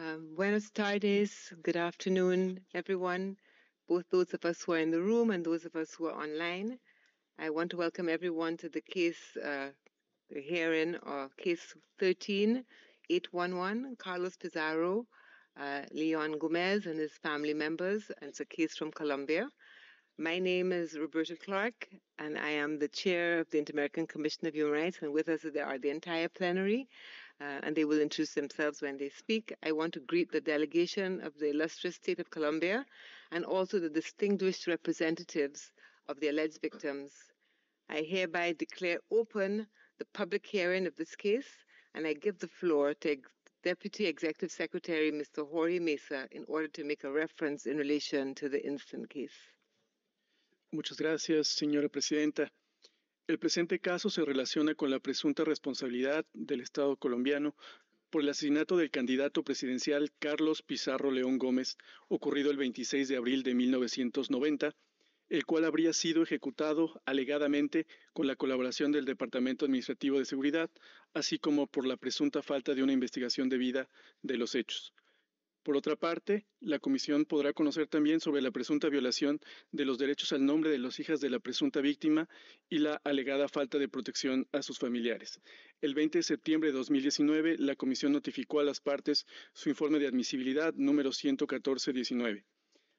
Um, buenos tardes, good afternoon, everyone, both those of us who are in the room and those of us who are online. I want to welcome everyone to the case uh, the hearing or case 13 811, Carlos Pizarro, uh, Leon Gomez, and his family members. And it's a case from Colombia. My name is Roberta Clark, and I am the chair of the Inter American Commission of Human Rights. And with us are the entire plenary uh, and they will introduce themselves when they speak. I want to greet the delegation of the illustrious state of Colombia and also the distinguished representatives of the alleged victims. I hereby declare open the public hearing of this case, and I give the floor to Ex- Deputy Executive Secretary Mr. Jorge Mesa in order to make a reference in relation to the instant case. Muchas gracias, señora presidenta. El presente caso se relaciona con la presunta responsabilidad del Estado colombiano por el asesinato del candidato presidencial Carlos Pizarro León Gómez, ocurrido el 26 de abril de 1990, el cual habría sido ejecutado alegadamente con la colaboración del Departamento Administrativo de Seguridad, así como por la presunta falta de una investigación debida de los hechos. Por otra parte, la Comisión podrá conocer también sobre la presunta violación de los derechos al nombre de las hijas de la presunta víctima y la alegada falta de protección a sus familiares. El 20 de septiembre de 2019, la Comisión notificó a las partes su informe de admisibilidad número 114-19.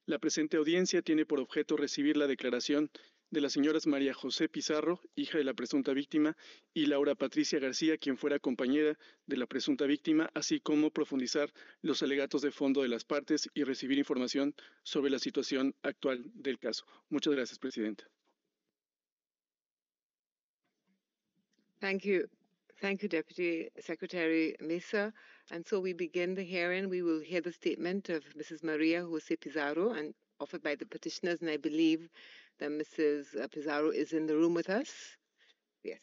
La presente audiencia tiene por objeto recibir la declaración de las señoras María José Pizarro, hija de la presunta víctima, y Laura Patricia García, quien fuera compañera de la presunta víctima, así como profundizar los alegatos de fondo de las partes y recibir información sobre la situación actual del caso. Muchas gracias, Presidenta. Thank you. Thank you, Deputy Secretary Mesa. And so we begin the hearing. We will hear the statement of Mrs. María José Pizarro and offered by the petitioners, and I believe that Mrs. Uh, Pizarro is in the room with us? Yes.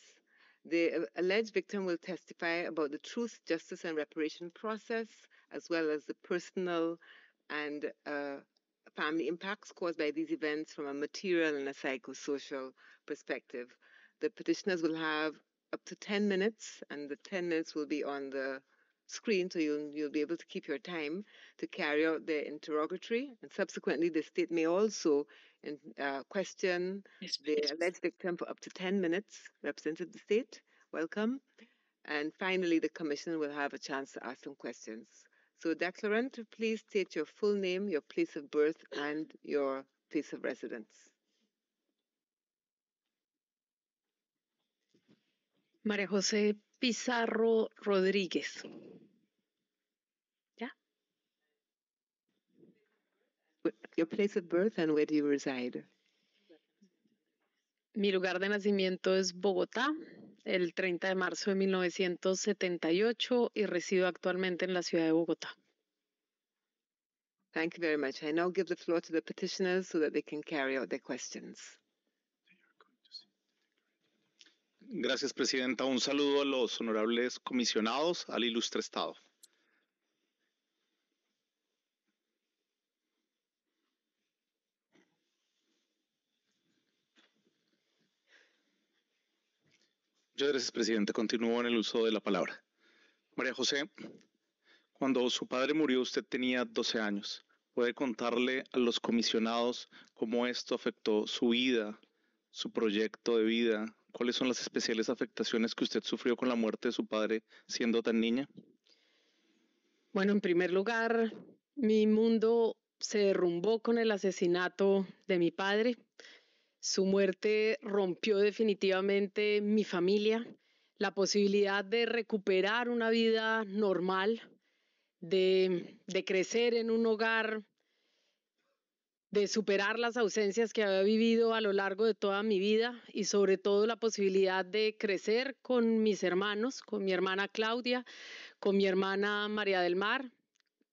The uh, alleged victim will testify about the truth, justice, and reparation process, as well as the personal and uh, family impacts caused by these events from a material and a psychosocial perspective. The petitioners will have up to 10 minutes, and the 10 minutes will be on the screen, so you'll, you'll be able to keep your time to carry out the interrogatory. And subsequently, the state may also in uh, question yes, the alleged victim for up to 10 minutes, represented the state. Welcome. And finally, the commission will have a chance to ask some questions. So, declarant, please state your full name, your place of birth, and your place of residence. Maria Jose Pizarro Rodriguez. Mi lugar de nacimiento es Bogotá, el 30 de marzo de 1978 y resido actualmente en la ciudad de Bogotá. Thank you very much. I now give the floor to the petitioners so that they can carry out their questions. Gracias, Presidenta. Un saludo a los honorables comisionados, al ilustre Estado. Muchas gracias, presidente. Continúo en el uso de la palabra. María José, cuando su padre murió usted tenía 12 años. ¿Puede contarle a los comisionados cómo esto afectó su vida, su proyecto de vida? ¿Cuáles son las especiales afectaciones que usted sufrió con la muerte de su padre siendo tan niña? Bueno, en primer lugar, mi mundo se derrumbó con el asesinato de mi padre. Su muerte rompió definitivamente mi familia, la posibilidad de recuperar una vida normal, de, crecer en un hogar, de superar las ausencias que había vivido a lo largo de toda mi vida y sobre todo la posibilidad de crecer con mis hermanos, con mi hermana Claudia, con mi hermana María del Mar,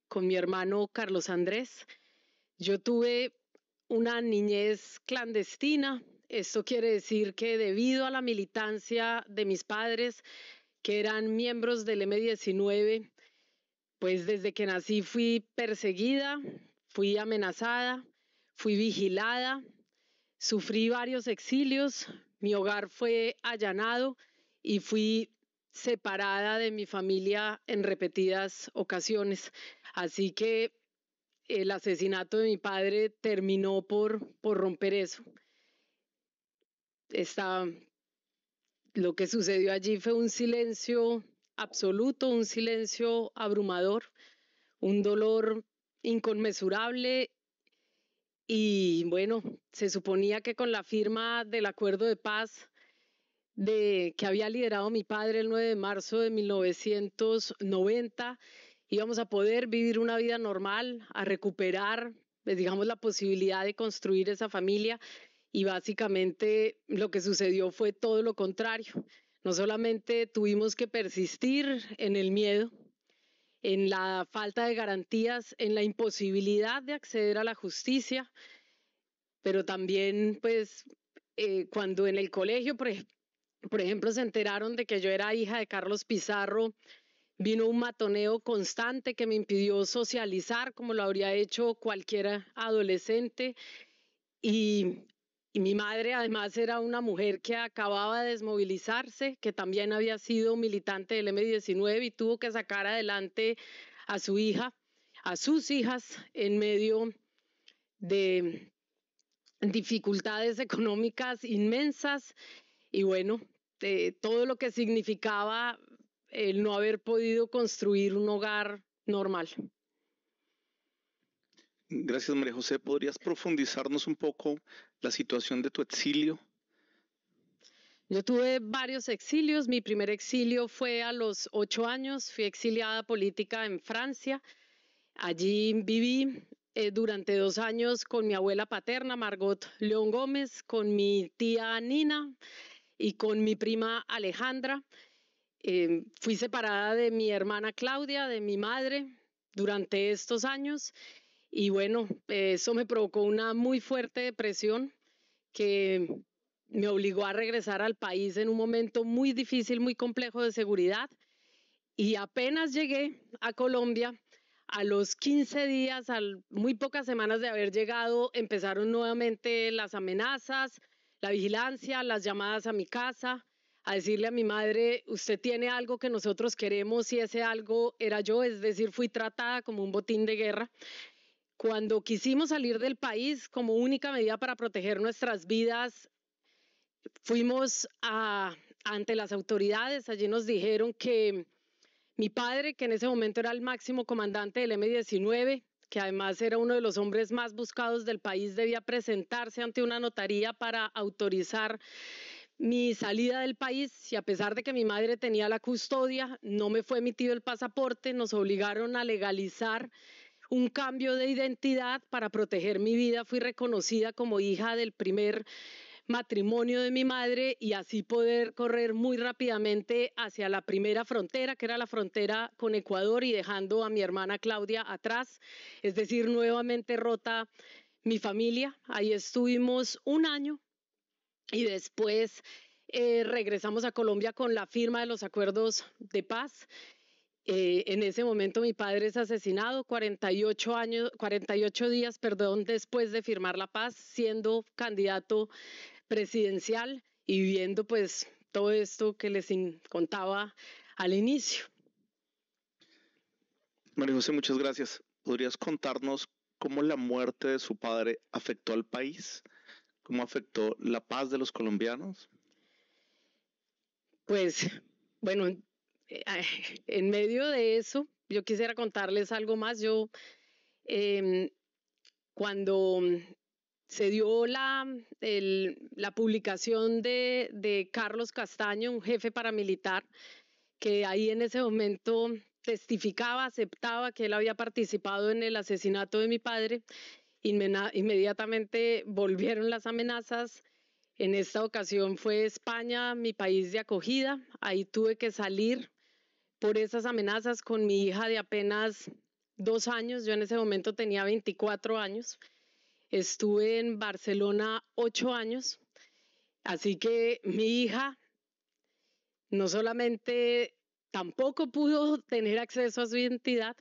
con mi hermano Carlos Andrés. Yo tuve una niñez clandestina. Esto quiere decir que debido a la militancia de mis padres, que eran miembros del M19, pues desde que nací fui perseguida, fui amenazada, fui vigilada, sufrí varios exilios, mi hogar fue allanado y fui separada de mi familia en repetidas ocasiones. Así que el asesinato de mi padre terminó por, por romper eso. lo que sucedió allí fue un silencio absoluto, un silencio abrumador, un dolor inconmensurable y bueno, se suponía que con la firma del acuerdo de paz de que había liderado mi padre el 9 de marzo de 1990 íbamos a poder vivir una vida normal, a recuperar, pues, digamos, la posibilidad de construir esa familia. Y básicamente lo que sucedió fue todo lo contrario. No solamente tuvimos que persistir en el miedo, en la falta de garantías, en la imposibilidad de acceder a la justicia, pero también pues eh, cuando en el colegio, por ejemplo, se enteraron de que yo era hija de Carlos Pizarro, Vino un matoneo constante que me impidió socializar como lo habría hecho cualquier adolescente. Y, mi madre además era una mujer que acababa de desmovilizarse, que también había sido militante del M19 y tuvo que sacar adelante a su hija, a sus hijas, en medio de dificultades económicas inmensas. Y bueno, eh, todo lo que significaba el no haber podido construir un hogar normal. Gracias, María José. ¿Podrías profundizarnos un poco la situación de tu exilio? Yo tuve varios exilios. Mi primer exilio fue a los ocho años. Fui exiliada política en Francia. Allí viví eh, durante dos años con mi abuela paterna, Margot León Gómez, con mi tía Nina y con mi prima Alejandra. Em, fui separada de mi hermana Claudia, de mi madre, durante estos años y bueno, eso me provocó una muy fuerte depresión que me obligó a regresar al país en un momento muy difícil, muy complejo de seguridad. Y apenas llegué a Colombia, a los 15 días, a muy pocas semanas de haber llegado, empezaron nuevamente las amenazas, la vigilancia, las llamadas a mi casa a decirle a mi madre, usted tiene algo que nosotros queremos y ese algo era yo, es decir, fui tratada como un botín de guerra. Cuando quisimos salir del país como única medida para proteger nuestras vidas, fuimos ante las autoridades, allí nos dijeron que mi padre, que en ese momento era el máximo comandante del M-19, que además era uno de los hombres más buscados del país, debía presentarse ante una notaría para autorizar mi salida del país, si a pesar de que mi madre tenía la custodia, no me fue emitido el pasaporte, nos obligaron a legalizar un cambio de identidad para proteger mi vida. Fui reconocida como hija del primer matrimonio de mi madre y así poder correr muy rápidamente hacia la primera frontera, que era la frontera con Ecuador y dejando a mi hermana Claudia atrás, es decir, nuevamente rota mi familia. Ahí estuvimos un año y después eh, regresamos a Colombia con la firma de los acuerdos de paz. Eh, en ese momento mi padre es asesinado 48, años, 48 días perdón, después de firmar la paz, siendo candidato presidencial y viendo pues todo esto que les contaba al inicio. María José, muchas gracias. ¿Podrías contarnos cómo la muerte de su padre afectó al país? ¿Cómo afectó la paz de los colombianos? Pues, bueno, eh, ah, en medio de eso, yo quisiera contarles algo más. Yo, em, cuando se dio la, la publicación de, Carlos Castaño, un jefe paramilitar, que ahí en ese momento testificaba, aceptaba que él había participado en el asesinato de mi padre. Inmediatamente volvieron las amenazas. En esta ocasión fue España, mi país de acogida. Ahí tuve que salir por esas amenazas con mi hija de apenas dos años. Yo en ese momento tenía 24 años. Estuve en Barcelona ocho años. Así que mi hija no solamente tampoco pudo tener acceso a su identidad,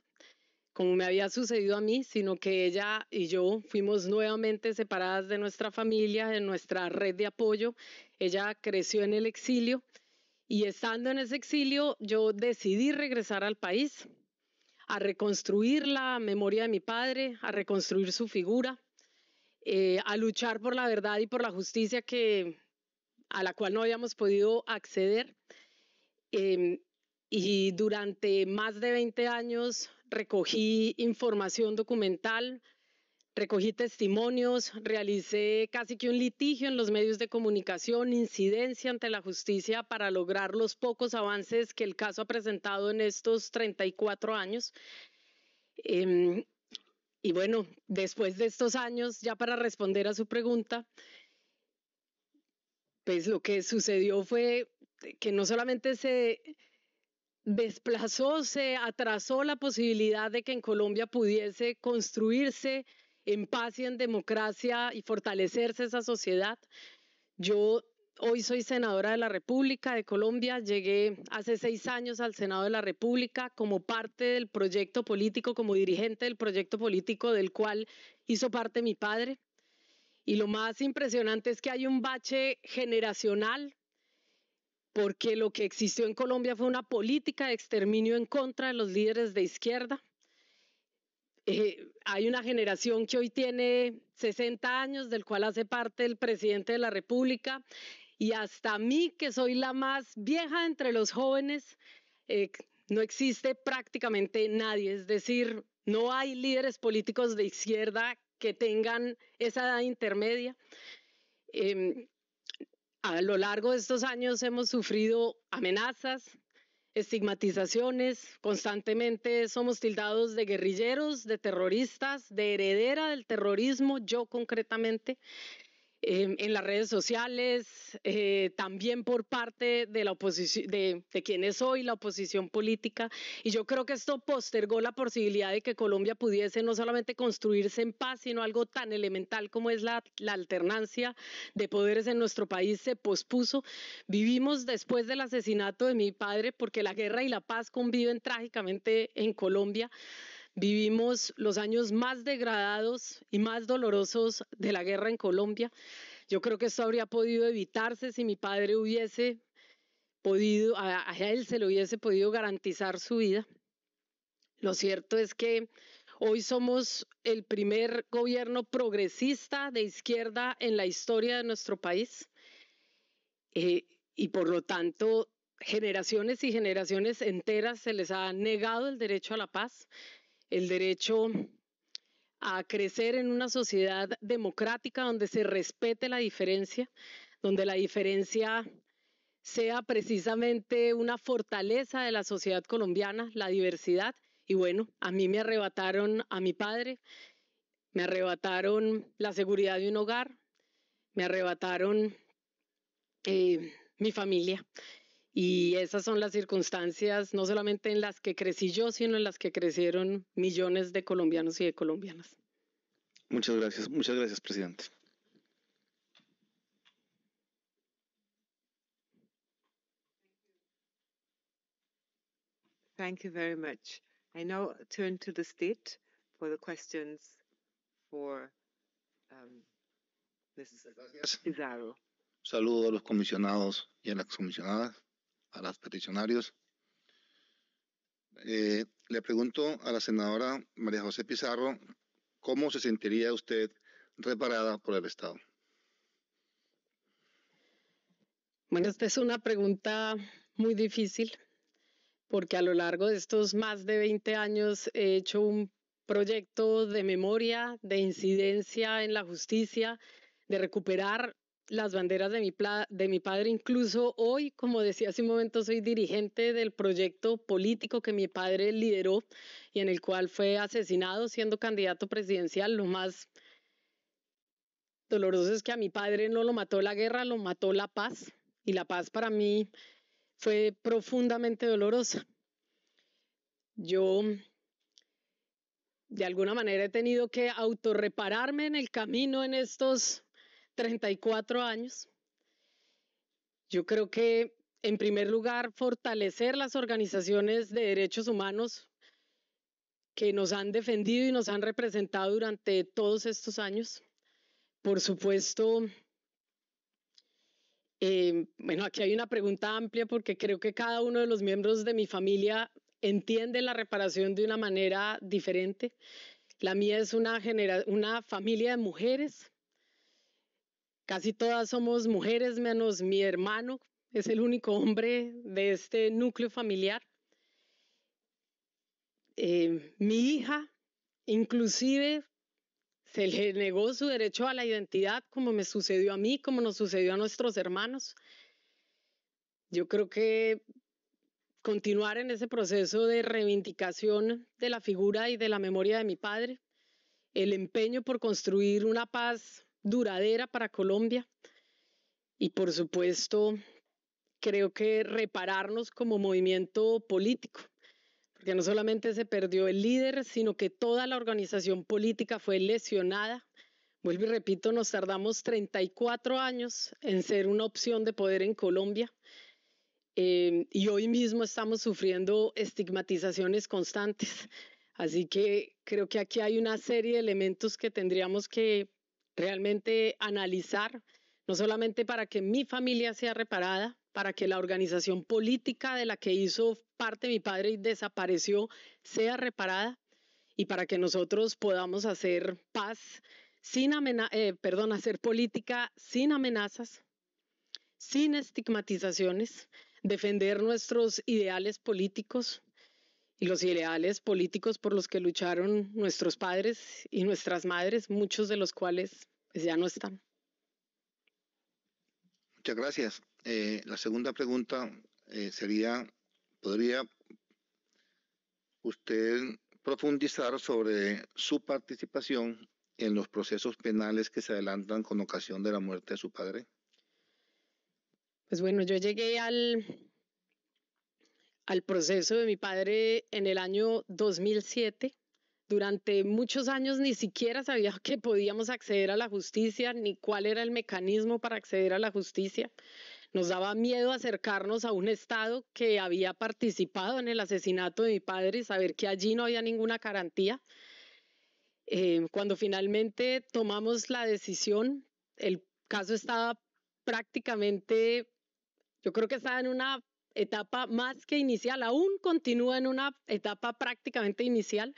como me había sucedido a mí, sino que ella y yo fuimos nuevamente separadas de nuestra familia, de nuestra red de apoyo. Ella creció en el exilio y estando en ese exilio yo decidí regresar al país a reconstruir la memoria de mi padre, a reconstruir su figura, eh, a luchar por la verdad y por la justicia que, a la cual no habíamos podido acceder. Em, y durante más de 20 años recogí información documental, recogí testimonios, realicé casi que un litigio en los medios de comunicación, incidencia ante la justicia para lograr los pocos avances que el caso ha presentado en estos 34 años. Em, y bueno, después de estos años, ya para responder a su pregunta, pues lo que sucedió fue que no solamente se desplazó, se atrasó la posibilidad de que en Colombia pudiese construirse en paz y en democracia y fortalecerse esa sociedad. Yo hoy soy senadora de la República de Colombia, llegué hace seis años al Senado de la República como parte del proyecto político, como dirigente del proyecto político del cual hizo parte mi padre. Y lo más impresionante es que hay un bache generacional porque lo que existió en Colombia fue una política de exterminio en contra de los líderes de izquierda. Eh, hay una generación que hoy tiene 60 años, del cual hace parte el presidente de la República, y hasta mí, que soy la más vieja entre los jóvenes, eh, no existe prácticamente nadie. Es decir, no hay líderes políticos de izquierda que tengan esa edad intermedia. Em, a lo largo de estos años hemos sufrido amenazas, estigmatizaciones, constantemente somos tildados de guerrilleros, de terroristas, de heredera del terrorismo, yo concretamente. Em, en las redes sociales, eh, también por parte de la oposición, de, hoy la oposición política. Y yo creo que esto postergó la posibilidad de que Colombia pudiese no solamente construirse en paz, sino algo tan elemental como es la alternancia de poderes en nuestro país se pospuso. Vivimos después del asesinato de mi padre porque la guerra y la paz conviven trágicamente en Colombia. Vivimos los años más degradados y más dolorosos de la guerra en Colombia. Yo creo que esto habría podido evitarse si mi padre hubiese podido, a, él se le hubiese podido garantizar su vida. Lo cierto es que Hoy somos el primer gobierno progresista de izquierda en la historia de nuestro país eh, y por lo tanto generaciones y generaciones enteras se les ha negado el derecho a la paz, el derecho a crecer en una sociedad democrática donde se respete la diferencia, donde la diferencia sea precisamente una fortaleza de la sociedad colombiana, la diversidad. Y bueno, a mí me arrebataron a mi padre, me arrebataron la seguridad de un hogar, me arrebataron eh, mi familia. Y esas son las circunstancias, no solamente en las que crecí yo, sino en las que crecieron millones de colombianos y de colombianas. Muchas gracias, muchas gracias, presidente. Thank you very much. I now turn to the state for the questions for um, this Saludo a los comisionados y a las comisionadas a los peticionarios. Eh, le pregunto a la senadora María José Pizarro, ¿cómo se sentiría usted reparada por el Estado? Bueno, esta es una pregunta muy difícil porque a lo largo de estos más de 20 años he hecho un proyecto de memoria, de incidencia en la justicia, de recuperar las banderas de mi, de mi padre. Incluso hoy, como decía hace un momento, soy dirigente del proyecto político que mi padre lideró y en el cual fue asesinado siendo candidato presidencial. Lo más doloroso es que a mi padre no lo mató la guerra, lo mató la paz. Y la paz para mí fue profundamente dolorosa. Yo de alguna manera he tenido que autorrepararme en el camino en estos 34 años. Yo creo que, en primer lugar, fortalecer las organizaciones de derechos humanos que nos han defendido y nos han representado durante todos estos años. Por supuesto, eh, bueno, aquí hay una pregunta amplia porque creo que cada uno de los miembros de mi familia entiende la reparación de una manera diferente. La mía es una, una familia de mujeres Casi todas somos mujeres, menos mi hermano, es el único hombre de este núcleo familiar. Eh, mi hija, inclusive, se le negó su derecho a la identidad, como me sucedió a mí, como nos sucedió a nuestros hermanos. Yo creo que continuar en ese proceso de reivindicación de la figura y de la memoria de mi padre, el empeño por construir una paz duradera para Colombia y por supuesto creo que repararnos como movimiento político, porque no solamente se perdió el líder, sino que toda la organización política fue lesionada. Vuelvo y repito, nos tardamos 34 años en ser una opción de poder en Colombia. Em, y hoy mismo estamos sufriendo estigmatizaciones constantes. Así que creo que aquí hay una serie de elementos que tendríamos que realmente analizar, no solamente para que mi familia sea reparada, para que la organización política de la que hizo parte mi padre y desapareció sea reparada y para que nosotros podamos hacer paz sin eh, perdón, hacer política sin amenazas, sin estigmatizaciones, defender nuestros ideales políticos, y los ideales políticos por los que lucharon nuestros padres y nuestras madres, muchos de los cuales pues, ya no están. Muchas gracias. Eh, la segunda pregunta eh, sería, ¿podría usted profundizar sobre su participación en los procesos penales que se adelantan con ocasión de la muerte de su padre? Pues bueno, yo llegué al al proceso de mi padre en el año 2007. Durante muchos años ni siquiera sabía que podíamos acceder a la justicia, ni cuál era el mecanismo para acceder a la justicia. Nos daba miedo acercarnos a un Estado que había participado en el asesinato de mi padre y saber que allí no había ninguna garantía. Eh, cuando finalmente tomamos la decisión, el caso estaba prácticamente, yo creo que estaba en una etapa más que inicial, aún continúa en una etapa prácticamente inicial,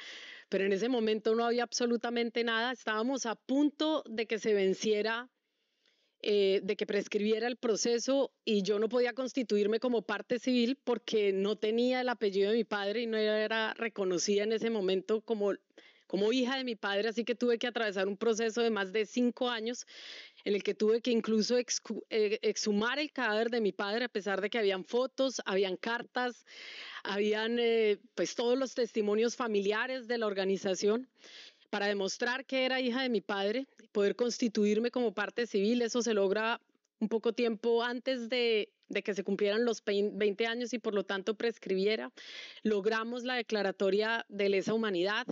pero en ese momento no había absolutamente nada, estábamos a punto de que se venciera eh, de que prescribiera el proceso y yo no podía constituirme como parte civil porque no tenía el apellido de mi padre y no era reconocida en ese momento como como hija de mi padre, así que tuve que atravesar un proceso de más de cinco años en el que tuve que incluso eh, exhumar el cadáver de mi padre, a pesar de que habían fotos, habían cartas, habían eh, pues todos los testimonios familiares de la organización para demostrar que era hija de mi padre, poder constituirme como parte civil, eso se logra un poco tiempo antes de, de, que se cumplieran los 20 años y por lo tanto prescribiera. Logramos la declaratoria de lesa humanidad,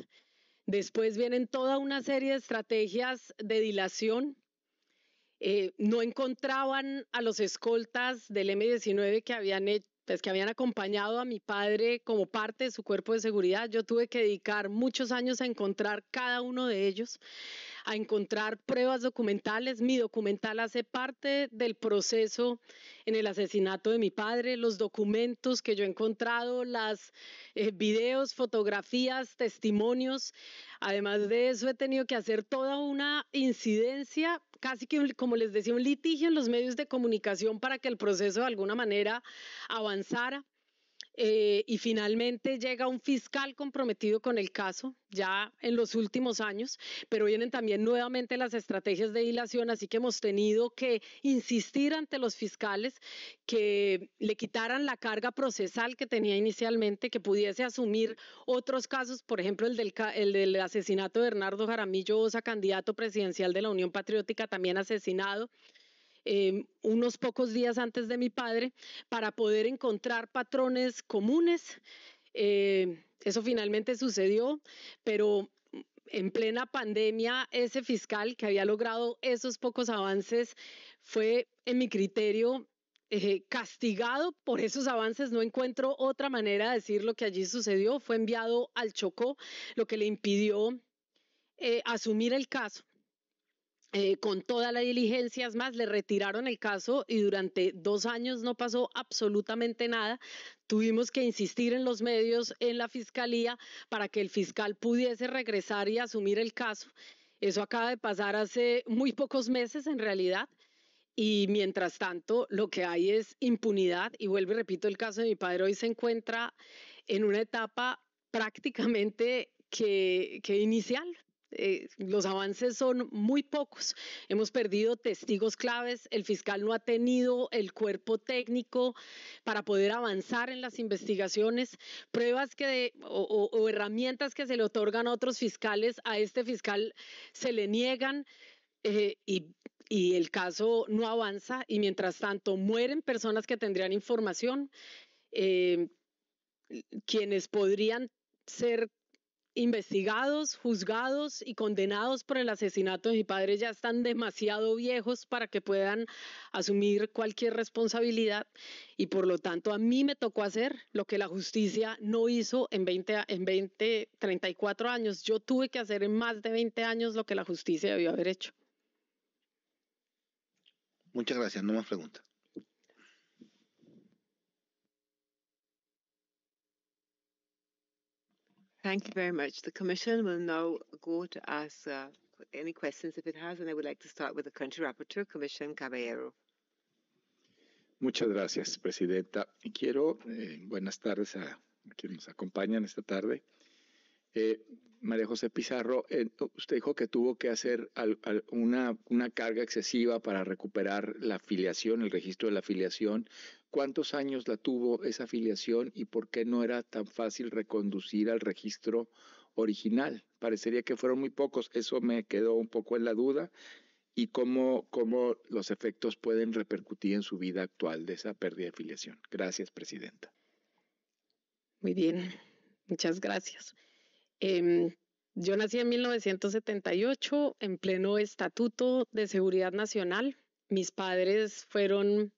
Después vienen toda una serie de estrategias de dilación. Eh, no encontraban a los escoltas del M-19 que habían pues, que habían acompañado a mi padre como parte de su cuerpo de seguridad. Yo tuve que dedicar muchos años a encontrar cada uno de ellos a encontrar pruebas documentales. Mi documental hace parte del proceso en el asesinato de mi padre, los documentos que yo he encontrado, las eh, videos, fotografías, testimonios. Además de eso, he tenido que hacer toda una incidencia casi que, como les decía, un litigio en los medios de comunicación para que el proceso de alguna manera avanzara. Eh, y finalmente llega un fiscal comprometido con el caso ya en los últimos años, pero vienen también nuevamente las estrategias de dilación, así que hemos tenido que insistir ante los fiscales que le quitaran la carga procesal que tenía inicialmente, que pudiese asumir otros casos, por ejemplo el del, el del asesinato de Bernardo Jaramillo Osa, candidato presidencial de la Unión Patriótica, también asesinado. Em, unos pocos días antes de mi padre para poder encontrar patrones comunes. Eh, eso finalmente sucedió, pero en plena pandemia ese fiscal que había logrado esos pocos avances fue, en mi criterio, eh, castigado por esos avances, no encuentro otra manera de decir lo que allí sucedió, fue enviado al Chocó, lo que le impidió eh, asumir el caso. Eh, con todas las diligencias más, le retiraron el caso y durante dos años no pasó absolutamente nada. Tuvimos que insistir en los medios, en la fiscalía, para que el fiscal pudiese regresar y asumir el caso. Eso acaba de pasar hace muy pocos meses en realidad. Y mientras tanto, lo que hay es impunidad. Y vuelvo y repito, el caso de mi padre hoy se encuentra en una etapa prácticamente que inicial. Eh, los avances son muy pocos. Hemos perdido testigos claves, el fiscal no ha tenido el cuerpo técnico para poder avanzar en las investigaciones, pruebas que o, herramientas que se le otorgan a otros fiscales, a este fiscal se le niegan. Eh, y, el caso no avanza y mientras tanto mueren personas que tendrían información, eh, quienes podrían ser investigados, juzgados y condenados por el asesinato de mi padre ya están demasiado viejos para que puedan asumir cualquier responsabilidad y por lo tanto a mí me tocó hacer lo que la justicia no hizo en 20, en 20 34 años. Yo tuve que hacer en más de 20 años lo que la justicia debió haber hecho. Muchas gracias, no más preguntas. Thank you very much. The Commission will now go to ask uh, any questions if it has, and I would like to start with the Country Rapporteur, Commissioner Caballero. Muchas gracias, Presidenta. Y quiero, eh, buenas tardes a quienes nos acompañan esta tarde. Eh, María José Pizarro, eh, usted dijo que tuvo que hacer una, carga excesiva para recuperar la afiliación, el registro de la afiliación. ¿Cuántos años la tuvo esa afiliación y por qué no era tan fácil reconducir al registro original? Parecería que fueron muy pocos, eso me quedó un poco en la duda y cómo, cómo los efectos pueden repercutir en su vida actual de esa pérdida de afiliación. Gracias, Presidenta. Muy bien, muchas gracias. Em, yo nací en 1978 en pleno Estatuto de Seguridad Nacional. Mis padres fueron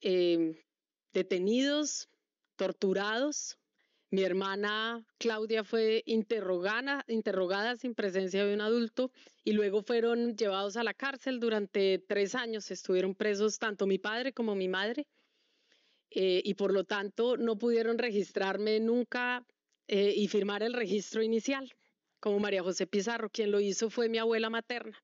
em, detenidos, torturados. Mi hermana Claudia fue interrogada, interrogada sin presencia de un adulto y luego fueron llevados a la cárcel durante tres años. Estuvieron presos tanto mi padre como mi madre eh, y por lo tanto no pudieron registrarme nunca eh, y firmar el registro inicial, como María José Pizarro. Quien lo hizo fue mi abuela materna.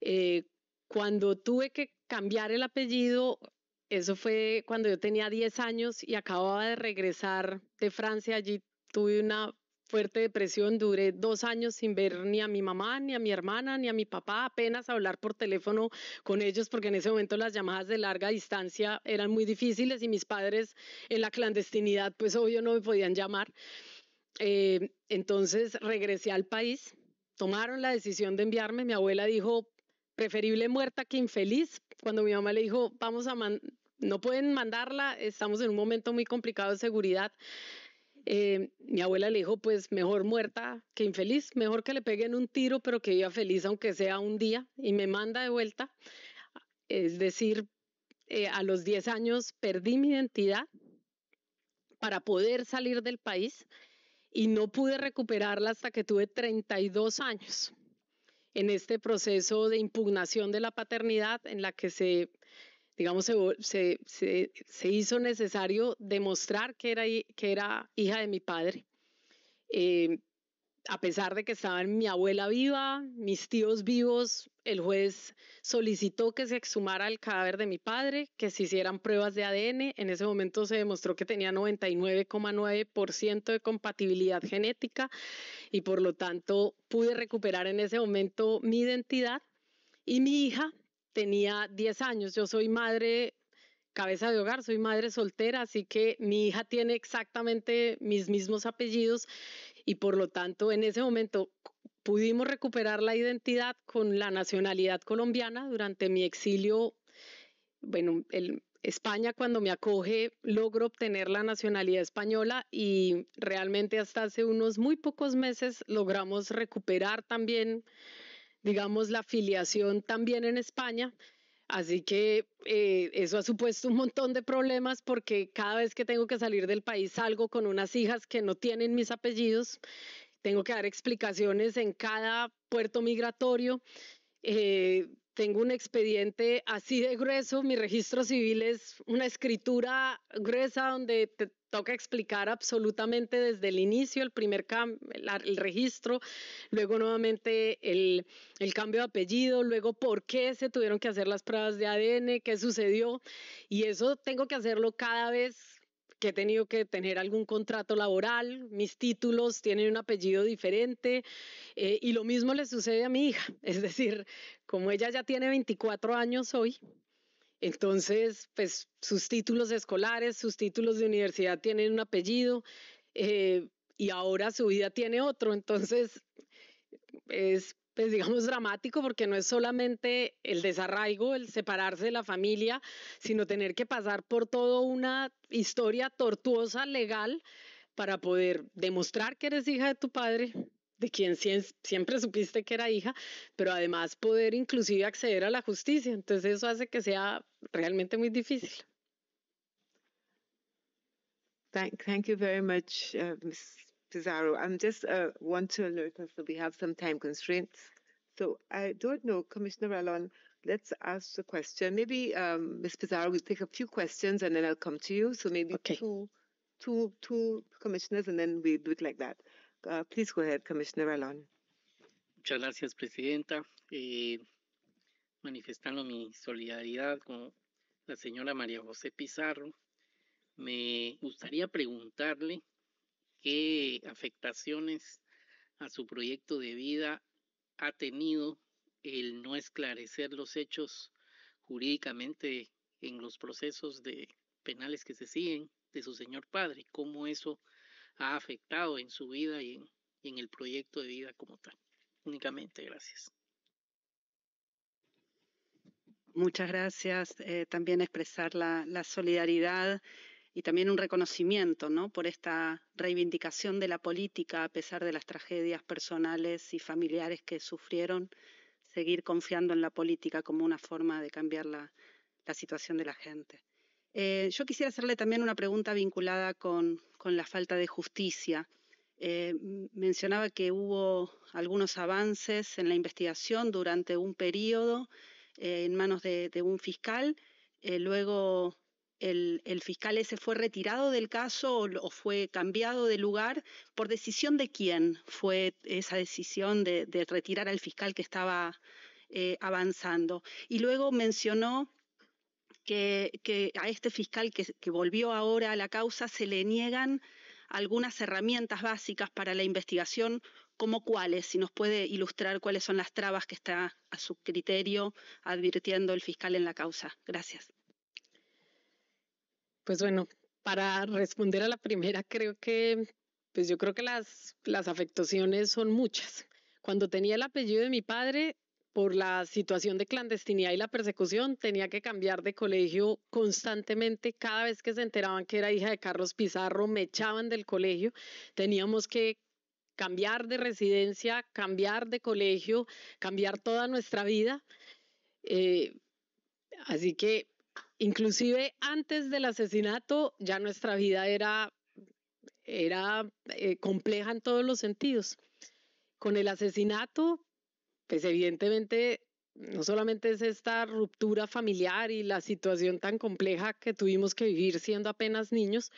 Eh, cuando tuve que cambiar el apellido, eso fue cuando yo tenía 10 años y acababa de regresar de Francia. Allí tuve una fuerte depresión, duré dos años sin ver ni a mi mamá, ni a mi hermana, ni a mi papá, apenas hablar por teléfono con ellos porque en ese momento las llamadas de larga distancia eran muy difíciles y mis padres en la clandestinidad pues obvio no me podían llamar. Eh, entonces regresé al país, tomaron la decisión de enviarme, mi abuela dijo preferible muerta que infeliz, cuando mi mamá le dijo vamos a... no pueden mandarla, estamos en un momento muy complicado de seguridad eh, mi abuela le dijo, pues mejor muerta que infeliz, mejor que le peguen un tiro, pero que viva feliz aunque sea un día, y me manda de vuelta. Es decir, eh, a los 10 años perdí mi identidad para poder salir del país y no pude recuperarla hasta que tuve 32 años en este proceso de impugnación de la paternidad en la que se digamos, se, hizo necesario demostrar que era, que era hija de mi padre. Eh, a pesar de que estaban mi abuela viva, mis tíos vivos, el juez solicitó que se exhumara el cadáver de mi padre, que se hicieran pruebas de ADN. En ese momento se demostró que tenía 99,9% de compatibilidad genética y por lo tanto pude recuperar en ese momento mi identidad. Y mi hija tenía 10 años. Yo soy madre cabeza de hogar, soy madre soltera, así que mi hija tiene exactamente mis mismos apellidos y por lo tanto en ese momento pudimos recuperar la identidad con la nacionalidad colombiana durante mi exilio. Bueno, España cuando me acoge logro obtener la nacionalidad española y realmente hasta hace unos muy pocos meses logramos recuperar también digamos, la afiliación también en España. Así que eh, eso ha supuesto un montón de problemas porque cada vez que tengo que salir del país salgo con unas hijas que no tienen mis apellidos. Tengo que dar explicaciones en cada puerto migratorio. Eh, tengo un expediente así de grueso, mi registro civil es una escritura gruesa donde te toca explicar absolutamente desde el inicio el primer cambio, el, registro, luego nuevamente el, el cambio de apellido, luego por qué se tuvieron que hacer las pruebas de ADN, qué sucedió, y eso tengo que hacerlo cada vez que he tenido que tener algún contrato laboral, mis títulos tienen un apellido diferente eh, y lo mismo le sucede a mi hija. Es decir, como ella ya tiene 24 años hoy, entonces pues sus títulos escolares, sus títulos de universidad tienen un apellido eh, y ahora su vida tiene otro. Entonces es pues digamos, dramático porque no es solamente el desarraigo, el separarse de la familia, sino tener que pasar por toda una historia tortuosa legal para poder demostrar que eres hija de tu padre, de quien siempre supiste que era hija, pero además poder inclusive acceder a la justicia. Entonces eso hace que sea realmente muy difícil. Thank, you very much, uh, Pizarro, I'm just uh, want to alert us that we have some time constraints. So I don't know, Commissioner Alon, let's ask the question. Maybe um, Ms. Pizarro, will take a few questions and then I'll come to you. So maybe okay. two, two, two commissioners and then we do it like that. Uh, please go ahead, Commissioner Alon. Muchas gracias, Presidenta. Eh, manifestando mi solidaridad con la señora María José Pizarro, me gustaría preguntarle qué afectaciones a su proyecto de vida ha tenido el no esclarecer los hechos jurídicamente en los procesos de penales que se siguen de su señor padre, cómo eso ha afectado en su vida y en, el proyecto de vida como tal. Únicamente, gracias. Muchas gracias. Eh, también expresar la solidaridad y también un reconocimiento ¿no? por esta reivindicación de la política a pesar de las tragedias personales y familiares que sufrieron, seguir confiando en la política como una forma de cambiar la, situación de la gente. Eh, yo quisiera hacerle también una pregunta vinculada con, la falta de justicia. Eh, mencionaba que hubo algunos avances en la investigación durante un periodo eh, en manos de, un fiscal. luego el, fiscal ese fue retirado del caso o, fue cambiado de lugar. ¿Por decisión de quién fue esa decisión de, retirar al fiscal que estaba eh, avanzando? Y luego mencionó que, a este fiscal que, que volvió ahora a la causa se le niegan algunas herramientas básicas para la investigación, como cuáles, si nos puede ilustrar cuáles son las trabas que está a su criterio advirtiendo el fiscal en la causa. Gracias. Pues bueno, para responder a la primera, creo que, pues yo creo que las, afectaciones son muchas. Cuando tenía el apellido de mi padre, por la situación de clandestinidad y la persecución, tenía que cambiar de colegio constantemente. Cada vez que se enteraban que era hija de Carlos Pizarro, me echaban del colegio. Teníamos que cambiar de residencia, cambiar de colegio, cambiar toda nuestra vida. Eh, así que Inclusive antes del asesinato ya nuestra vida era, era eh, compleja en todos los sentidos. Con el asesinato, pues evidentemente no solamente es esta ruptura familiar y la situación tan compleja que tuvimos que vivir siendo apenas niños,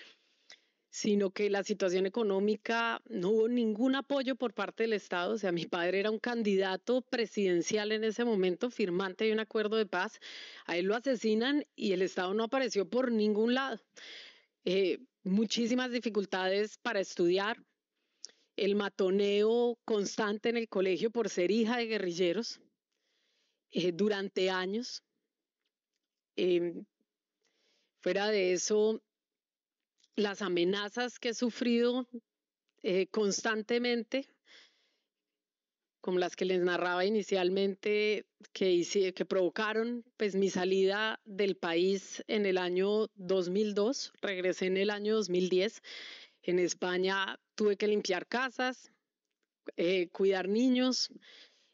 sino que la situación económica no hubo ningún apoyo por parte del Estado. O sea, mi padre era un candidato presidencial en ese momento, firmante de un acuerdo de paz. A él lo asesinan y el Estado no apareció por ningún lado. Eh, muchísimas dificultades para estudiar, el matoneo constante en el colegio por ser hija de guerrilleros eh, durante años. Em, fuera de eso, las amenazas que he sufrido eh, constantemente, como las que les narraba inicialmente, que, que provocaron pues, mi salida del país en el año 2002, regresé en el año 2010. En España tuve que limpiar casas, eh, cuidar niños,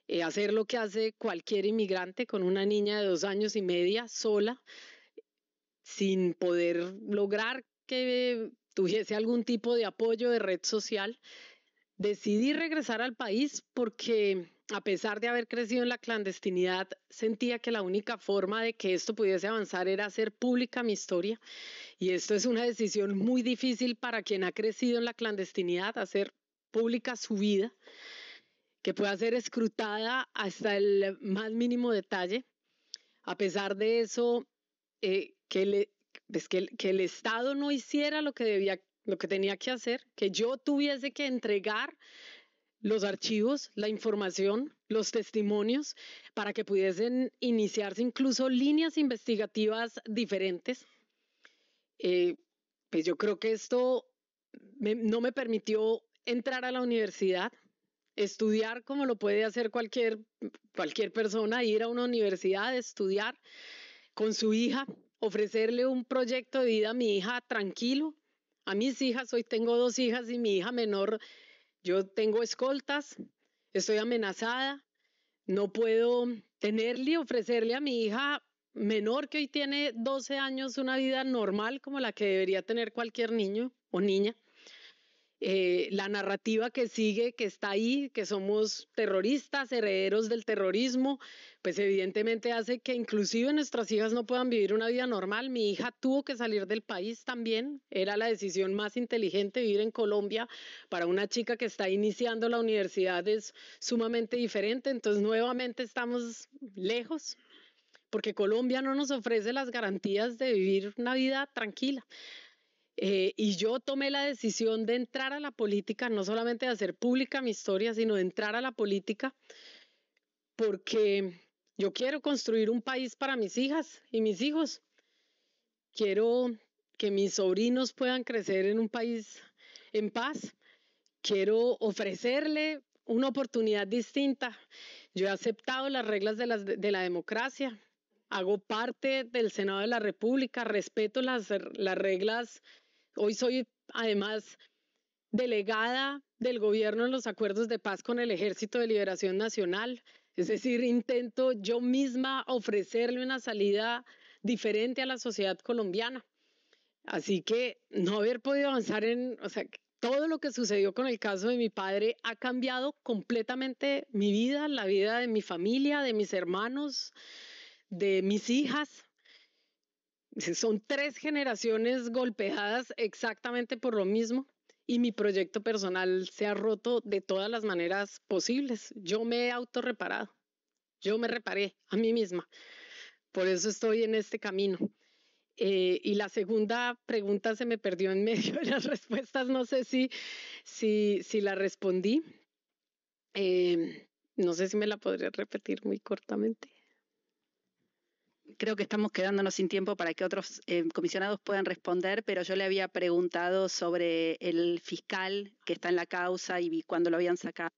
eh, hacer lo que hace cualquier inmigrante con una niña de dos años y media sola, sin poder lograr que tuviese algún tipo de apoyo de red social, decidí regresar al país porque a pesar de haber crecido en la clandestinidad, sentía que la única forma de que esto pudiese avanzar era hacer pública mi historia. Y esto es una decisión muy difícil para quien ha crecido en la clandestinidad, hacer pública su vida, que pueda ser escrutada hasta el más mínimo detalle. A pesar de eso, eh, que le, que, el, que el Estado no hiciera lo que debía, lo que tenía que hacer, que yo tuviese que entregar los archivos, la información, los testimonios, para que pudiesen iniciarse incluso líneas investigativas diferentes. Eh, pues yo creo que esto no me permitió entrar a la universidad, estudiar como lo puede hacer cualquier, cualquier persona, ir a una universidad, estudiar con su hija, ofrecerle un proyecto de vida a mi hija tranquilo. A mis hijas, hoy tengo dos hijas y mi hija menor, yo tengo escoltas, estoy amenazada, no puedo tenerle, ofrecerle a mi hija menor que hoy tiene 12 años una vida normal como la que debería tener cualquier niño o niña. Eh, la narrativa que sigue, que está ahí, que somos terroristas, herederos del terrorismo, pues evidentemente hace que inclusive nuestras hijas no puedan vivir una vida normal. Mi hija tuvo que salir del país también, era la decisión más inteligente vivir en Colombia. Para una chica que está iniciando la universidad es sumamente diferente, entonces nuevamente estamos lejos porque Colombia no nos ofrece las garantías de vivir una vida tranquila. Eh, y yo tomé la decisión de entrar a la política, no solamente de hacer pública mi historia, sino de entrar a la política, porque yo quiero construir un país para mis hijas y mis hijos. Quiero que mis sobrinos puedan crecer en un país en paz. Quiero ofrecerle una oportunidad distinta. Yo he aceptado las reglas de, la democracia. Hago parte del Senado de la República, respeto las, las reglas Hoy soy además delegada del gobierno en los acuerdos de paz con el Ejército de Liberación Nacional. Es decir, intento yo misma ofrecerle una salida diferente a la sociedad colombiana. Así que no haber podido avanzar en, o sea, todo lo que sucedió con el caso de mi padre ha cambiado completamente mi vida, la vida de mi familia, de mis hermanos, de mis hijas. Son tres generaciones golpeadas exactamente por lo mismo y mi proyecto personal se ha roto de todas las maneras posibles. Yo me he autorreparado, yo me reparé a mí misma. Por eso estoy en este camino. Eh, y la segunda pregunta se me perdió en medio de las respuestas. No sé si, la respondí. Eh, no sé si me la podría repetir muy cortamente creo que estamos quedándonos sin tiempo para que otros eh, comisionados puedan responder, pero yo le había preguntado sobre el fiscal que está en la causa y cuándo lo habían sacado.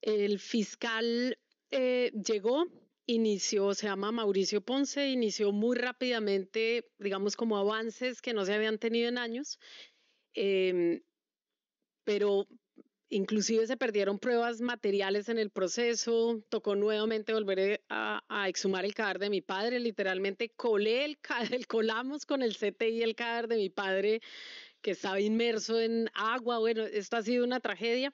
El fiscal eh, llegó, inició, se llama Mauricio Ponce, inició muy rápidamente, digamos, como avances que no se habían tenido en años. Em, pero Inclusive se perdieron pruebas materiales en el proceso, tocó nuevamente volver eh, a, exhumar el cadáver de mi padre, literalmente colé el, colamos con el CTI el cadáver de mi padre que estaba inmerso en agua, bueno, esto ha sido una tragedia.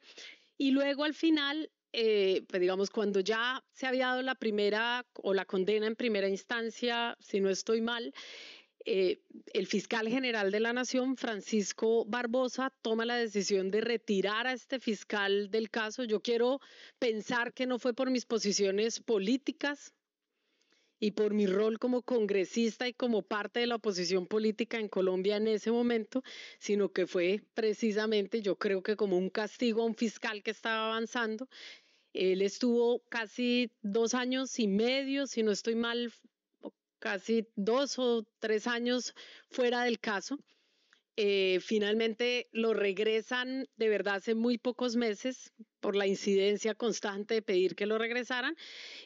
Y luego al final, eh, pues digamos, cuando ya se había dado la primera o la condena en primera instancia, si no estoy mal, eh, el fiscal general de la Nación, Francisco Barbosa, toma la decisión de retirar a este fiscal del caso. Yo quiero pensar que no fue por mis posiciones políticas y por mi rol como congresista y como parte de la oposición política en Colombia en ese momento, sino que fue precisamente, yo creo que como un castigo a un fiscal que estaba avanzando. Él estuvo casi dos años y medio, si no estoy mal, casi dos o tres años fuera del caso. Eh, finalmente lo regresan de verdad hace muy pocos meses por la incidencia constante de pedir que lo regresaran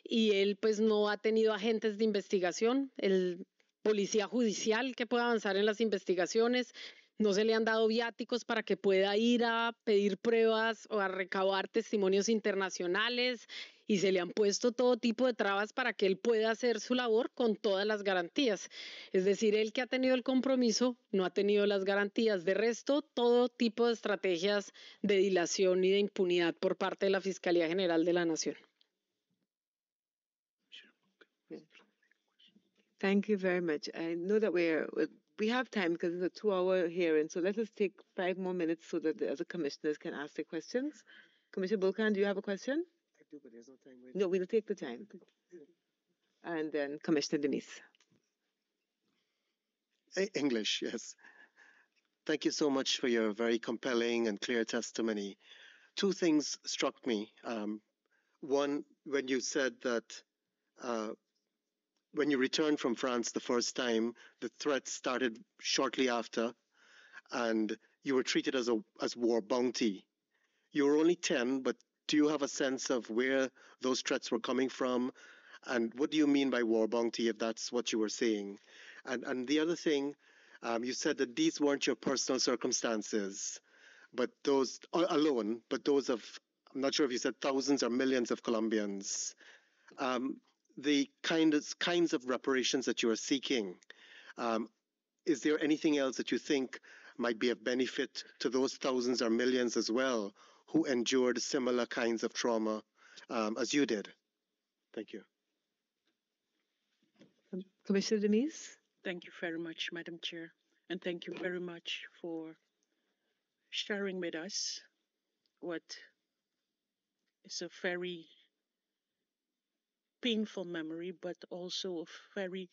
y él pues no ha tenido agentes de investigación, el policía judicial que pueda avanzar en las investigaciones, no se le han dado viáticos para que pueda ir a pedir pruebas o a recabar testimonios internacionales, y se le han puesto todo tipo de trabas para que él pueda hacer su labor con todas las garantías. Es decir, él que ha tenido el compromiso no ha tenido las garantías. De resto, todo tipo de estrategias de dilación y de impunidad por parte de la Fiscalía General de la Nación. Thank you very much. I know that we're, we have time because it's a two hour hearing. So let us take five more minutes so that the other commissioners can ask their questions. Commissioner Bulkan, do you have a question? do, but there's no time. Waiting. No, we'll take the time. And then Commissioner Denise. English, yes. Thank you so much for your very compelling and clear testimony. Two things struck me. Um, one, when you said that uh, when you returned from France the first time, the threat started shortly after, and you were treated as a as war bounty. You were only ten, but do you have a sense of where those threats were coming from? And what do you mean by war bounty, if that's what you were saying? And, and the other thing, um, you said that these weren't your personal circumstances, but those alone, but those of, I'm not sure if you said thousands or millions of Colombians. Um, the kinds kinds of reparations that you are seeking, um, is there anything else that you think might be of benefit to those thousands or millions as well? who endured similar kinds of trauma um, as you did. Thank you. Um, Commissioner Denise? Thank you very much, Madam Chair, and thank you very much for sharing with us what is a very painful memory, but also a very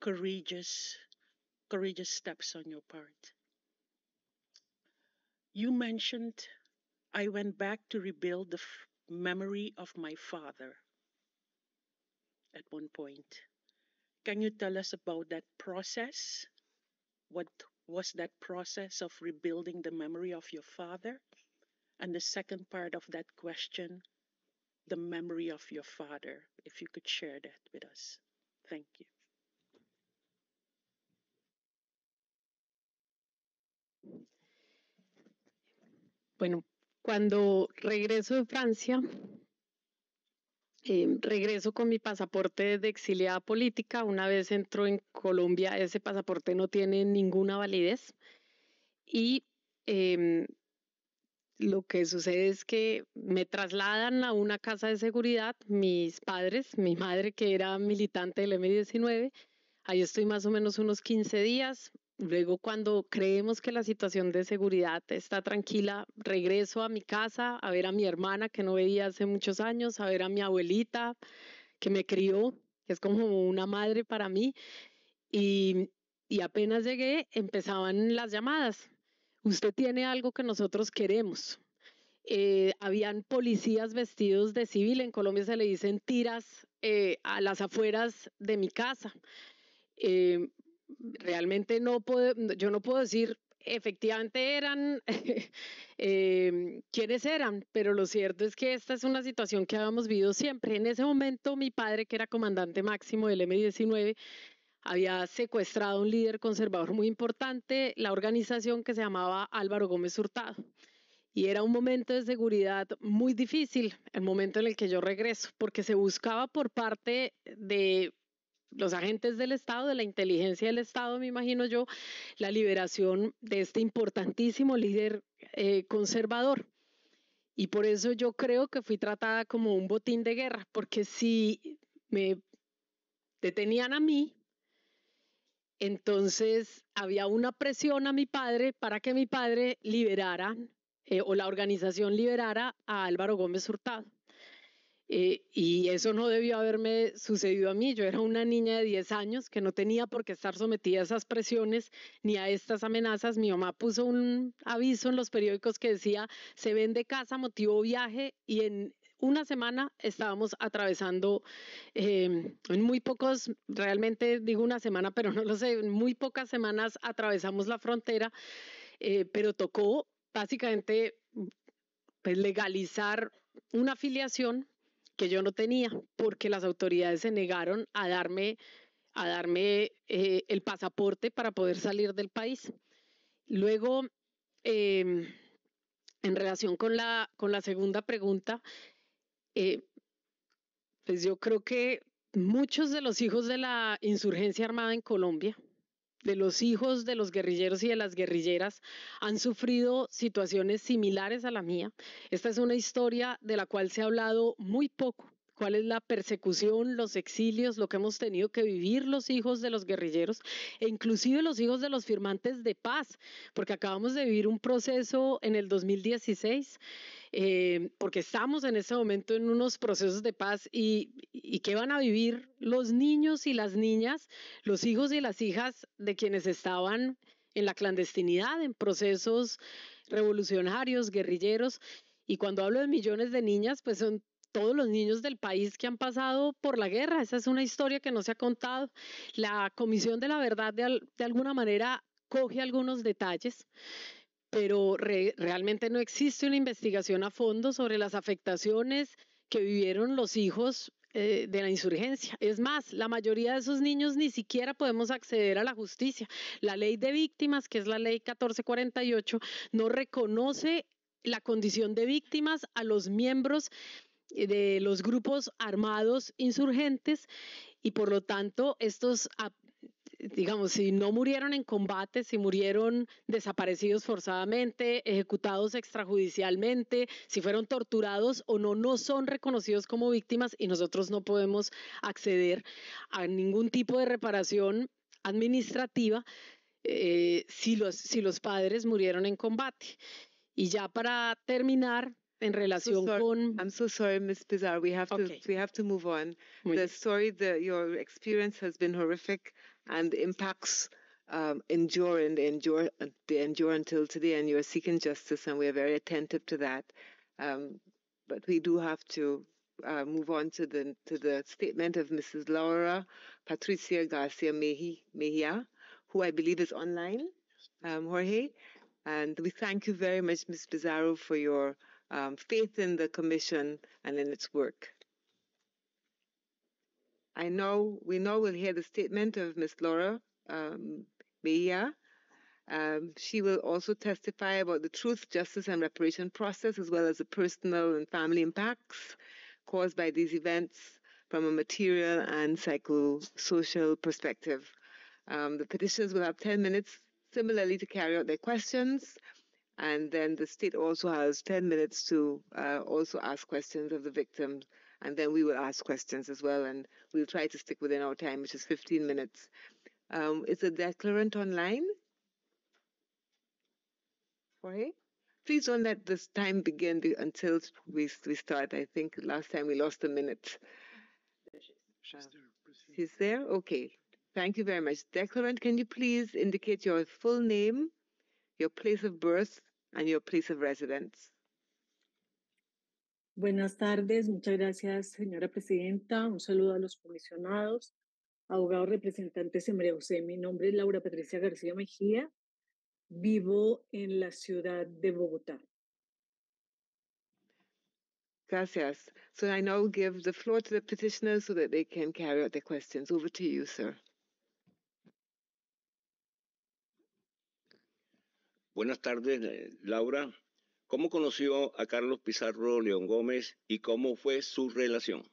courageous, courageous steps on your part. You mentioned I went back to rebuild the f- memory of my father at one point. Can you tell us about that process? What was that process of rebuilding the memory of your father? And the second part of that question, the memory of your father, if you could share that with us. Thank you. Bueno, Cuando regreso de Francia, em, regreso con mi pasaporte de exiliada política. Una vez entro en Colombia, ese pasaporte no tiene ninguna validez. Y em, lo que sucede es que me trasladan a una casa de seguridad, mis padres, mi madre que era militante del M19, ahí estoy más o menos unos 15 días, Luego, cuando creemos que la situación de seguridad está tranquila, regreso a mi casa a ver a mi hermana que no veía hace muchos años, a ver a mi abuelita que me crió, que es como una madre para mí. Y, apenas llegué, empezaban las llamadas. Usted tiene algo que nosotros queremos. Eh, habían policías vestidos de civil, en Colombia se le dicen tiras eh, a las afueras de mi casa. Eh, realmente no puedo, yo no puedo decir efectivamente eran eh, em, quienes eran, pero lo cierto es que esta es una situación que habíamos vivido siempre. En ese momento mi padre, que era comandante máximo del M-19, había secuestrado a un líder conservador muy importante, la organización que se llamaba Álvaro Gómez Hurtado. Y era un momento de seguridad muy difícil, el momento en el que yo regreso, porque se buscaba por parte de los agentes del Estado, de la inteligencia del Estado, me imagino yo, la liberación de este importantísimo líder eh, conservador. Y por eso yo creo que fui tratada como un botín de guerra, porque si me detenían a mí, entonces había una presión a mi padre para que mi padre liberara eh, o la organización liberara a Álvaro Gómez Hurtado. Eh, y eso no debió haberme sucedido a mí. Yo era una niña de 10 años que no tenía por qué estar sometida a esas presiones ni a estas amenazas. Mi mamá puso un aviso en los periódicos que decía, se vende casa, motivo viaje, y en una semana estábamos atravesando, em, en muy pocos, realmente digo una semana, pero no lo sé, en muy pocas semanas atravesamos la frontera, eh, pero tocó básicamente pues, legalizar una afiliación que yo no tenía, porque las autoridades se negaron a darme, a darme eh, el pasaporte para poder salir del país. Luego, em, en relación con la, con la segunda pregunta, eh, pues yo creo que muchos de los hijos de la insurgencia armada en Colombia de los hijos de los guerrilleros y de las guerrilleras han sufrido situaciones similares a la mía. Esta es una historia de la cual se ha hablado muy poco cuál es la persecución, los exilios, lo que hemos tenido que vivir los hijos de los guerrilleros e inclusive los hijos de los firmantes de paz, porque acabamos de vivir un proceso en el 2016, eh, porque estamos en ese momento en unos procesos de paz y, y qué van a vivir los niños y las niñas, los hijos y las hijas de quienes estaban en la clandestinidad, en procesos revolucionarios, guerrilleros. Y cuando hablo de millones de niñas, pues son todos los niños del país que han pasado por la guerra. Esa es una historia que no se ha contado. La Comisión de la Verdad de, alguna manera coge algunos detalles, pero realmente no existe una investigación a fondo sobre las afectaciones que vivieron los hijos eh, de la insurgencia. Es más, la mayoría de esos niños ni siquiera podemos acceder a la justicia. La ley de víctimas, que es la ley 1448, no reconoce la condición de víctimas a los miembros eh, de los grupos armados insurgentes y por lo tanto estos ah, digamos, si no murieron en combate, si murieron desaparecidos forzadamente, ejecutados extrajudicialmente, si fueron torturados o no, no son reconocidos como víctimas y nosotros no podemos acceder a ningún tipo de reparación administrativa eh, si, los, si los padres murieron en combate. Y ya para terminar, en relación so con. I'm so sorry, Miss Pizarro. We have okay. to we have to move on. Muy the story, the, your experience has been horrific, and the impacts um, endure and endure they endure until today. And you are seeking justice, and we are very attentive to that. Um, but we do have to uh, move on to the to the statement of Mrs. Laura Patricia Garcia Mejia, who I believe is online. Um, Jorge, and we thank you very much, Ms. Pizarro, for your um, faith in the Commission and in its work. I know we know we'll hear the statement of Ms. Laura um, Mejia. Um, she will also testify about the truth, justice, and reparation process, as well as the personal and family impacts caused by these events from a material and psychosocial perspective. Um, the petitioners will have 10 minutes similarly to carry out their questions. And then the state also has 10 minutes to uh, also ask questions of the victims. And then we will ask questions as well. And we'll try to stick within our time, which is 15 minutes. Um, is the declarant online? okay Please don't let this time begin until we, we start. I think last time we lost a minute. Is She's there? Okay. Thank you very much. Declarant, can you please indicate your full name, your place of birth, and your place of residence. Buenas tardes, muchas gracias, señora presidenta. Un saludo a los comisionados, abogados representantes en María Mi nombre es Laura Patricia García Mejía. Vivo en la ciudad de Bogotá. Gracias. So I now give the floor to the petitioners so that they can carry out their questions. Over to you, sir. Buenas tardes, eh, Laura. ¿Cómo conoció a Carlos Pizarro León Gómez y cómo fue su relación?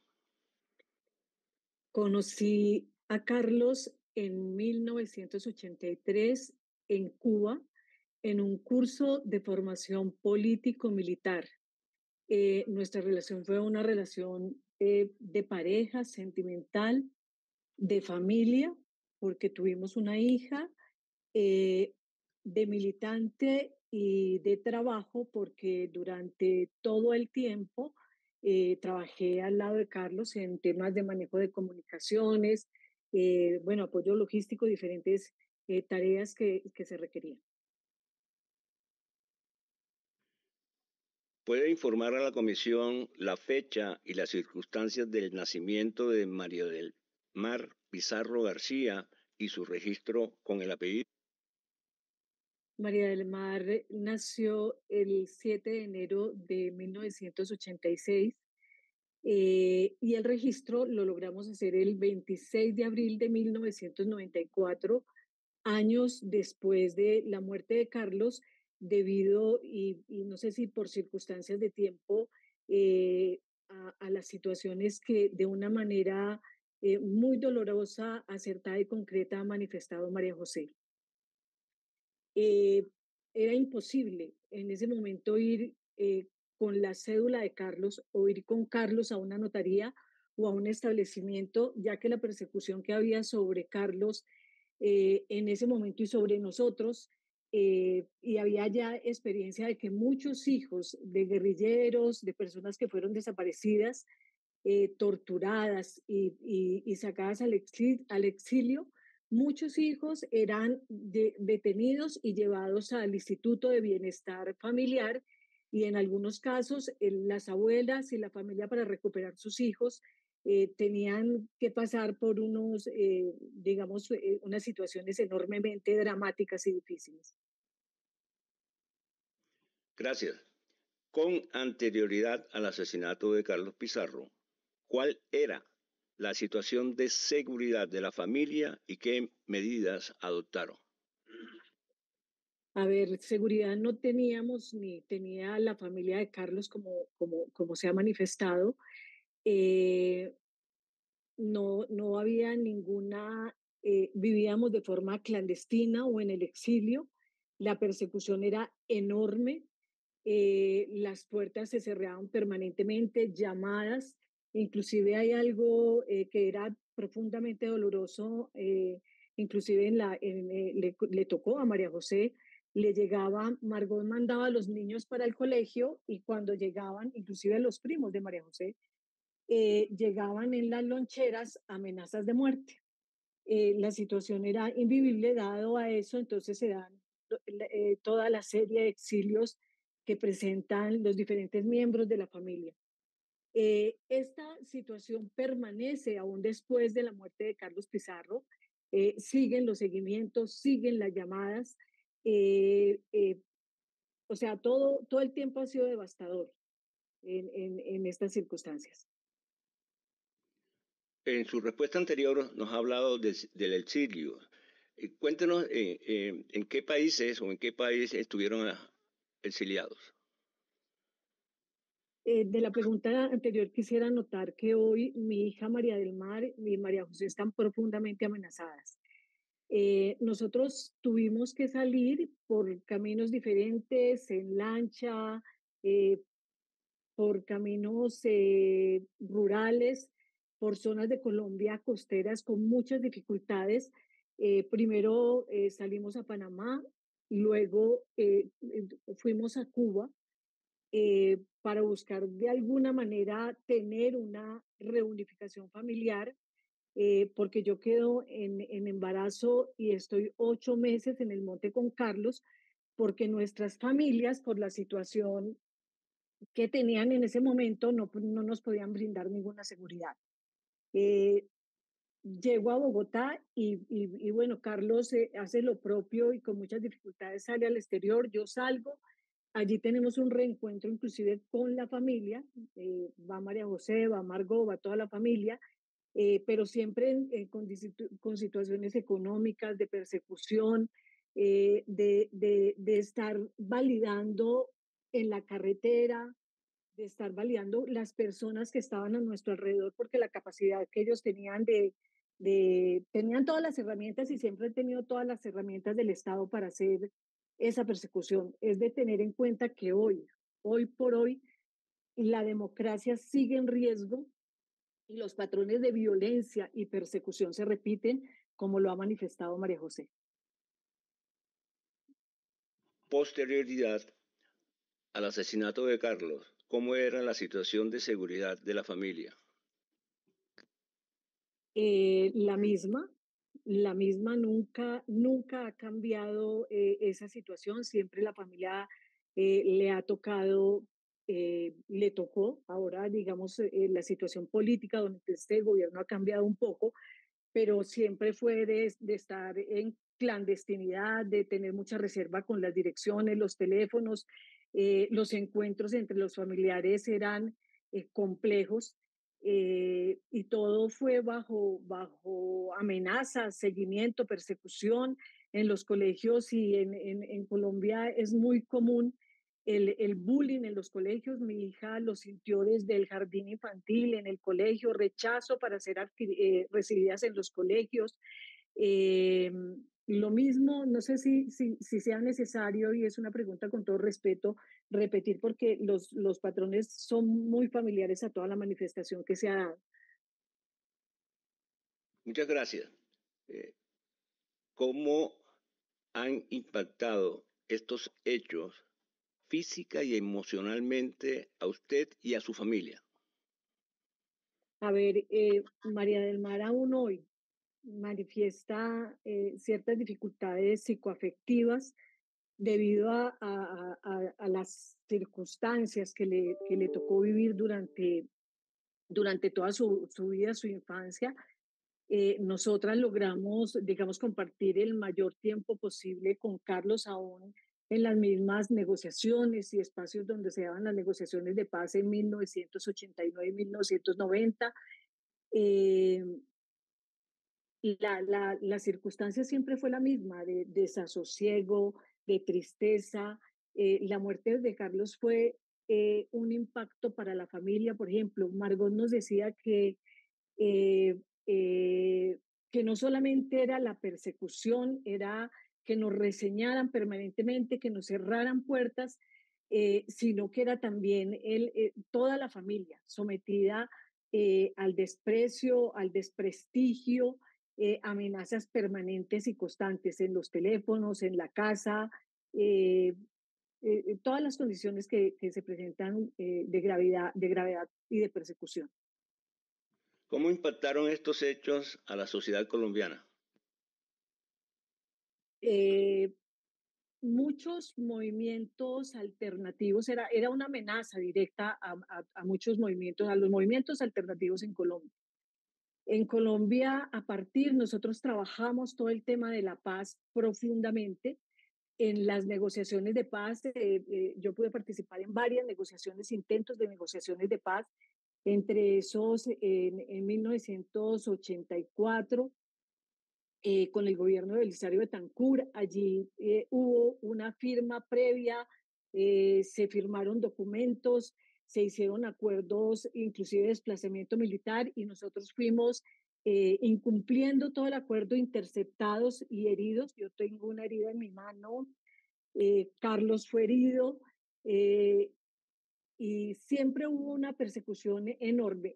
Conocí a Carlos en 1983 en Cuba en un curso de formación político-militar. Eh, nuestra relación fue una relación eh, de pareja, sentimental, de familia, porque tuvimos una hija, de militante y de trabajo porque durante todo el tiempo eh, trabajé al lado de Carlos en temas de manejo de comunicaciones, eh, bueno, apoyo logístico, diferentes eh, tareas que, que se requerían. ¿Puede informar a la comisión la fecha y las circunstancias del nacimiento de Mario del Mar Pizarro García y su registro con el apellido? María del Mar nació el 7 de enero de 1986 eh, y el registro lo logramos hacer el 26 de abril de 1994, años después de la muerte de Carlos, debido, y, no sé si por circunstancias de tiempo, eh, a, las situaciones que de una manera eh, muy dolorosa, acertada y concreta ha manifestado María José. Eh, era imposible en ese momento ir eh, con la cédula de Carlos o ir con Carlos a una notaría o a un establecimiento, ya que la persecución que había sobre Carlos eh, en ese momento y sobre nosotros, y había ya experiencia de que muchos hijos de guerrilleros, de personas que fueron desaparecidas, torturadas y, sacadas al exilio Muchos hijos eran detenidos y llevados al Instituto de Bienestar Familiar y en algunos casos las abuelas y la familia para recuperar sus hijos eh, tenían que pasar por unos, eh, digamos, eh, unas situaciones enormemente dramáticas y difíciles. Gracias. Con anterioridad al asesinato de Carlos Pizarro, ¿cuál era la situación de seguridad de la familia y qué medidas adoptaron. A ver, seguridad no teníamos ni tenía la familia de Carlos como, como, como se ha manifestado. Eh, no, no había ninguna, eh, vivíamos de forma clandestina o en el exilio. La persecución era enorme. Eh, las puertas se cerraban permanentemente, llamadas Inclusive hay algo eh, que era profundamente doloroso, eh, inclusive en la, eh, le, tocó a María José, le llegaba, Margot mandaba a los niños para el colegio y cuando llegaban, inclusive los primos de María José, llegaban en las loncheras amenazas de muerte. la situación era invivible dado a eso, entonces se dan toda la serie de exilios que presentan los diferentes miembros de la familia. Eh, esta situación permanece aún después de la muerte de Carlos Pizarro. Eh, siguen los seguimientos, siguen las llamadas. Eh, o sea, todo, todo el tiempo ha sido devastador en, estas circunstancias. En su respuesta anterior nos ha hablado del exilio. Cuéntenos en qué países o en qué países estuvieron ah, exiliados. Eh, de la pregunta anterior quisiera notar que hoy mi hija María del Mar y María José están profundamente amenazadas. Eh, nosotros tuvimos que salir por caminos diferentes, en lancha, eh, por caminos rurales, por zonas de Colombia costeras con muchas dificultades. primero salimos a Panamá, y luego fuimos a Cuba, eh, para buscar de alguna manera tener una reunificación familiar, eh, porque yo quedo en, embarazo y estoy ocho meses en el monte con Carlos, porque nuestras familias, por la situación que tenían en ese momento, no, nos podían brindar ninguna seguridad. Eh, llego a Bogotá y, bueno, Carlos hace lo propio y con muchas dificultades sale al exterior, yo salgo Allí tenemos un reencuentro inclusive con la familia, eh, va María José, va Margot, va toda la familia, eh, pero siempre eh, con, situaciones económicas, de persecución, de, estar validando en la carretera, de estar validando las personas que estaban a nuestro alrededor, porque la capacidad que ellos tenían de, de, tenían todas las herramientas y siempre han tenido todas las herramientas del Estado para hacer esa persecución, es de tener en cuenta que hoy, hoy por hoy, la democracia sigue en riesgo y los patrones de violencia y persecución se repiten, como lo ha manifestado María José. Posterioridad al asesinato de Carlos, ¿cómo era la situación de seguridad de la familia? Eh, la misma, la misma nunca, nunca ha cambiado eh, esa situación, siempre la familia eh, le ha tocado, eh, le tocó, ahora digamos la situación política donde este gobierno ha cambiado un poco, pero siempre fue de, de estar en clandestinidad, de tener mucha reserva con las direcciones, los teléfonos, los encuentros entre los familiares eran complejos eh, y todo fue bajo, bajo amenaza, seguimiento, persecución en los colegios y en, Colombia es muy común el, bullying en los colegios. Mi hija los sintió desde el jardín infantil, en el colegio, rechazo para ser eh, recibidas en los colegios. Eh, lo mismo, no sé si, si, si, sea necesario, y es una pregunta con todo respeto, repetir porque los, los patrones son muy familiares a toda la manifestación que se ha dado. Muchas gracias. Eh, ¿Cómo han impactado estos hechos física y emocionalmente a usted y a su familia? A ver, eh, María del Mar aún hoy manifiesta eh, ciertas dificultades psicoafectivas debido a, a, a, las circunstancias que le, que le tocó vivir durante, durante toda su, su vida, su infancia, eh, nosotras logramos, digamos, compartir el mayor tiempo posible con Carlos aún en las mismas negociaciones y espacios donde se daban las negociaciones de paz en 1989 y 1990. Eh, la, la, circunstancia siempre fue la misma, de desasosiego, de tristeza. Eh, la muerte de Carlos fue eh, un impacto para la familia, por ejemplo. Margot nos decía que, eh, que no solamente era la persecución, era que nos reseñaran permanentemente, que nos cerraran puertas, sino que era también el, toda la familia sometida al desprecio, al desprestigio, eh, amenazas permanentes y constantes en los teléfonos, en la casa, eh, eh, todas las condiciones que, se presentan de, gravedad, de gravedad y de persecución. ¿Cómo impactaron estos hechos a la sociedad colombiana? muchos movimientos alternativos, era, era una amenaza directa a muchos movimientos, a los movimientos alternativos en Colombia. En Colombia, a partir, nosotros trabajamos todo el tema de la paz profundamente. En las negociaciones de paz, eh, eh, yo pude participar en varias negociaciones, intentos de negociaciones de paz, entre esos en, 1984 eh, con el gobierno de Tancur, Allí hubo una firma previa, se firmaron documentos, se hicieron acuerdos, inclusive desplazamiento militar, y nosotros fuimos eh, incumpliendo todo el acuerdo, interceptados y heridos. Yo tengo una herida en mi mano, eh, Carlos fue herido, eh, y siempre hubo una persecución enorme.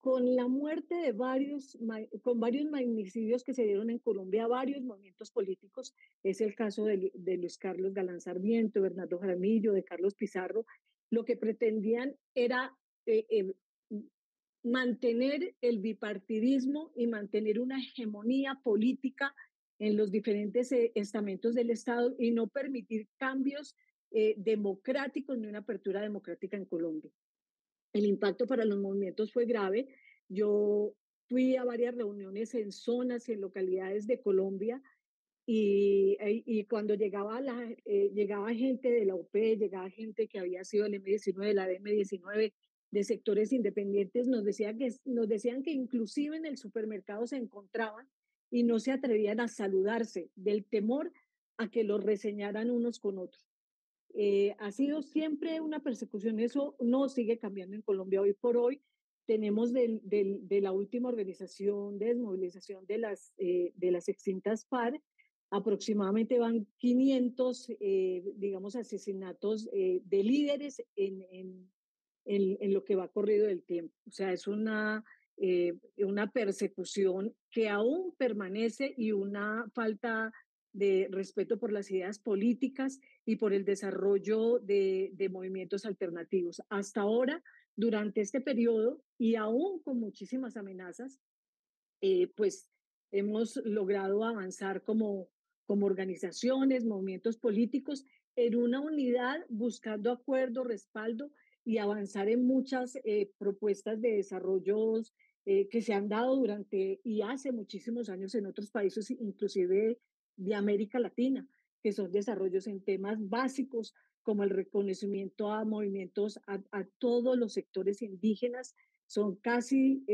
Con la muerte de varios, con varios magnicidios que se dieron en Colombia, varios movimientos políticos, es el caso de, de Luis Carlos Galán Sarmiento, Bernardo Jaramillo, de Carlos Pizarro, lo que pretendían era eh, em, mantener el bipartidismo y mantener una hegemonía política en los diferentes eh, estamentos del Estado y no permitir cambios eh, democráticos ni una apertura democrática en Colombia. El impacto para los movimientos fue grave. Yo fui a varias reuniones en zonas y en localidades de Colombia eh, y, cuando llegaba, la, eh, llegaba gente de la UP, llegaba gente que había sido del M19, de la DM19, de sectores independientes, nos, decían que, nos decían que inclusive en el supermercado se encontraban y no se atrevían a saludarse del temor a que los reseñaran unos con otros. Eh, ha sido siempre una persecución, eso no sigue cambiando en Colombia hoy por hoy. Tenemos de la última organización de desmovilización de las, de las extintas FARC, aproximadamente van 500, eh, digamos, asesinatos eh, de líderes en, en, lo que va corrido del tiempo. O sea, es una, eh, una persecución que aún permanece y una falta de respeto por las ideas políticas y por el desarrollo de, de movimientos alternativos. Hasta ahora, durante este periodo y aún con muchísimas amenazas, pues hemos logrado avanzar como como organizaciones, movimientos políticos, en una unidad buscando acuerdo, respaldo y avanzar en muchas eh, propuestas de desarrollos eh, que se han dado durante y hace muchísimos años en otros países, inclusive de América Latina, que son desarrollos en temas básicos como el reconocimiento a movimientos a, todos los sectores indígenas. Son casi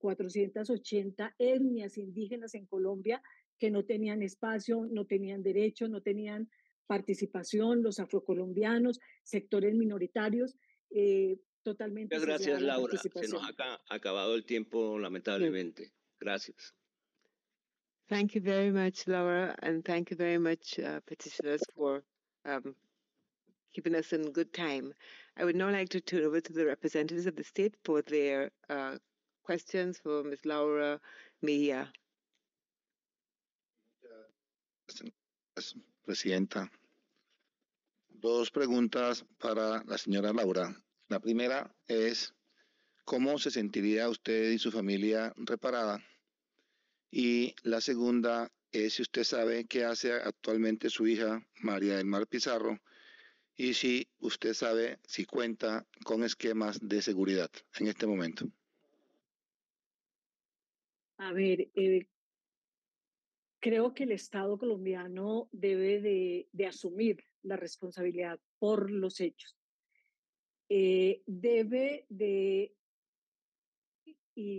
480 eh, etnias indígenas en Colombia que no tenían espacio, no tenían derecho, no tenían participación, los afrocolombianos, sectores minoritarios. Eh, totalmente. Muchas gracias, Laura. Se nos ha acabado el tiempo, lamentablemente. Gracias. Thank you very much, Laura, and thank you very much, uh, petitioners, for um, keeping us in good time. I would now like to turn over to the representatives of the state for their uh, questions for Ms. Laura Mejia. Pues, presidenta. Dos preguntas para la señora Laura. La primera es, ¿cómo se sentiría usted y su familia reparada? Y la segunda es si usted sabe qué hace actualmente su hija María del Mar Pizarro y si usted sabe si cuenta con esquemas de seguridad en este momento. A ver, eh, creo que el Estado colombiano debe de, asumir la responsabilidad por los hechos. Eh, debe de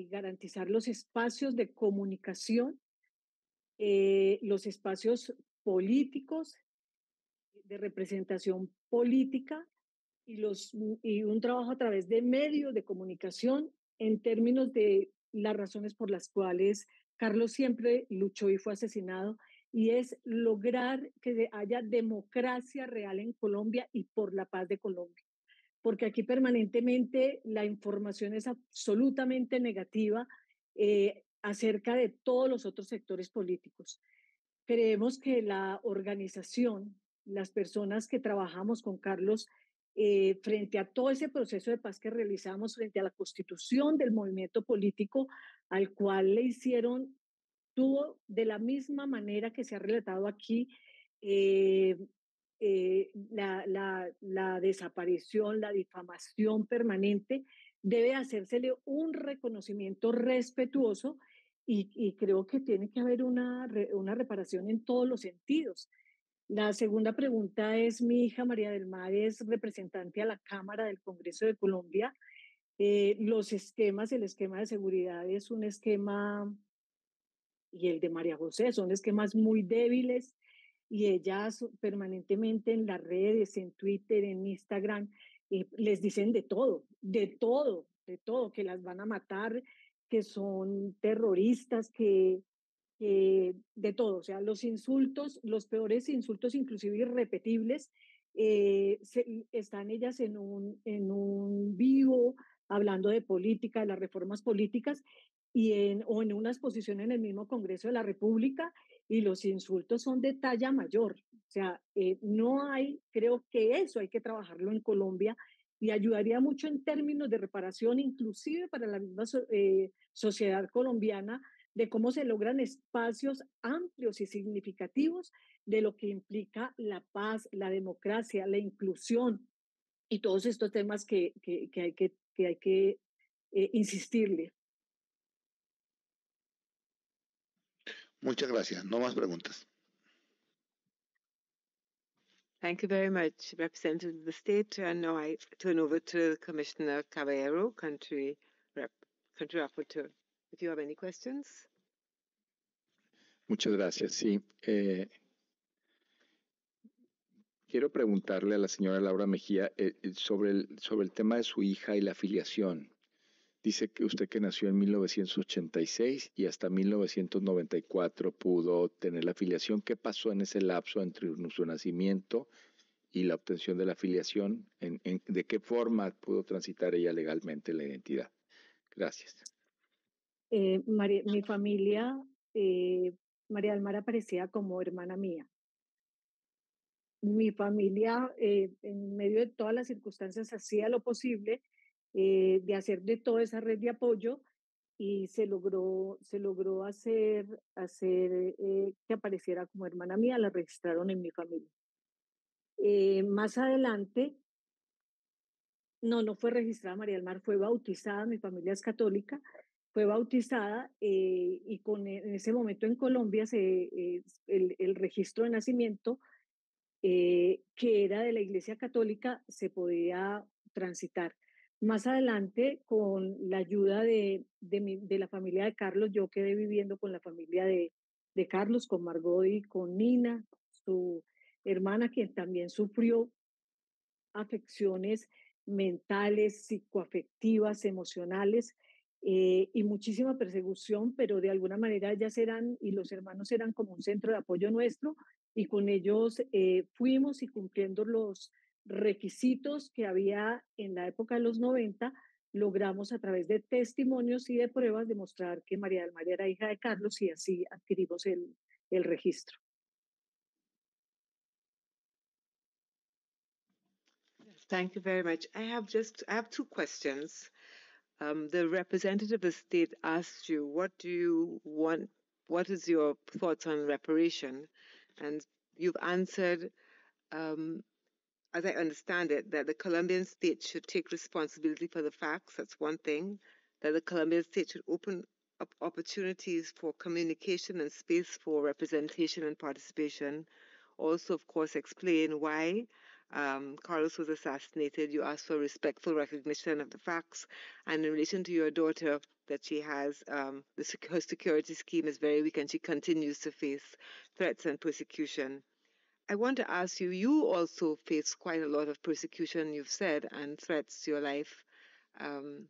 garantizar los espacios de comunicación, eh, los espacios políticos de representación política y, los, y un trabajo a través de medios de comunicación en términos de las razones por las cuales Carlos siempre luchó y fue asesinado y es lograr que haya democracia real en Colombia y por la paz de Colombia. Porque aquí permanentemente la información es absolutamente negativa eh, acerca de todos los otros sectores políticos. Creemos que la organización, las personas que trabajamos con Carlos, eh, frente a todo ese proceso de paz que realizamos, frente a la constitución del movimiento político al cual le hicieron, tuvo de la misma manera que se ha relatado aquí, eh, eh, la, la, desaparición, la difamación permanente, debe hacérsele un reconocimiento respetuoso y, y, creo que tiene que haber una, una reparación en todos los sentidos. La segunda pregunta es, mi hija María del Mar es representante a la Cámara del Congreso de Colombia. Eh, los esquemas, el esquema de seguridad es un esquema, y el de María José, son esquemas muy débiles y ellas permanentemente en las redes, en Twitter, en Instagram, eh, les dicen de todo, de todo, de todo, que las van a matar, que son terroristas, que eh, de todo, o sea, los insultos, los peores insultos, inclusive irrepetibles, eh, están ellas en un, en un vivo hablando de política, de las reformas políticas, y en, o en una exposición en el mismo Congreso de la República, y los insultos son de talla mayor. O sea, eh, no hay, creo que eso hay que trabajarlo en Colombia y ayudaría mucho en términos de reparación, inclusive para la misma sociedad colombiana, de cómo se logran espacios amplios y significativos de lo que implica la paz, la democracia, la inclusión y todos estos temas que, que, que hay que, que, hay que eh, insistirle. Muchas gracias. No más preguntas. Thank you very much, Representative of the State. And now I turn over to Commissioner Caballero, Country, Rep, Country Rapporteur questions. Muchas gracias. Sí. Eh, quiero preguntarle a la señora Laura Mejía eh, eh, sobre, el, sobre el tema de su hija y la afiliación. Dice que usted que nació en 1986 y hasta 1994 pudo tener la afiliación. ¿Qué pasó en ese lapso entre su nacimiento y la obtención de la afiliación? de qué forma pudo transitar ella legalmente la identidad? Gracias. Eh, mi familia, eh, María del Mar aparecía como hermana mía. Mi familia, eh, en medio de todas las circunstancias, hacía lo posible de hacer de toda esa red de apoyo y se logró, se logró hacer, hacer que apareciera como hermana mía, la registraron en mi familia. más adelante, no, no fue registrada María del Mar, fue bautizada, mi familia es católica, fue bautizada eh, y con, e, en ese momento en Colombia eh, el, registro de nacimiento eh, que era de la Iglesia Católica se podía transitar. Más adelante, con la ayuda de, la familia de Carlos, yo quedé viviendo con la familia de, de Carlos, con Margodi con Nina, su hermana, quien también sufrió afecciones mentales, psicoafectivas, emocionales eh, y muchísima persecución, pero de alguna manera ya serán y los hermanos eran como un centro de apoyo nuestro y con ellos eh, fuimos y cumpliendo los requisitos que había en la época de los 90, logramos a través de testimonios y de pruebas demostrar que María del Mar era hija de Carlos y así adquirimos el, el registro. Thank you very much. I um, the representative of the state asks you, what do you want? What is your thoughts on reparation? And you've answered, um, as I understand it, that the Colombian state should take responsibility for the facts. That's one thing. That the Colombian state should open up opportunities for communication and space for representation and participation. Also, of course, explain why um, Carlos was assassinated. You asked for respectful recognition of the facts. And in relation to your daughter, that she has, um, the, her security scheme is very weak and she continues to face threats and persecution. I want to ask you, you also face quite a lot of persecution, you've said, and threats to your life. Um,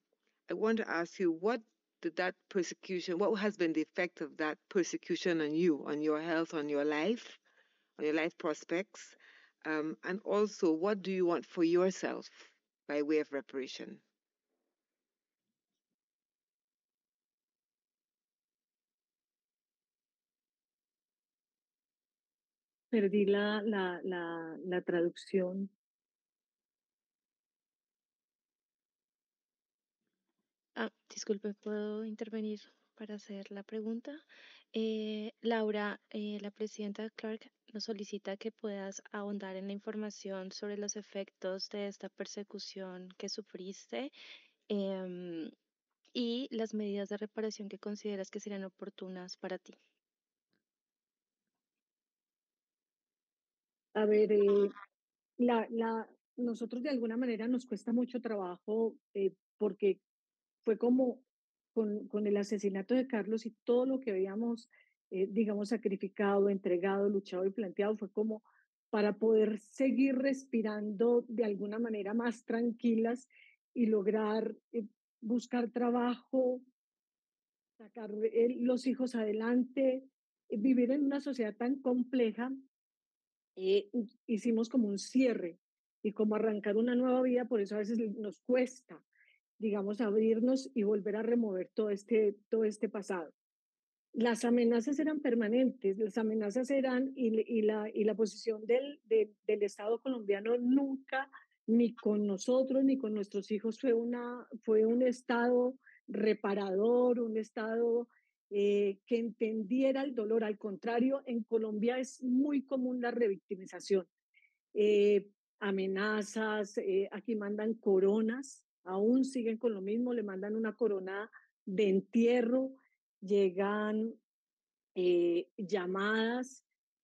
I want to ask you, what did that persecution, what has been the effect of that persecution on you, on your health, on your life, on your life prospects? Um, and also, what do you want for yourself by way of reparation? Perdí la, la, la, la traducción. Ah, disculpe, ¿puedo intervenir para hacer la pregunta? Eh, Laura, eh, la presidenta Clark, nos solicita que puedas ahondar en la información sobre los efectos de esta persecución que sufriste em, y las medidas de reparación que consideras que serían oportunas para ti. A ver, eh, la, nosotros de alguna manera nos cuesta mucho trabajo eh, porque fue como con, con, el asesinato de Carlos y todo lo que veíamos eh, digamos, sacrificado, entregado, luchado y planteado, fue como para poder seguir respirando de alguna manera más tranquilas y lograr eh, buscar trabajo, sacar eh, los hijos adelante, vivir en una sociedad tan compleja, hicimos como un cierre y como arrancar una nueva vida, por eso a veces nos cuesta, digamos, abrirnos y volver a remover todo este, todo este pasado las amenazas eran permanentes, las amenazas eran y, la, posición del, Estado colombiano nunca, ni con nosotros, ni con nuestros hijos, fue, una, fue un Estado reparador, un Estado eh, que entendiera el dolor. Al contrario, en Colombia es muy común la revictimización. Eh, amenazas, eh, aquí mandan coronas, aún siguen con lo mismo, le mandan una corona de entierro llegan eh, llamadas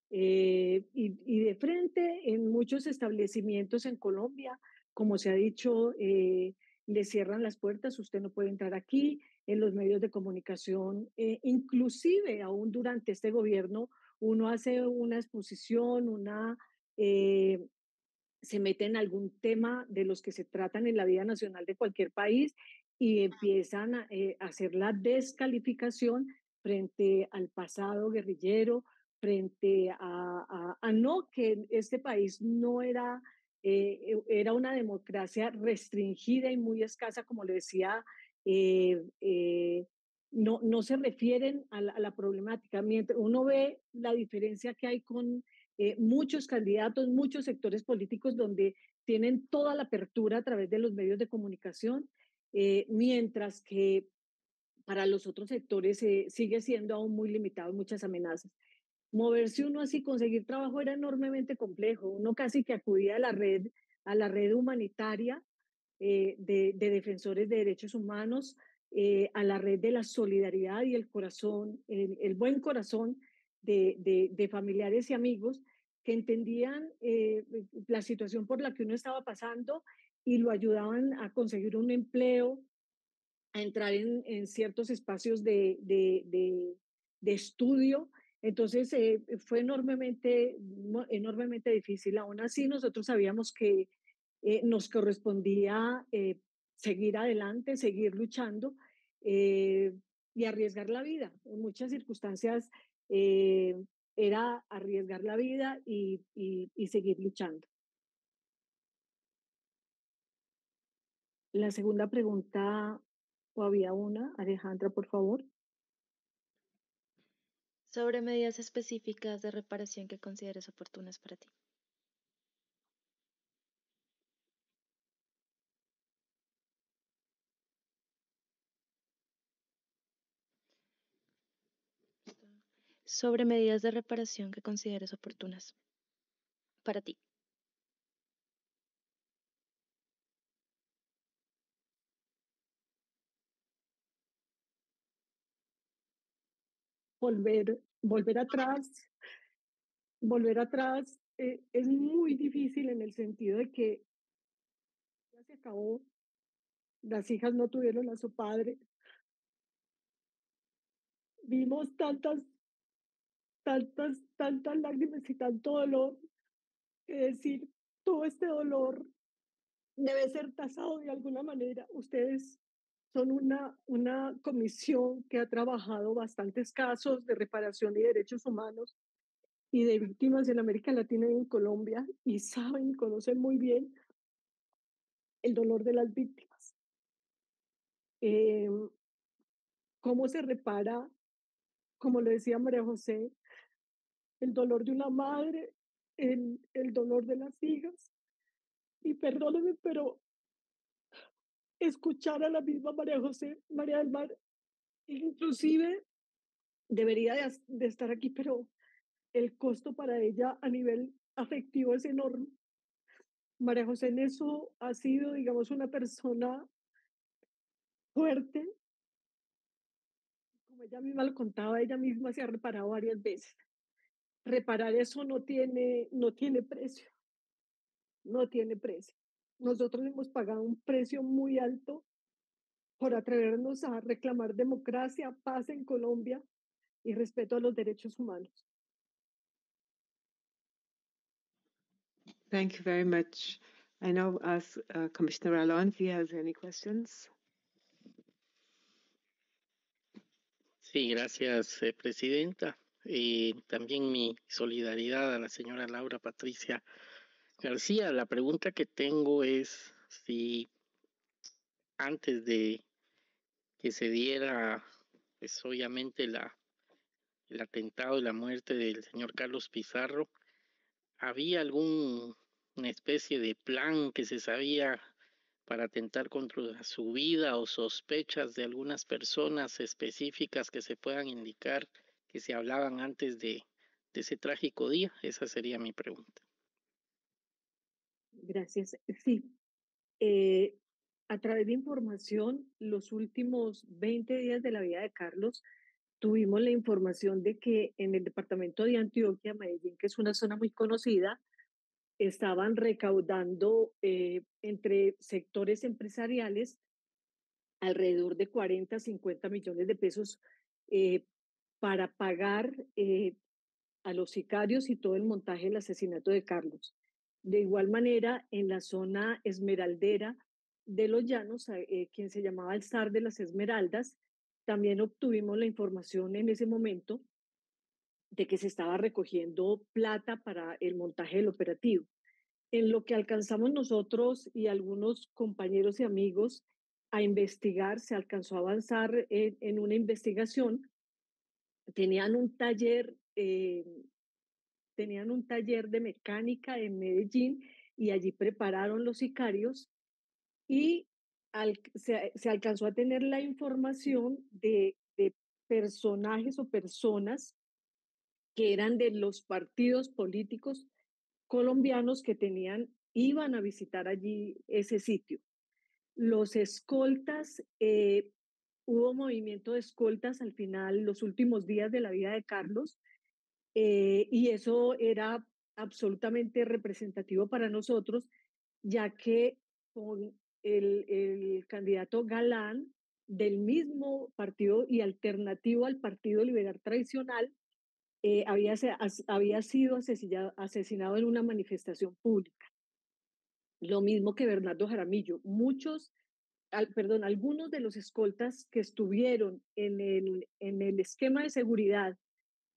eh, y, de frente en muchos establecimientos en Colombia, como se ha dicho, eh, le cierran las puertas, usted no puede entrar aquí, en los medios de comunicación, inclusive aún durante este gobierno, uno hace una exposición, una se mete en algún tema de los que se tratan en la vida nacional de cualquier país y empiezan a eh, hacer la descalificación frente al pasado guerrillero, frente a, no que este país no era, eh, e, era una democracia restringida y muy escasa, como le decía eh, no, no se refieren a la, problemática. Mientras uno ve la diferencia que hay con muchos candidatos, muchos sectores políticos donde tienen toda la apertura a través de los medios de comunicación eh, mientras que para los otros sectores sigue siendo aún muy limitado muchas amenazas. Moverse uno así, conseguir trabajo era enormemente complejo. Uno casi que acudía a la red, a la red humanitaria eh, de, defensores de derechos humanos, eh, a la red de la solidaridad y el corazón, el, buen corazón de, de, familiares y amigos que entendían la situación por la que uno estaba pasando y lo ayudaban a conseguir un empleo, a entrar en, ciertos espacios de, estudio. Entonces eh, fue enormemente, enormemente difícil. Aún así, nosotros sabíamos que eh, nos correspondía eh, seguir adelante, seguir luchando y arriesgar la vida. En muchas circunstancias era arriesgar la vida y seguir luchando. La segunda pregunta, o había una, Alejandra, por favor. Sobre medidas específicas de reparación que consideres oportunas para ti. Sobre medidas de reparación que consideres oportunas para ti. volver, volver atrás, volver atrás eh, es muy difícil en el sentido de que ya se acabó, las hijas no tuvieron a su padre. Vimos tantas, tantas, tantas lágrimas y tanto dolor, es decir, todo este dolor debe ser tasado de alguna manera. Ustedes son una, una comisión que ha trabajado bastantes casos de reparación y derechos humanos y de víctimas en América Latina y en Colombia y saben y conocen muy bien el dolor de las víctimas. Em, ¿Cómo se repara, como lo decía María José, el dolor de una madre, el, el dolor de las hijas? Y perdónenme, pero escuchar a la misma María José, María del Mar, e inclusive debería de, estar aquí, pero el costo para ella a nivel afectivo es enorme. María José en eso ha sido, digamos, una persona fuerte. Como ella misma lo contaba, ella misma se ha reparado varias veces. Reparar eso no tiene, no tiene precio. No tiene precio nosotros hemos pagado un precio muy alto por atrevernos a reclamar democracia, paz en Colombia y respeto a los derechos humanos. Thank you very much. I now ask uh, Commissioner Alon if he has any questions. Sí, gracias, eh, Presidenta. Y también mi solidaridad a la señora Laura Patricia García, la pregunta que tengo es si antes de que se diera, pues obviamente, la, el atentado y la muerte del señor Carlos Pizarro, ¿había alguna especie de plan que se sabía para atentar contra su vida o sospechas de algunas personas específicas que se puedan indicar que se hablaban antes de ese trágico día? Esa sería mi pregunta. Gracias. Sí. Eh, a través de información, los últimos 20 días de la vida de Carlos, tuvimos la información de que en el departamento de Antioquia, Medellín, que es una zona muy conocida, estaban recaudando eh, entre sectores empresariales alrededor de 40, 50 millones de pesos eh, para pagar a los sicarios y todo el montaje del asesinato de Carlos. De igual manera, en la zona esmeraldera de los llanos, eh, quien se llamaba el zar de las esmeraldas, también obtuvimos la información en ese momento de que se estaba recogiendo plata para el montaje del operativo. En lo que alcanzamos nosotros y algunos compañeros y amigos a investigar, se alcanzó a avanzar en, una investigación. Tenían un taller eh, tenían un taller de mecánica en Medellín y allí prepararon los sicarios y se, alcanzó a tener la información de, personajes o personas que eran de los partidos políticos colombianos que tenían, iban a visitar allí ese sitio. Los escoltas, eh, hubo movimiento de escoltas al final, los últimos días de la vida de Carlos, eh, y eso era absolutamente representativo para nosotros, ya que con el, candidato Galán del mismo partido y alternativo al Partido Liberal Tradicional, eh, había, había sido asesinado, en una manifestación pública. Lo mismo que Bernardo Jaramillo. Muchos, perdón, algunos de los escoltas que estuvieron en en el esquema de seguridad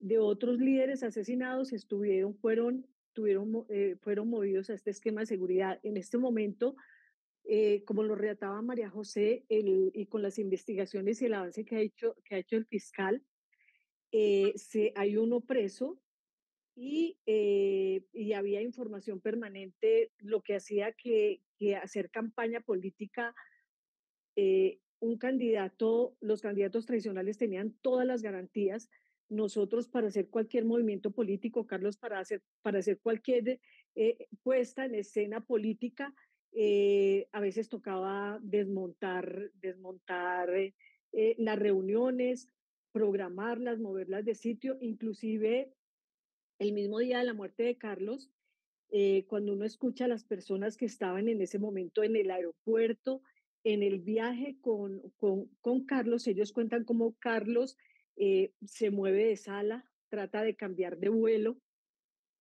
de otros líderes asesinados estuvieron, fueron, tuvieron, eh, fueron movidos a este esquema de seguridad. En este momento, eh, como lo relataba María José, y con las investigaciones y el avance que ha hecho, que ha hecho el fiscal, eh, hay uno preso y, había información permanente, lo que hacía que, que hacer campaña política, un candidato, los candidatos tradicionales tenían todas las garantías nosotros para hacer cualquier movimiento político, Carlos, para hacer, para hacer cualquier eh, puesta en escena política, eh, a veces tocaba desmontar, desmontar eh, las reuniones, programarlas, moverlas de sitio, inclusive el mismo día de la muerte de Carlos, cuando uno escucha a las personas que estaban en ese momento en el aeropuerto, en el viaje con, con, con Carlos, ellos cuentan cómo Carlos eh, se mueve de sala, trata de cambiar de vuelo.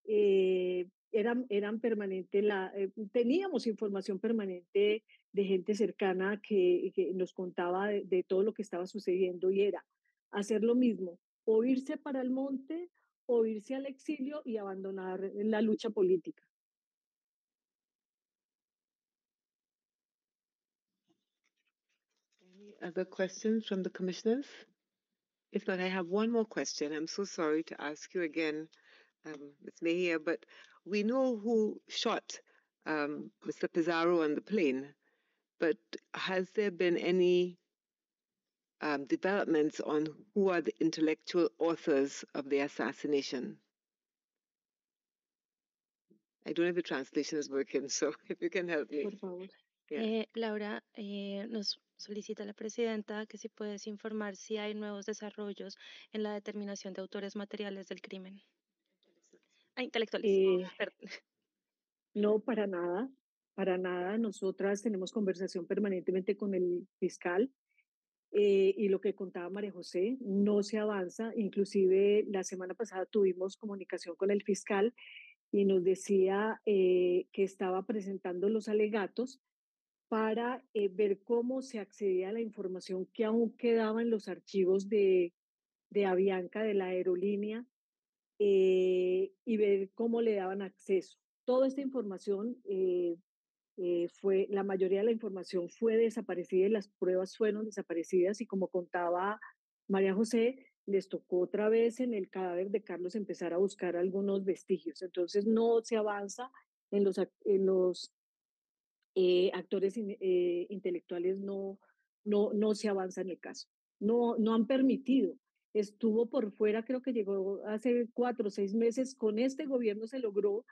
Eh, eran, eran permanente la, eh, teníamos información permanente de gente cercana que, nos contaba de, todo lo que estaba sucediendo y era hacer lo mismo, o irse para el monte o irse al exilio y abandonar la lucha política. Any other questions from the If not, I have one more question. I'm so sorry to ask you again, um, Ms. Mejia, but we know who shot um, Mr. Pizarro on the plane, but has there been any um, developments on who are the intellectual authors of the assassination? I don't know if the translation is working, so if you can help me. Por favor. Yeah. Eh, Laura, eh, nos Solicita la presidenta que si puedes informar si hay nuevos desarrollos en la determinación de autores materiales del crimen. Ah, eh, no, para nada, para nada. Nosotras tenemos conversación permanentemente con el fiscal eh, y lo que contaba María José, no se avanza. Inclusive la semana pasada tuvimos comunicación con el fiscal y nos decía eh, que estaba presentando los alegatos para eh, ver cómo se accedía a la información que aún quedaba en los archivos de, Avianca, de la aerolínea, eh, y ver cómo le daban acceso. Toda esta información eh, fue, la mayoría de la información fue desaparecida las pruebas fueron desaparecidas y como contaba María José, les tocó otra vez en el cadáver de Carlos empezar a buscar algunos vestigios. Entonces no se avanza en los, en los eh, actores eh, intelectuales no, no, no se avanza en el caso. No, no han permitido. Estuvo por fuera, creo que llegó hace cuatro o seis meses, con este gobierno se logró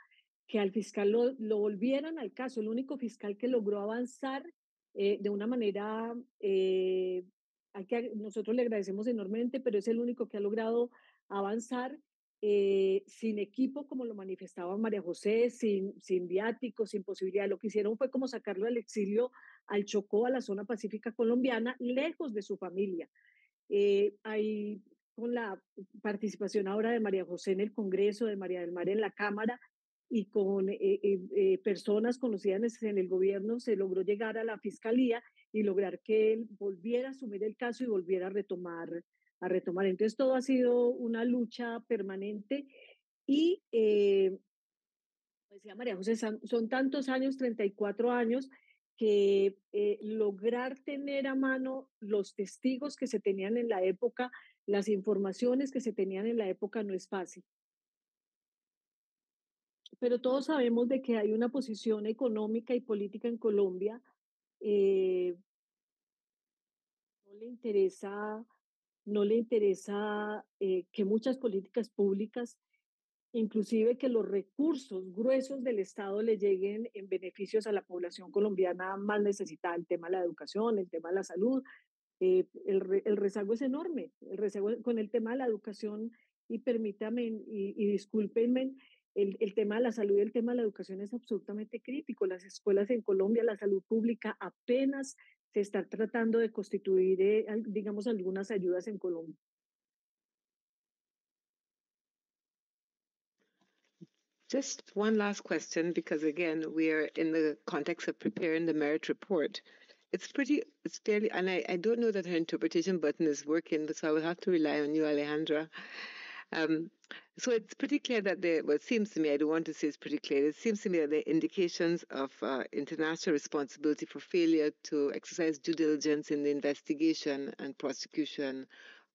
que al fiscal lo, volvieran al caso, el único fiscal que logró avanzar eh, de una manera, eh, que nosotros le agradecemos enormemente, pero es el único que ha logrado avanzar eh, sin equipo, como lo manifestaba María José, sin, sin viático, sin posibilidad. Lo que hicieron fue como sacarlo al exilio al Chocó, a la zona pacífica colombiana, lejos de su familia. Eh, ahí, con la participación ahora de María José en el Congreso, de María del Mar en la Cámara y con eh, personas conocidas en el gobierno, se logró llegar a la fiscalía y lograr que él volviera a asumir el caso y volviera a retomar a retomar. Entonces, todo ha sido una lucha permanente y, eh, decía María José, son tantos años, 34 años, que eh, lograr tener a mano los testigos que se tenían en la época, las informaciones que se tenían en la época no es fácil. Pero todos sabemos de que hay una posición económica y política en Colombia. Eh, no le interesa no le interesa eh, que muchas políticas públicas, inclusive que los recursos gruesos del Estado le lleguen en beneficios a la población colombiana más necesitada, el tema de la educación, el tema de la salud. Eh, el, rezago es enorme, el rezago con el tema de la educación y permítame y, discúlpenme, el, el, tema de la salud y el tema de la educación es absolutamente crítico. Las escuelas en Colombia, la salud pública apenas se está tratando de constituir, eh, digamos, algunas ayudas en Colombia. Just one last question, because again, we are in the context of preparing the merit report. It's pretty, it's fairly, and I, I don't know that her interpretation button is working, so I will have to rely on you, Alejandra. Um, so it's pretty clear that there, well, it seems to me, I don't want to say it's pretty clear, it seems to me that there are indications of uh, international responsibility for failure to exercise due diligence in the investigation and prosecution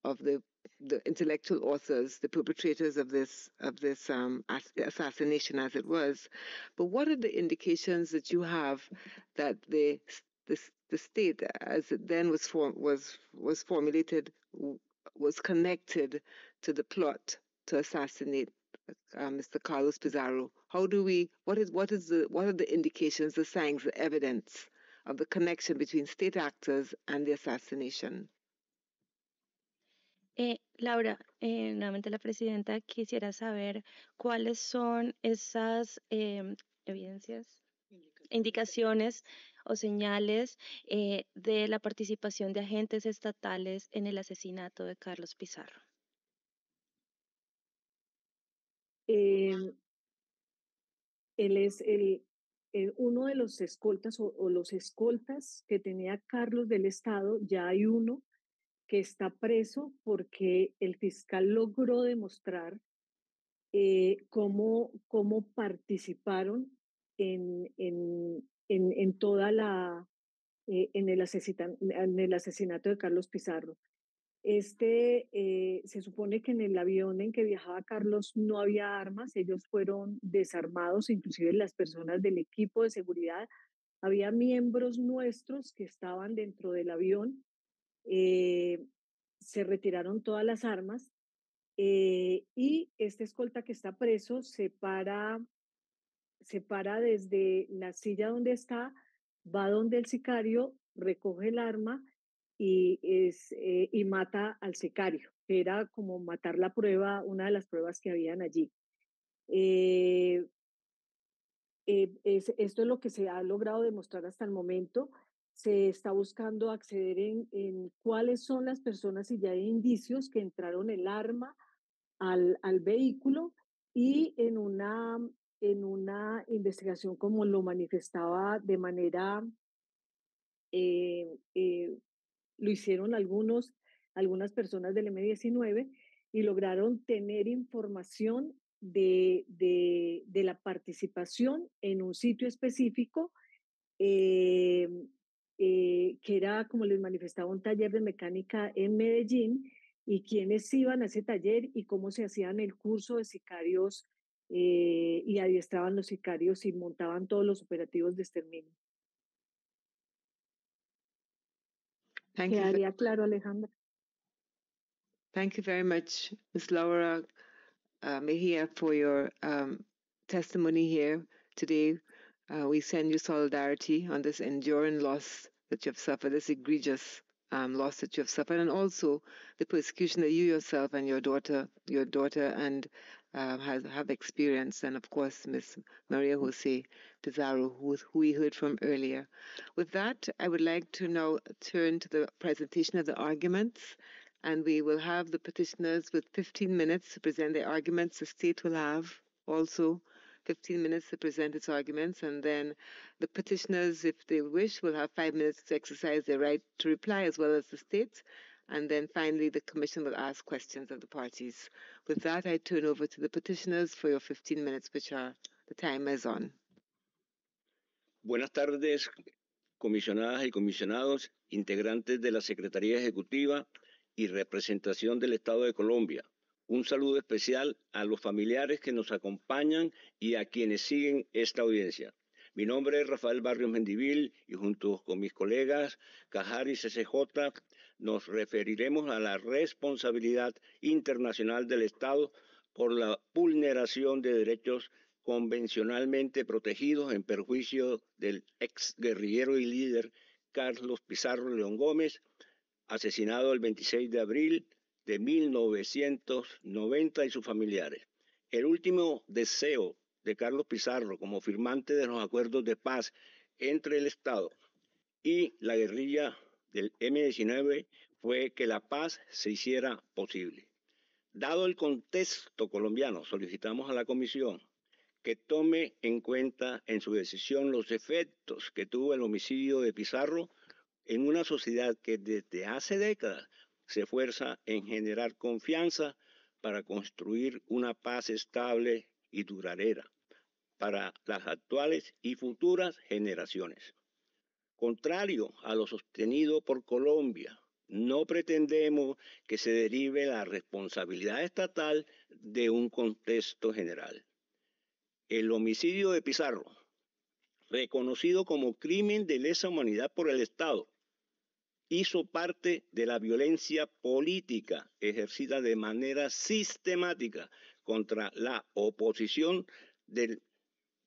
of the the intellectual authors, the perpetrators of this of this um, assassination, as it was. But what are the indications that you have that the the, the state, as it then was form, was was formulated, was connected to the plot to assassinate uh, uh, Mr. Carlos Pizarro? How do we? What is what is the what are the indications, the signs, the evidence of the connection between state actors and the assassination? Eh, Laura, eh, nuevamente la presidenta quisiera saber cuáles son esas eh, evidencias, indicaciones. indicaciones o señales eh, de la participación de agentes estatales en el asesinato de Carlos Pizarro. Em, él es el, eh, uno de los escoltas o, los escoltas que tenía Carlos del Estado, ya hay uno que está preso porque el fiscal logró demostrar eh, cómo, cómo, participaron en, en, toda la, eh, en, el en el asesinato de Carlos Pizarro. Este, eh, se supone que en el avión en que viajaba Carlos no había armas, ellos fueron desarmados, inclusive las personas del equipo de seguridad. Había miembros nuestros que estaban dentro del avión, eh, se retiraron todas las armas eh, y este escolta que está preso se para, se para desde la silla donde está, va donde el sicario, recoge el arma y, es, eh, y mata al secario que era como matar la prueba, una de las pruebas que habían allí. Eh, eh, esto es lo que se ha logrado demostrar hasta el momento. Se está buscando acceder en, cuáles son las personas y ya hay indicios que entraron el arma al, vehículo y en una, en una investigación como lo manifestaba de manera lo hicieron algunos, algunas personas del M19 y lograron tener información de, de, de la participación en un sitio específico eh, eh, que era, como les manifestaba, un taller de mecánica en Medellín y quiénes iban a ese taller y cómo se hacían el curso de sicarios eh, y adiestraban los sicarios y montaban todos los operativos de exterminio. Thank you. claro, Alejandra. Thank you very much, Ms. Laura uh, Mejia, for your um, testimony here today. Uh, we send you solidarity on this enduring loss that you have suffered, this egregious um, loss that you have suffered, and also the persecution that you yourself and your daughter, your daughter and um, have experience, and of course Ms. Maria Jose Pizarro, who, who we heard from earlier. With that, I would like to now turn to the presentation of the arguments, and we will have the petitioners with 15 minutes to present their arguments. The state will have also 15 minutes to present its arguments, and then the petitioners, if they wish, will have five minutes to exercise their right to reply, as well as the state. And then finally, the Commission will ask questions of the parties. With that, I turn over to the petitioners 15 minutes, the time Buenas tardes, comisionadas y comisionados, integrantes de la Secretaría Ejecutiva y representación del Estado de Colombia. Un saludo especial a los familiares que nos acompañan y a quienes siguen esta audiencia. Mi nombre es Rafael Barrios Mendivil y junto con mis colegas y CCJ nos referiremos a la responsabilidad internacional del Estado por la vulneración de derechos convencionalmente protegidos en perjuicio del ex guerrillero y líder Carlos Pizarro León Gómez, asesinado el 26 de abril de 1990 y sus familiares. El último deseo de Carlos Pizarro como firmante de los acuerdos de paz entre el Estado y la guerrilla del M-19 fue que la paz se hiciera posible. Dado el contexto colombiano, solicitamos a la Comisión que tome en cuenta en su decisión los efectos que tuvo el homicidio de Pizarro en una sociedad que desde hace décadas se esfuerza en generar confianza para construir una paz estable y duradera para las actuales y futuras generaciones. Contrario a lo sostenido por Colombia, no pretendemos que se derive la responsabilidad estatal de un contexto general. El homicidio de Pizarro, reconocido como crimen de lesa humanidad por el Estado, hizo parte de la violencia política ejercida de manera sistemática contra la oposición de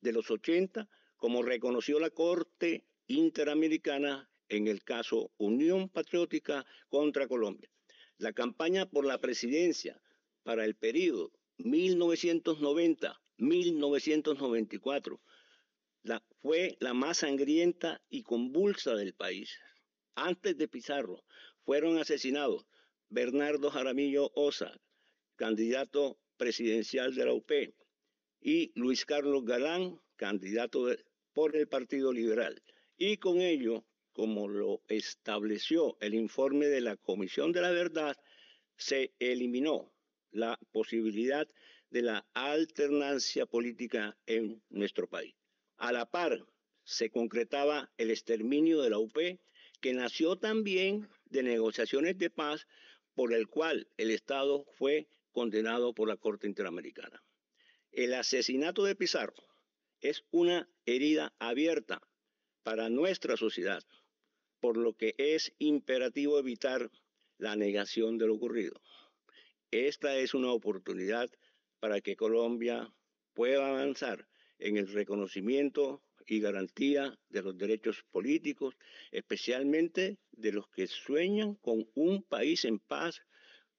los 80, como reconoció la Corte interamericana en el caso Unión Patriótica contra Colombia. La campaña por la presidencia para el periodo 1990-1994 fue la más sangrienta y convulsa del país. Antes de Pizarro fueron asesinados Bernardo Jaramillo Osa, candidato presidencial de la UP, y Luis Carlos Galán, candidato por el Partido Liberal y con ello, como lo estableció el informe de la Comisión de la Verdad, se eliminó la posibilidad de la alternancia política en nuestro país. A la par, se concretaba el exterminio de la UP, que nació también de negociaciones de paz por el cual el Estado fue condenado por la Corte Interamericana. El asesinato de Pizarro es una herida abierta para nuestra sociedad, por lo que es imperativo evitar la negación de lo ocurrido. Esta es una oportunidad para que Colombia pueda avanzar en el reconocimiento y garantía de los derechos políticos, especialmente de los que sueñan con un país en paz,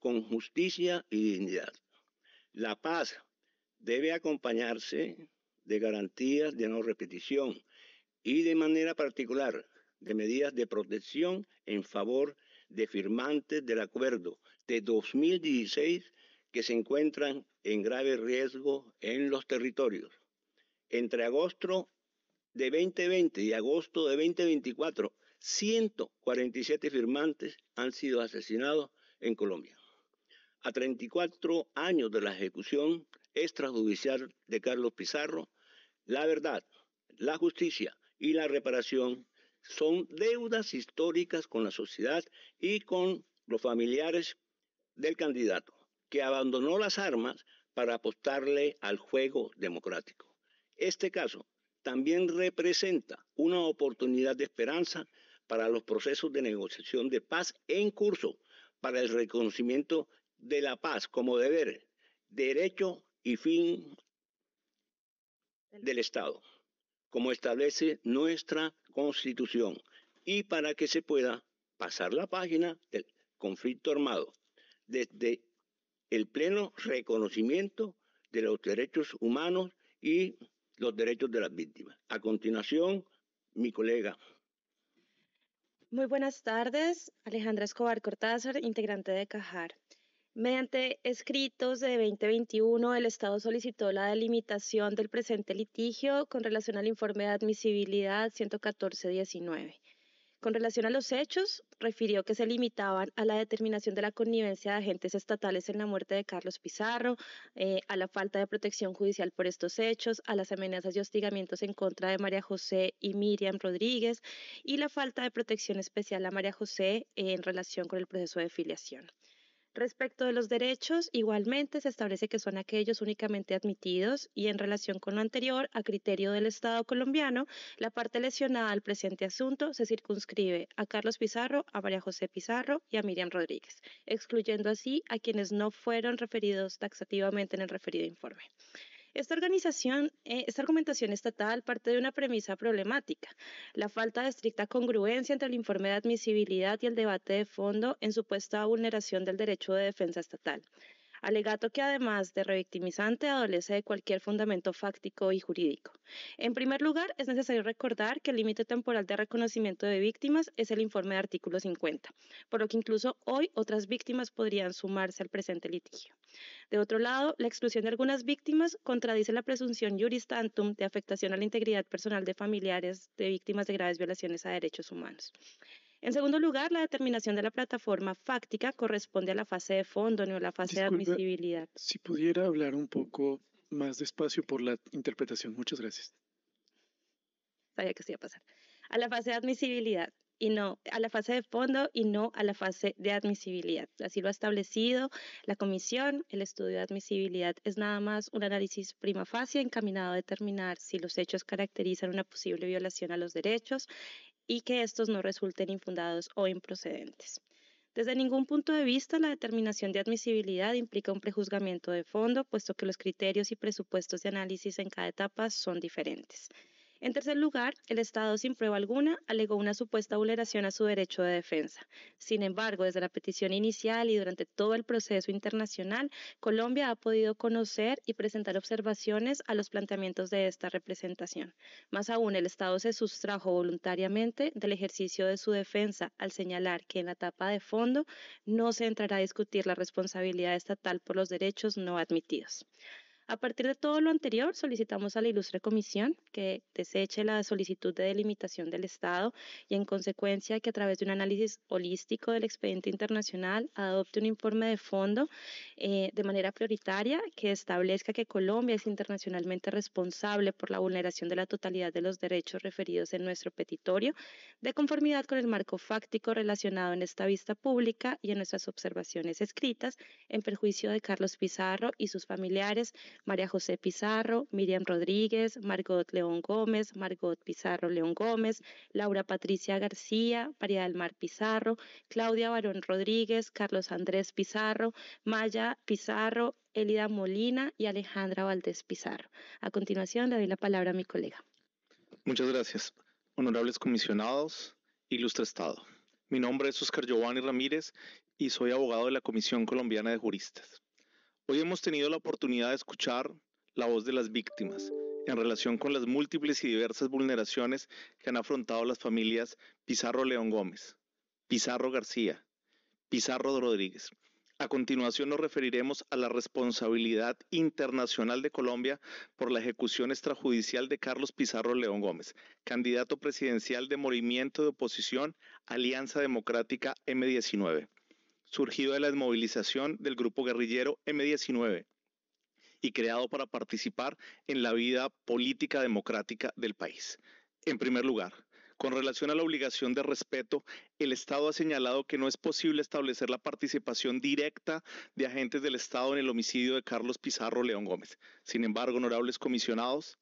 con justicia y dignidad. La paz debe acompañarse de garantías de no repetición, y de manera particular de medidas de protección en favor de firmantes del acuerdo de 2016 que se encuentran en grave riesgo en los territorios. Entre agosto de 2020 y agosto de 2024, 147 firmantes han sido asesinados en Colombia. A 34 años de la ejecución extrajudicial de Carlos Pizarro, la verdad, la justicia y la reparación son deudas históricas con la sociedad y con los familiares del candidato, que abandonó las armas para apostarle al juego democrático. Este caso también representa una oportunidad de esperanza para los procesos de negociación de paz en curso, para el reconocimiento de la paz como deber, derecho y fin del Estado como establece nuestra constitución y para que se pueda pasar la página del conflicto armado desde el pleno reconocimiento de los derechos humanos y los derechos de las víctimas. A continuación, mi colega. Muy buenas tardes, Alejandra Escobar Cortázar, integrante de Cajar. Mediante escritos de 2021, el Estado solicitó la delimitación del presente litigio con relación al informe de admisibilidad 114-19. Con relación a los hechos, refirió que se limitaban a la determinación de la connivencia de agentes estatales en la muerte de Carlos Pizarro, eh, a la falta de protección judicial por estos hechos, a las amenazas y hostigamientos en contra de María José y Miriam Rodríguez y la falta de protección especial a María José en relación con el proceso de filiación. Respecto de los derechos, igualmente se establece que son aquellos únicamente admitidos y en relación con lo anterior, a criterio del Estado colombiano, la parte lesionada al presente asunto se circunscribe a Carlos Pizarro, a María José Pizarro y a Miriam Rodríguez, excluyendo así a quienes no fueron referidos taxativamente en el referido informe. Eh, esta argumentación estatal parte de una premisa problemática, la falta de estricta congruencia entre el informe de admisibilidad y el debate de fondo en supuesta vulneración del derecho de defensa estatal alegato que además de revictimizante adolece de cualquier fundamento fáctico y jurídico. En primer lugar, es necesario recordar que el límite temporal de reconocimiento de víctimas es el informe de artículo 50, por lo que incluso hoy otras víctimas podrían sumarse al presente litigio. De otro lado, la exclusión de algunas víctimas contradice la presunción juris tantum de afectación a la integridad personal de familiares de víctimas de graves violaciones a derechos humanos. En segundo lugar, la determinación de la plataforma fáctica corresponde a la fase de fondo, no a la fase de admisibilidad. Si pudiera hablar un poco más despacio por la interpretación, muchas gracias. Sabía que se iba a pasar. A la fase de admisibilidad y no a la fase de fondo y no a la fase de admisibilidad. Así lo ha establecido la comisión. El estudio de admisibilidad es nada más un análisis prima facie encaminado a determinar si los hechos caracterizan una posible violación a los derechos y que estos no resulten infundados o improcedentes. Desde ningún punto de vista, la determinación de admisibilidad implica un prejuzgamiento de fondo, puesto que los criterios y presupuestos de análisis en cada etapa son diferentes. En tercer lugar, el Estado sin prueba alguna alegó una supuesta vulneración a su derecho de defensa. Sin embargo, desde la petición inicial y durante todo el proceso internacional, Colombia ha podido conocer y presentar observaciones a los planteamientos de esta representación. Más aún, el Estado se sustrajo voluntariamente del ejercicio de su defensa al señalar que en la etapa de fondo no se entrará a discutir la responsabilidad estatal por los derechos no admitidos. A partir de todo lo anterior, solicitamos a la ilustre comisión que deseche la solicitud de delimitación del Estado y, en consecuencia, que a través de un análisis holístico del expediente internacional adopte un informe de fondo eh, de manera prioritaria que establezca que Colombia es internacionalmente responsable por la vulneración de la totalidad de los derechos referidos en nuestro petitorio, de conformidad con el marco fáctico relacionado en esta vista pública y en nuestras observaciones escritas, en perjuicio de Carlos Pizarro y sus familiares María José Pizarro, Miriam Rodríguez, Margot León Gómez, Margot Pizarro León Gómez, Laura Patricia García, María del Mar Pizarro, Claudia Barón Rodríguez, Carlos Andrés Pizarro, Maya Pizarro, Elida Molina y Alejandra Valdés Pizarro. A continuación le doy la palabra a mi colega. Muchas gracias. Honorables comisionados, ilustre Estado. Mi nombre es Oscar Giovanni Ramírez y soy abogado de la Comisión Colombiana de Juristas. Hoy hemos tenido la oportunidad de escuchar la voz de las víctimas en relación con las múltiples y diversas vulneraciones que han afrontado las familias Pizarro León Gómez, Pizarro García, Pizarro Rodríguez. A continuación nos referiremos a la responsabilidad internacional de Colombia por la ejecución extrajudicial de Carlos Pizarro León Gómez, candidato presidencial de Movimiento de Oposición Alianza Democrática M19 surgido de la desmovilización del grupo guerrillero M-19 y creado para participar en la vida política democrática del país. En primer lugar, con relación a la obligación de respeto, el Estado ha señalado que no es posible establecer la participación directa de agentes del Estado en el homicidio de Carlos Pizarro León Gómez. Sin embargo, honorables comisionados,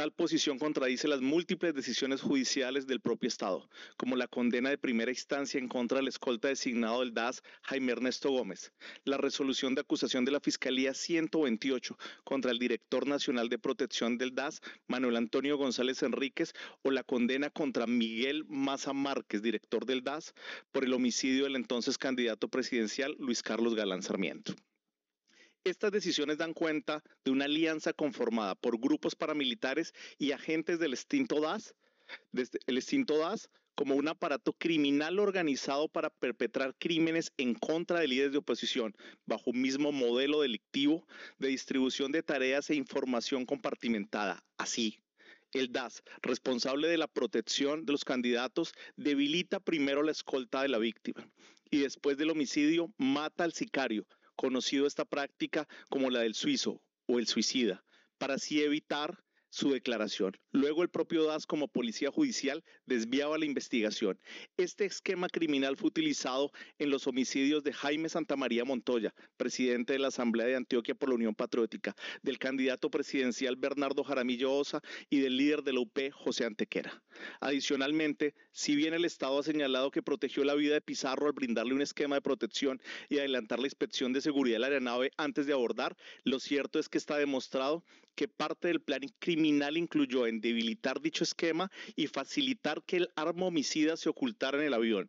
Tal posición contradice las múltiples decisiones judiciales del propio Estado, como la condena de primera instancia en contra del escolta designado del DAS, Jaime Ernesto Gómez, la resolución de acusación de la Fiscalía 128 contra el director nacional de protección del DAS, Manuel Antonio González Enríquez, o la condena contra Miguel Maza Márquez, director del DAS, por el homicidio del entonces candidato presidencial Luis Carlos Galán Sarmiento. Estas decisiones dan cuenta de una alianza conformada por grupos paramilitares y agentes del extinto DAS, el como un aparato criminal organizado para perpetrar crímenes en contra de líderes de oposición, bajo un mismo modelo delictivo de distribución de tareas e información compartimentada. Así, el DAS, responsable de la protección de los candidatos, debilita primero la escolta de la víctima y después del homicidio mata al sicario, conocido esta práctica como la del suizo o el suicida, para así evitar su declaración. Luego el propio DAS como policía judicial desviaba la investigación. Este esquema criminal fue utilizado en los homicidios de Jaime Santamaría Montoya, presidente de la Asamblea de Antioquia por la Unión Patriótica, del candidato presidencial Bernardo Jaramillo Osa y del líder de la UP, José Antequera. Adicionalmente, si bien el Estado ha señalado que protegió la vida de Pizarro al brindarle un esquema de protección y adelantar la inspección de seguridad de la aeronave antes de abordar, lo cierto es que está demostrado que parte del plan criminal incluyó en debilitar dicho esquema y facilitar que el arma homicida se ocultara en el avión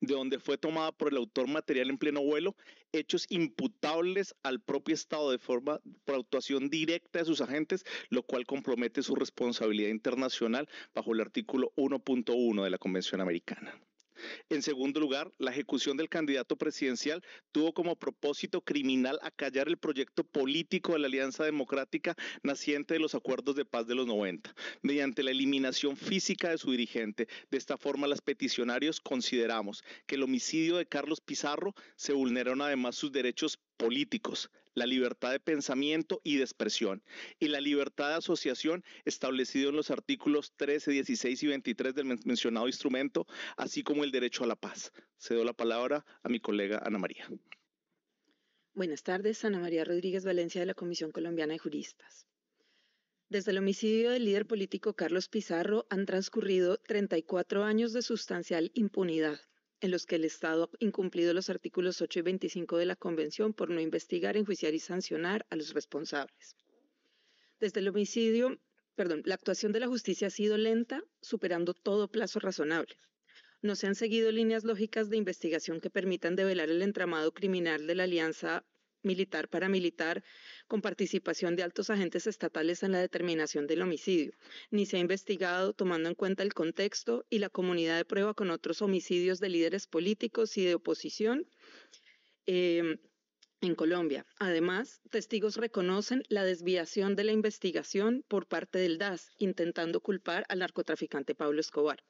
de donde fue tomada por el autor material en pleno vuelo, hechos imputables al propio Estado de forma por actuación directa de sus agentes, lo cual compromete su responsabilidad internacional bajo el artículo 1.1 de la Convención Americana. En segundo lugar, la ejecución del candidato presidencial tuvo como propósito criminal acallar el proyecto político de la Alianza Democrática naciente de los acuerdos de paz de los 90, mediante la eliminación física de su dirigente. De esta forma, las peticionarios consideramos que el homicidio de Carlos Pizarro se vulneraron además sus derechos políticos, la libertad de pensamiento y de expresión y la libertad de asociación establecido en los artículos 13, 16 y 23 del mencionado instrumento, así como el derecho a la paz. Cedo la palabra a mi colega Ana María. Buenas tardes, Ana María Rodríguez Valencia de la Comisión Colombiana de Juristas. Desde el homicidio del líder político Carlos Pizarro han transcurrido 34 años de sustancial impunidad en los que el Estado ha incumplido los artículos 8 y 25 de la Convención por no investigar, enjuiciar y sancionar a los responsables. Desde el homicidio, perdón, la actuación de la justicia ha sido lenta, superando todo plazo razonable. No se han seguido líneas lógicas de investigación que permitan develar el entramado criminal de la alianza militar paramilitar con participación de altos agentes estatales en la determinación del homicidio, ni se ha investigado tomando en cuenta el contexto y la comunidad de prueba con otros homicidios de líderes políticos y de oposición. Em, en Colombia. Además, testigos reconocen la desviación de la investigación por parte del DAS, intentando culpar al narcotraficante Pablo Escobar.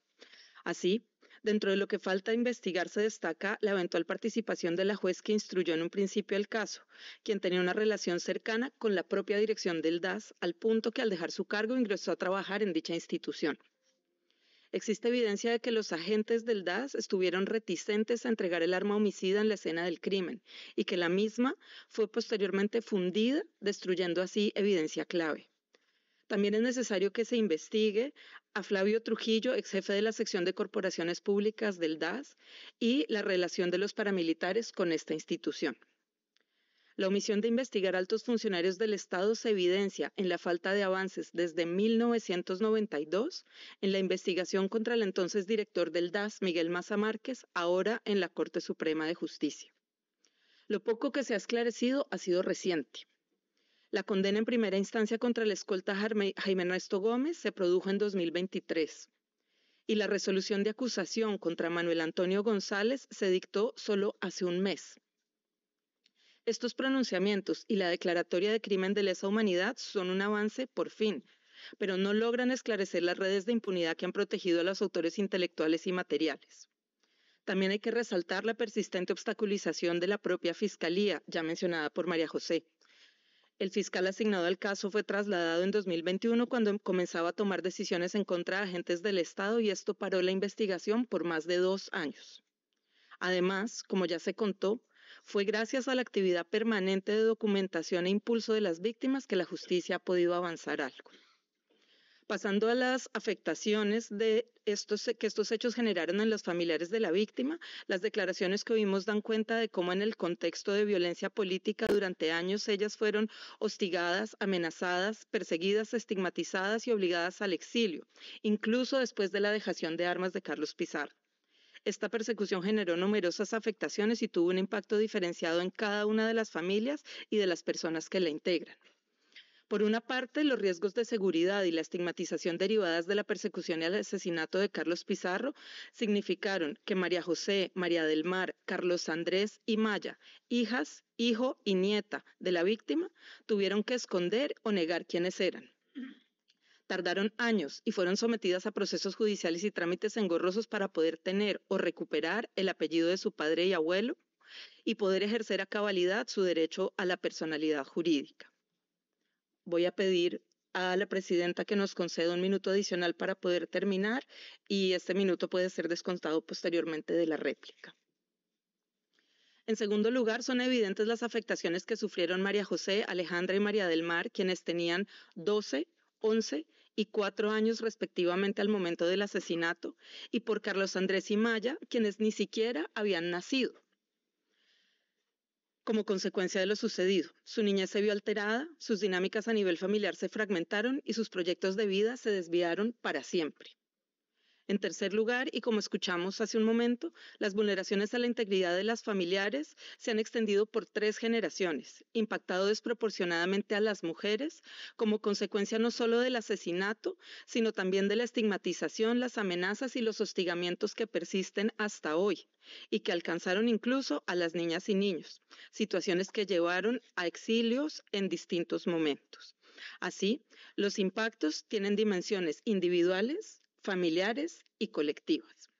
Así, Dentro de lo que falta investigar se destaca la eventual participación de la juez que instruyó en un principio el caso, quien tenía una relación cercana con la propia dirección del DAS, al punto que al dejar su cargo ingresó a trabajar en dicha institución. Existe evidencia de que los agentes del DAS estuvieron reticentes a entregar el arma homicida en la escena del crimen y que la misma fue posteriormente fundida, destruyendo así evidencia clave. También es necesario que se investigue a Flavio Trujillo, ex jefe de la sección de corporaciones públicas del DAS, y la relación de los paramilitares con esta institución. La omisión de investigar altos funcionarios del Estado se evidencia en la falta de avances desde 1992 en la investigación contra el entonces director del DAS, Miguel Maza Márquez, ahora en la Corte Suprema de Justicia. Lo poco que se ha esclarecido ha sido reciente. La condena en primera instancia contra el escolta Jaime Ernesto Gómez se produjo en 2023 y la resolución de acusación contra Manuel Antonio González se dictó solo hace un mes. Estos pronunciamientos y la declaratoria de crimen de lesa humanidad son un avance, por fin, pero no logran esclarecer las redes de impunidad que han protegido a los autores intelectuales y materiales. También hay que resaltar la persistente obstaculización de la propia Fiscalía, ya mencionada por María José el fiscal asignado al caso fue trasladado en 2021 cuando comenzaba a tomar decisiones en contra de agentes del Estado y esto paró la investigación por más de dos años. Además, como ya se contó, fue gracias a la actividad permanente de documentación e impulso de las víctimas que la justicia ha podido avanzar algo pasando a las afectaciones que estos hechos generaron en los familiares de la víctima, las declaraciones que oímos dan cuenta de cómo en el contexto de violencia política durante años ellas fueron hostigadas, amenazadas, perseguidas, estigmatizadas y obligadas al exilio, incluso después de la dejación de armas de Carlos Pizarro. Esta persecución generó numerosas afectaciones y tuvo un impacto diferenciado en cada una de las familias y de las personas que la integran. Por una parte, los riesgos de seguridad y la estigmatización derivadas de la persecución y el asesinato de Carlos Pizarro significaron que María José, María del Mar, Carlos Andrés y Maya, hijas, hijo y nieta de la víctima, tuvieron que esconder o negar quiénes eran tardaron años y fueron sometidas a procesos judiciales y trámites engorrosos para poder tener o recuperar el apellido de su padre y abuelo y poder ejercer a cabalidad su derecho a la personalidad jurídica voy a pedir a la presidenta que nos conceda un minuto adicional para poder terminar y este minuto puede ser descontado posteriormente de la réplica. En segundo lugar, son evidentes las afectaciones que sufrieron María José, Alejandra y María del Mar, quienes tenían 12, 11 y 4 años respectivamente al momento del asesinato, y por Carlos Andrés y Maya, quienes ni siquiera habían nacido como consecuencia de lo sucedido. Su niñez se vio alterada, sus dinámicas a nivel familiar se fragmentaron y sus proyectos de vida se desviaron para siempre. En tercer lugar, y como escuchamos hace un momento, las vulneraciones a la integridad de las familiares se han extendido por tres generaciones, impactado desproporcionadamente a las mujeres como consecuencia no solo del asesinato, sino también de la estigmatización, las amenazas y los hostigamientos que persisten hasta hoy y que alcanzaron incluso a las niñas y niños, situaciones que llevaron a exilios en distintos momentos. Así, los impactos tienen dimensiones individuales, familiares y colectivas.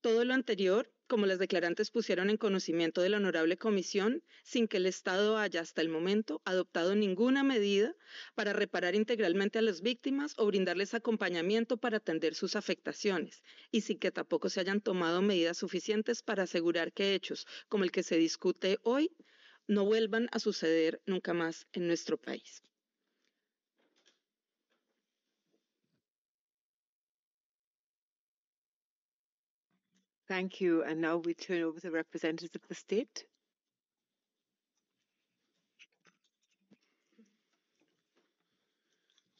Todo lo anterior, como las declarantes pusieron en conocimiento de la honorable comisión, sin que el Estado haya hasta el momento adoptado ninguna medida para reparar integralmente a las víctimas o brindarles acompañamiento para atender sus afectaciones, y sin que tampoco se hayan tomado medidas suficientes para asegurar que hechos como el que se discute hoy no vuelvan a suceder nunca más en nuestro país. Thank you. And now we turn over the representatives of the state.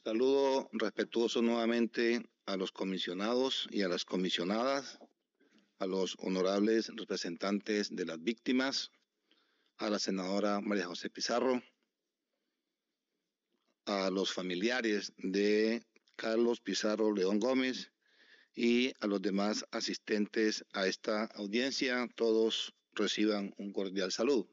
Saludo respetuoso nuevamente a los comisionados y a las comisionadas, a los honorables representantes de las víctimas, a la senadora María José Pizarro, a los familiares de Carlos Pizarro León Gómez y a los demás asistentes a esta audiencia. Todos reciban un cordial saludo.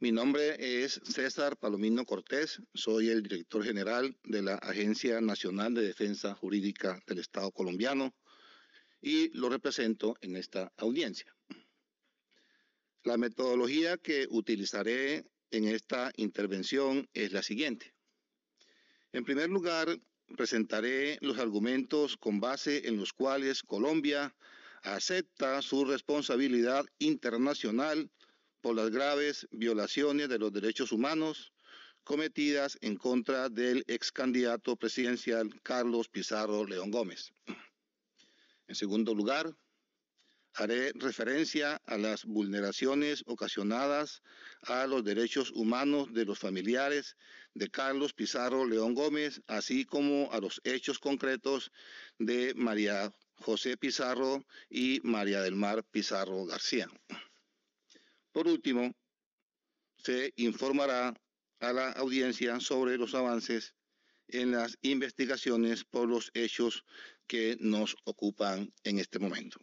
Mi nombre es César Palomino Cortés, soy el director general de la Agencia Nacional de Defensa Jurídica del Estado colombiano y lo represento en esta audiencia. La metodología que utilizaré en esta intervención es la siguiente. En primer lugar, presentaré los argumentos con base en los cuales Colombia acepta su responsabilidad internacional por las graves violaciones de los derechos humanos cometidas en contra del ex candidato presidencial Carlos Pizarro León Gómez. En segundo lugar, haré referencia a las vulneraciones ocasionadas a los derechos humanos de los familiares de Carlos Pizarro León Gómez, así como a los hechos concretos de María José Pizarro y María del Mar Pizarro García. Por último, se informará a la audiencia sobre los avances en las investigaciones por los hechos que nos ocupan en este momento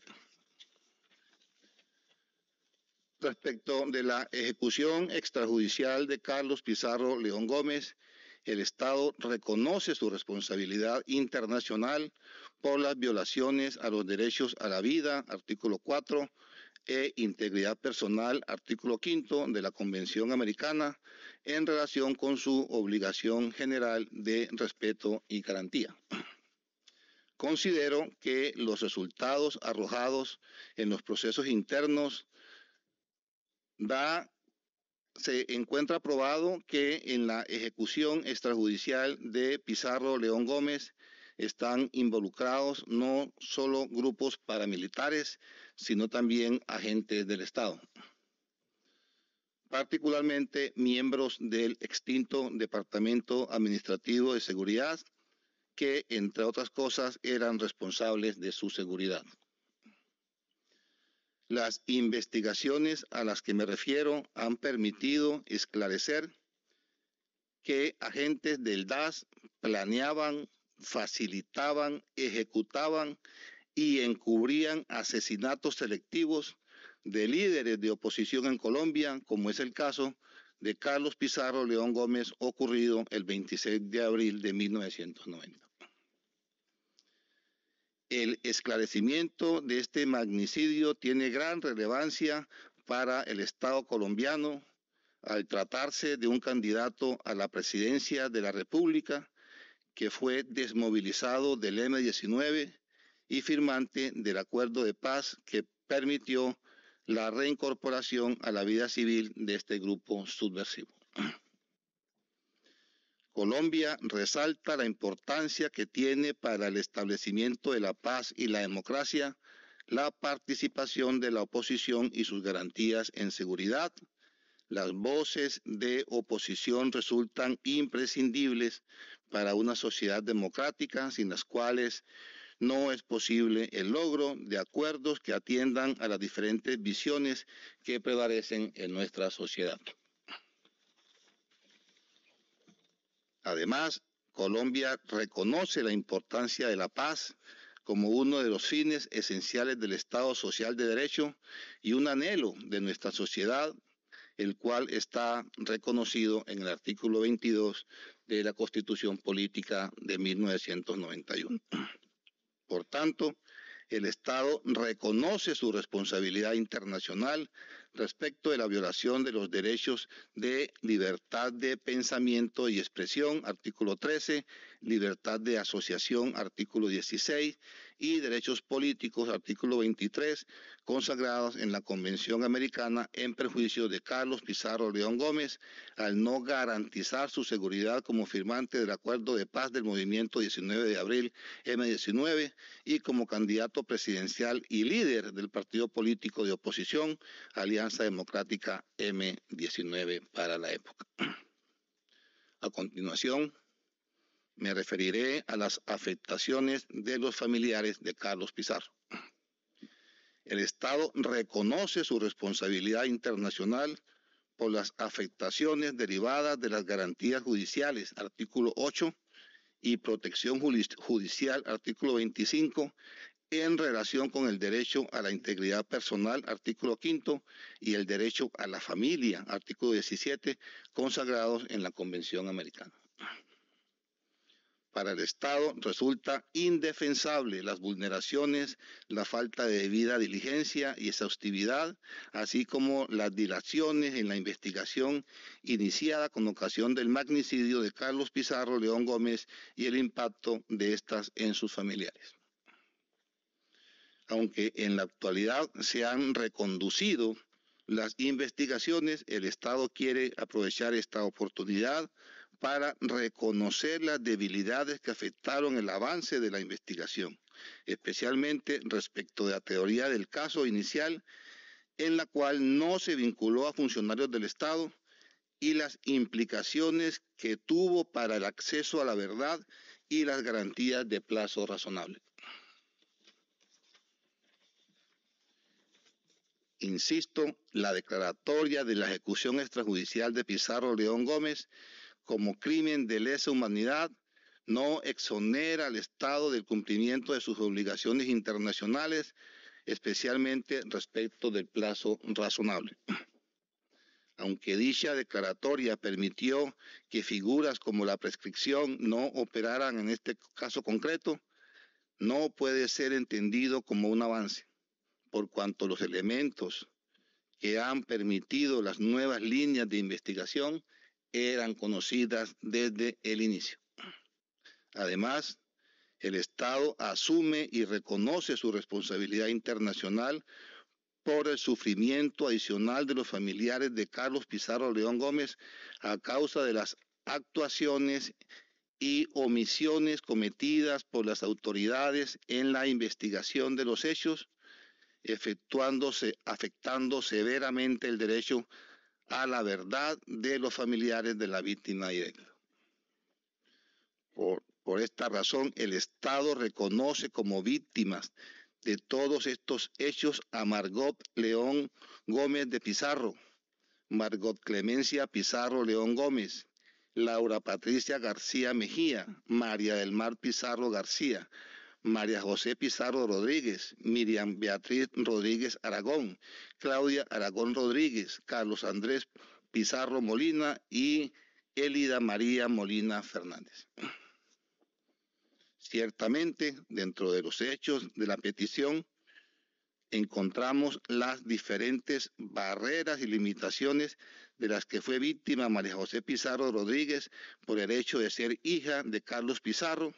respecto de la ejecución extrajudicial de Carlos Pizarro León Gómez, el Estado reconoce su responsabilidad internacional por las violaciones a los derechos a la vida, artículo 4, e integridad personal, artículo 5 de la Convención Americana, en relación con su obligación general de respeto y garantía. Considero que los resultados arrojados en los procesos internos se encuentra probado que en la ejecución extrajudicial de Pizarro León Gómez están involucrados no solo grupos paramilitares, sino también agentes del Estado, particularmente miembros del extinto Departamento Administrativo de Seguridad, que entre otras cosas eran responsables de su seguridad. Las investigaciones a las que me refiero han permitido esclarecer que agentes del DAS planeaban, facilitaban, ejecutaban y encubrían asesinatos selectivos de líderes de oposición en Colombia, como es el caso de Carlos Pizarro León Gómez, ocurrido el 26 de abril de 1990 el esclarecimiento de este magnicidio tiene gran relevancia para el Estado colombiano al tratarse de un candidato a la presidencia de la República que fue desmovilizado del M-19 y firmante del acuerdo de paz que permitió la reincorporación a la vida civil de este grupo subversivo. Colombia resalta la importancia que tiene para el establecimiento de la paz y la democracia la participación de la oposición y sus garantías en seguridad. Las voces de oposición resultan imprescindibles para una sociedad democrática sin las cuales no es posible el logro de acuerdos que atiendan a las diferentes visiones que prevalecen en nuestra sociedad. Además, Colombia reconoce la importancia de la paz como uno de los fines esenciales del Estado Social de Derecho y un anhelo de nuestra sociedad, el cual está reconocido en el artículo 22 de la Constitución Política de 1991. Por tanto, el Estado reconoce su responsabilidad internacional respecto de la violación de los derechos de libertad de pensamiento y expresión, artículo 13, libertad de asociación, artículo 16, y derechos políticos, artículo 23, consagrados en la Convención Americana en perjuicio de Carlos Pizarro León Gómez, al no garantizar su seguridad como firmante del Acuerdo de Paz del Movimiento 19 de Abril M19 y como candidato presidencial y líder del partido político de oposición Alianza Democrática M19 para la época. A continuación, me referiré a las afectaciones de los familiares de Carlos Pizarro. El Estado reconoce su responsabilidad internacional por las afectaciones derivadas de las garantías judiciales, artículo 8, y protección judicial, artículo 25, en relación con el derecho a la integridad personal, artículo 5, y el derecho a la familia, artículo 17, consagrados en la Convención Americana. Para el Estado resulta indefensable las vulneraciones, la falta de debida diligencia y exhaustividad, así como las dilaciones en la investigación iniciada con ocasión del magnicidio de Carlos Pizarro León Gómez y el impacto de estas en sus familiares aunque en la actualidad se han reconducido las investigaciones, el Estado quiere aprovechar esta oportunidad para reconocer las debilidades que afectaron el avance de la investigación, especialmente respecto de la teoría del caso inicial, en la cual no se vinculó a funcionarios del Estado y las implicaciones que tuvo para el acceso a la verdad y las garantías de plazo razonable. Insisto, la declaratoria de la ejecución extrajudicial de Pizarro León Gómez como crimen de lesa humanidad no exonera al Estado del cumplimiento de sus obligaciones internacionales, especialmente respecto del plazo razonable. Aunque dicha declaratoria permitió que figuras como la prescripción no operaran en este caso concreto, no puede ser entendido como un avance, por cuanto los elementos que han permitido las nuevas líneas de investigación eran conocidas desde el inicio. Además, el Estado asume y reconoce su responsabilidad internacional por el sufrimiento adicional de los familiares de Carlos Pizarro León Gómez a causa de las actuaciones y omisiones cometidas por las autoridades en la investigación de los hechos, efectuándose, afectando severamente el derecho a la verdad de los familiares de la víctima directa. Por, por esta razón, el Estado reconoce como víctimas de todos estos hechos a Margot León Gómez de Pizarro, Margot Clemencia Pizarro León Gómez, Laura Patricia García Mejía, María del Mar Pizarro García, María José Pizarro Rodríguez, Miriam Beatriz Rodríguez Aragón, Claudia Aragón Rodríguez, Carlos Andrés Pizarro Molina y Elida María Molina Fernández. Ciertamente, dentro de los hechos de la petición, encontramos las diferentes barreras y limitaciones de las que fue víctima María José Pizarro Rodríguez por el hecho de ser hija de Carlos Pizarro,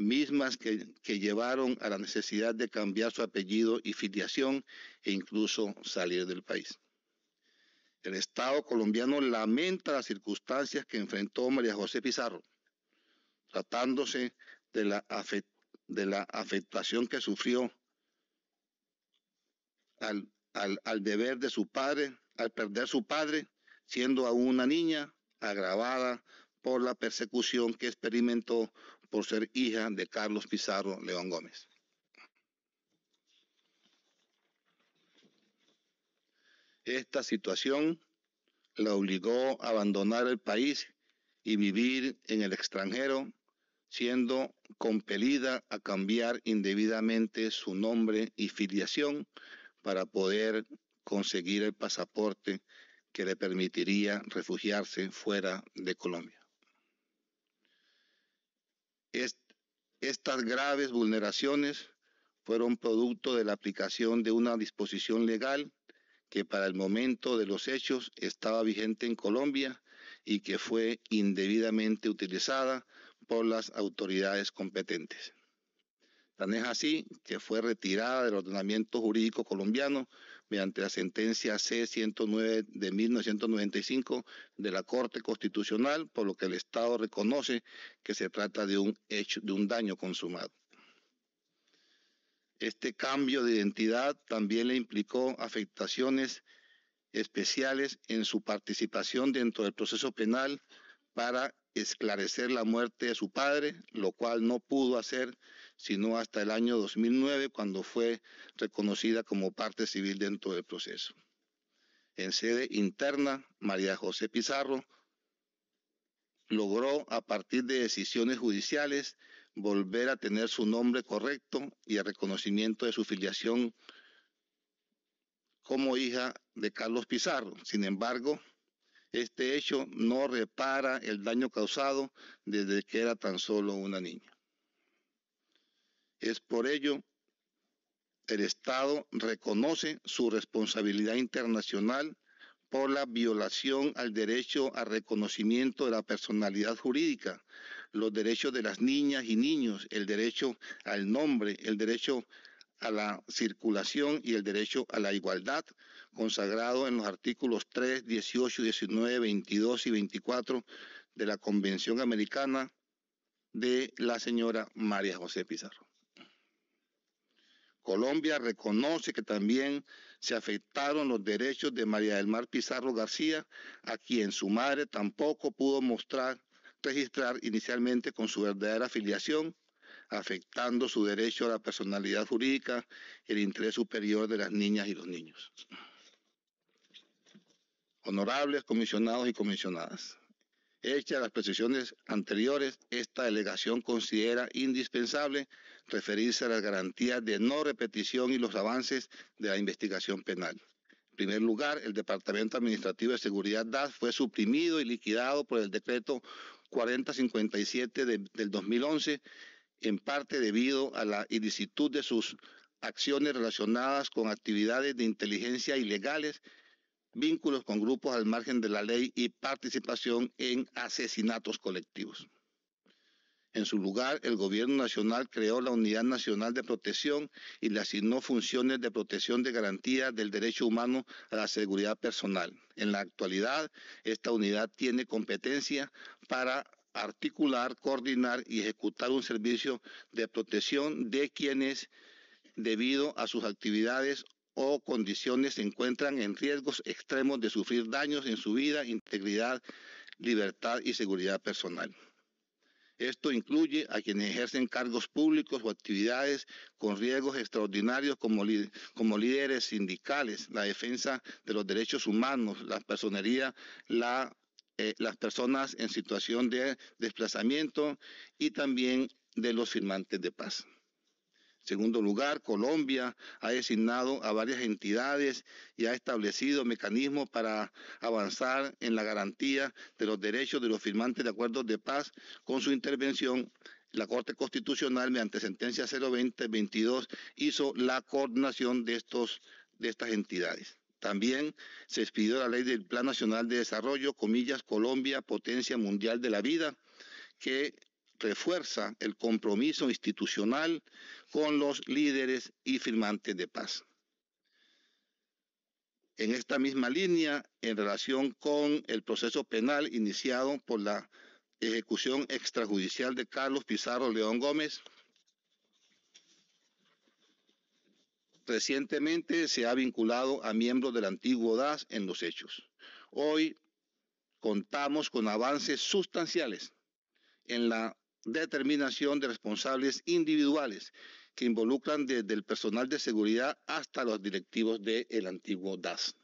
mismas que, llevaron a la necesidad de cambiar su apellido y filiación e incluso salir del país. El Estado colombiano lamenta las circunstancias que enfrentó María José Pizarro, tratándose de la, afectación que sufrió al, al, al deber de su padre, al perder su padre, siendo aún una niña agravada por la persecución que experimentó por ser hija de Carlos Pizarro León Gómez. Esta situación la obligó a abandonar el país y vivir en el extranjero, siendo compelida a cambiar indebidamente su nombre y filiación para poder conseguir el pasaporte que le permitiría refugiarse fuera de Colombia estas graves vulneraciones fueron producto de la aplicación de una disposición legal que para el momento de los hechos estaba vigente en Colombia y que fue indebidamente utilizada por las autoridades competentes. Tan es así que fue retirada del ordenamiento jurídico colombiano mediante la sentencia C-109 de 1995 de la Corte Constitucional, por lo que el Estado reconoce que se trata de un hecho, de un daño consumado. Este cambio de identidad también le implicó afectaciones especiales en su participación dentro del proceso penal para esclarecer la muerte de su padre, lo cual no pudo hacer sino hasta el año 2009 cuando fue reconocida como parte civil dentro del proceso. En sede interna, María José Pizarro logró a partir de decisiones judiciales volver a tener su nombre correcto y el reconocimiento de su filiación como hija de Carlos Pizarro. Sin embargo, este hecho no repara el daño causado desde que era tan solo una niña. Es por ello el Estado reconoce su responsabilidad internacional por la violación al derecho al reconocimiento de la personalidad jurídica, los derechos de las niñas y niños, el derecho al nombre, el derecho a la circulación y el derecho a la igualdad, consagrado en los artículos 3, 18, 19, 22 y 24 de la Convención Americana de la señora María José Pizarro. Colombia reconoce que también se afectaron los derechos de María del Mar Pizarro García, a quien su madre tampoco pudo mostrar, registrar inicialmente con su verdadera afiliación, afectando su derecho a la personalidad jurídica y el interés superior de las niñas y los niños. Honorables comisionados y comisionadas. Hecha las precisiones anteriores, esta delegación considera indispensable referirse a las garantías de no repetición y los avances de la investigación penal. En primer lugar, el Departamento Administrativo de Seguridad DAS fue suprimido y liquidado por el decreto 4057 del 2011, en parte debido a la ilicitud de sus acciones relacionadas con actividades de inteligencia ilegales vínculos con grupos al margen de la ley y participación en asesinatos colectivos. En su lugar, el Gobierno Nacional creó la Unidad Nacional de Protección y le asignó funciones de protección de garantía del derecho humano a la seguridad personal. En la actualidad, esta unidad tiene competencia para articular, coordinar y ejecutar un servicio de protección de quienes, debido a sus actividades o condiciones se encuentran en riesgos extremos de sufrir daños en su vida, integridad, libertad y seguridad personal. Esto incluye a quienes ejercen cargos públicos o actividades con riesgos extraordinarios como, líderes sindicales, la defensa de los derechos humanos, la personería, eh, las personas en situación de desplazamiento y también de los firmantes de paz. Segundo lugar, Colombia ha designado a varias entidades y ha establecido mecanismos para avanzar en la garantía de los derechos de los firmantes de acuerdos de paz con su intervención la Corte Constitucional, mediante sentencia 020-22, hizo la coordinación de, estos, de estas entidades. También se expidió la ley del Plan Nacional de Desarrollo, comillas, Colombia, potencia mundial de la vida, que refuerza el compromiso institucional con los líderes y firmantes de paz. En esta misma línea, en relación con el proceso penal iniciado por la ejecución extrajudicial de Carlos Pizarro León Gómez, recientemente se ha vinculado a miembros la Antigua DAS en los hechos. Hoy contamos con avances sustanciales en la determinación de responsables individuales que involucran desde el personal de seguridad hasta los directivos del antiguo DAS.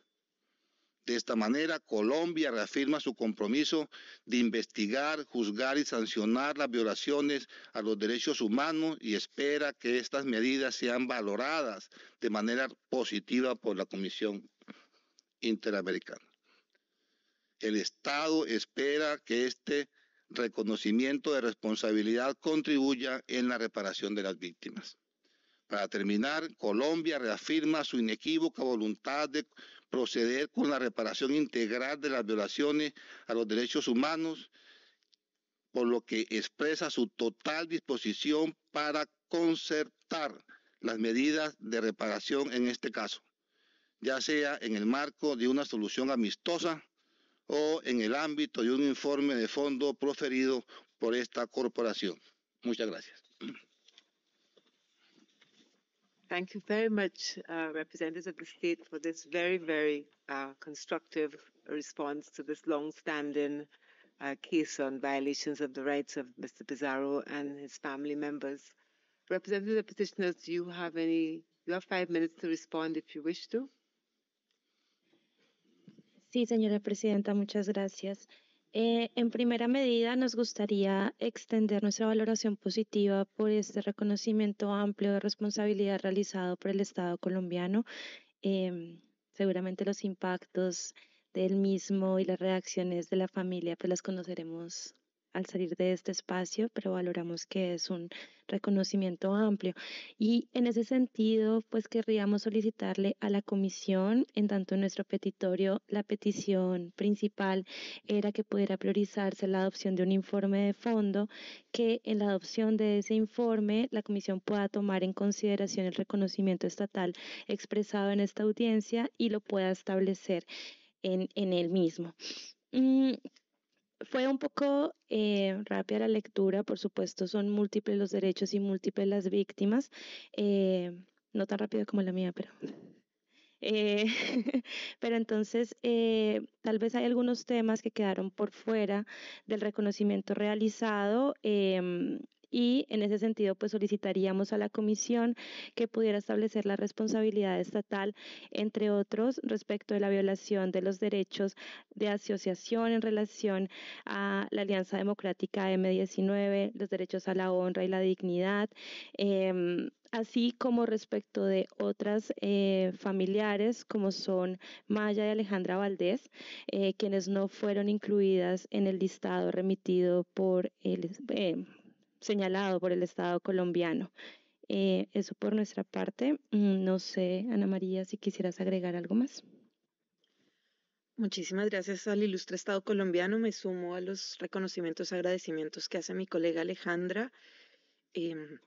De esta manera, Colombia reafirma su compromiso de investigar, juzgar y sancionar las violaciones a los derechos humanos y espera que estas medidas sean valoradas de manera positiva por la Comisión Interamericana. El Estado espera que este reconocimiento de responsabilidad contribuya en la reparación de las víctimas. Para terminar, Colombia reafirma su inequívoca voluntad de proceder con la reparación integral de las violaciones a los derechos humanos, por lo que expresa su total disposición para concertar las medidas de reparación en este caso, ya sea en el marco de una solución amistosa o en el ámbito de un informe de fondo proferido por esta corporación. Muchas gracias. Thank you very much, uh, representatives of the state, for this very, very uh, constructive response to this long-standing uh, case on violations of the rights of Mr. Pizarro and his family members. Representatives of petitioners, do you have any? You have five minutes to respond if you wish to. Sí, señora presidenta, muchas gracias. Eh, en primera medida, nos gustaría extender nuestra valoración positiva por este reconocimiento amplio de responsabilidad realizado por el Estado colombiano. Em, seguramente los impactos del mismo y las reacciones de la familia, pues las conoceremos al salir de este espacio, pero valoramos que es un reconocimiento amplio. Y en ese sentido, pues querríamos solicitarle a la comisión, en tanto nuestro petitorio, la petición principal era que pudiera priorizarse la adopción de un informe de fondo, que en la adopción de ese informe la comisión pueda tomar en consideración el reconocimiento estatal expresado en esta audiencia y lo pueda establecer en, en el mismo. Mm, fue un poco eh, rápida la lectura, por supuesto, son múltiples los derechos y múltiples las víctimas. Eh, no tan rápido como la mía, pero. Eh, pero entonces, tal vez hay algunos temas que quedaron por fuera del reconocimiento realizado. Em, y en ese sentido pues solicitaríamos a la comisión que pudiera establecer la responsabilidad estatal, entre otros, respecto de la violación de los derechos de asociación en relación a la Alianza Democrática M19, los derechos a la honra y la dignidad. Em, así como respecto de otras eh, familiares como son Maya y Alejandra Valdés, eh, quienes no fueron incluidas en el listado remitido por el, eh, señalado por el Estado colombiano. Eh, eso por nuestra parte. Mm, no sé, Ana María, si quisieras agregar algo más. Muchísimas gracias al ilustre Estado colombiano. Me sumo a los reconocimientos, agradecimientos que hace mi colega Alejandra. Em,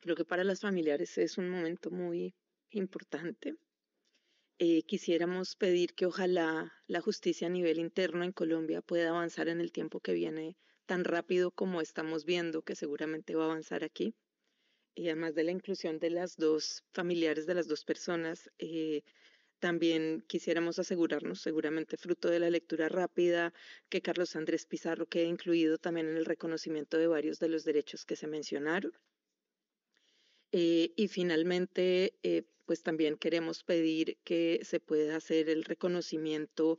creo que para las familiares es un momento muy importante. Eh, quisiéramos pedir que ojalá la justicia a nivel interno en Colombia pueda avanzar en el tiempo que viene tan rápido como estamos viendo que seguramente va a avanzar aquí. Y además de la inclusión de las dos familiares, de las dos personas, eh, también quisiéramos asegurarnos, seguramente fruto de la lectura rápida, que Carlos Andrés Pizarro quede incluido también en el reconocimiento de varios de los derechos que se mencionaron. Eh, y finalmente, eh, pues también queremos pedir que se pueda hacer el reconocimiento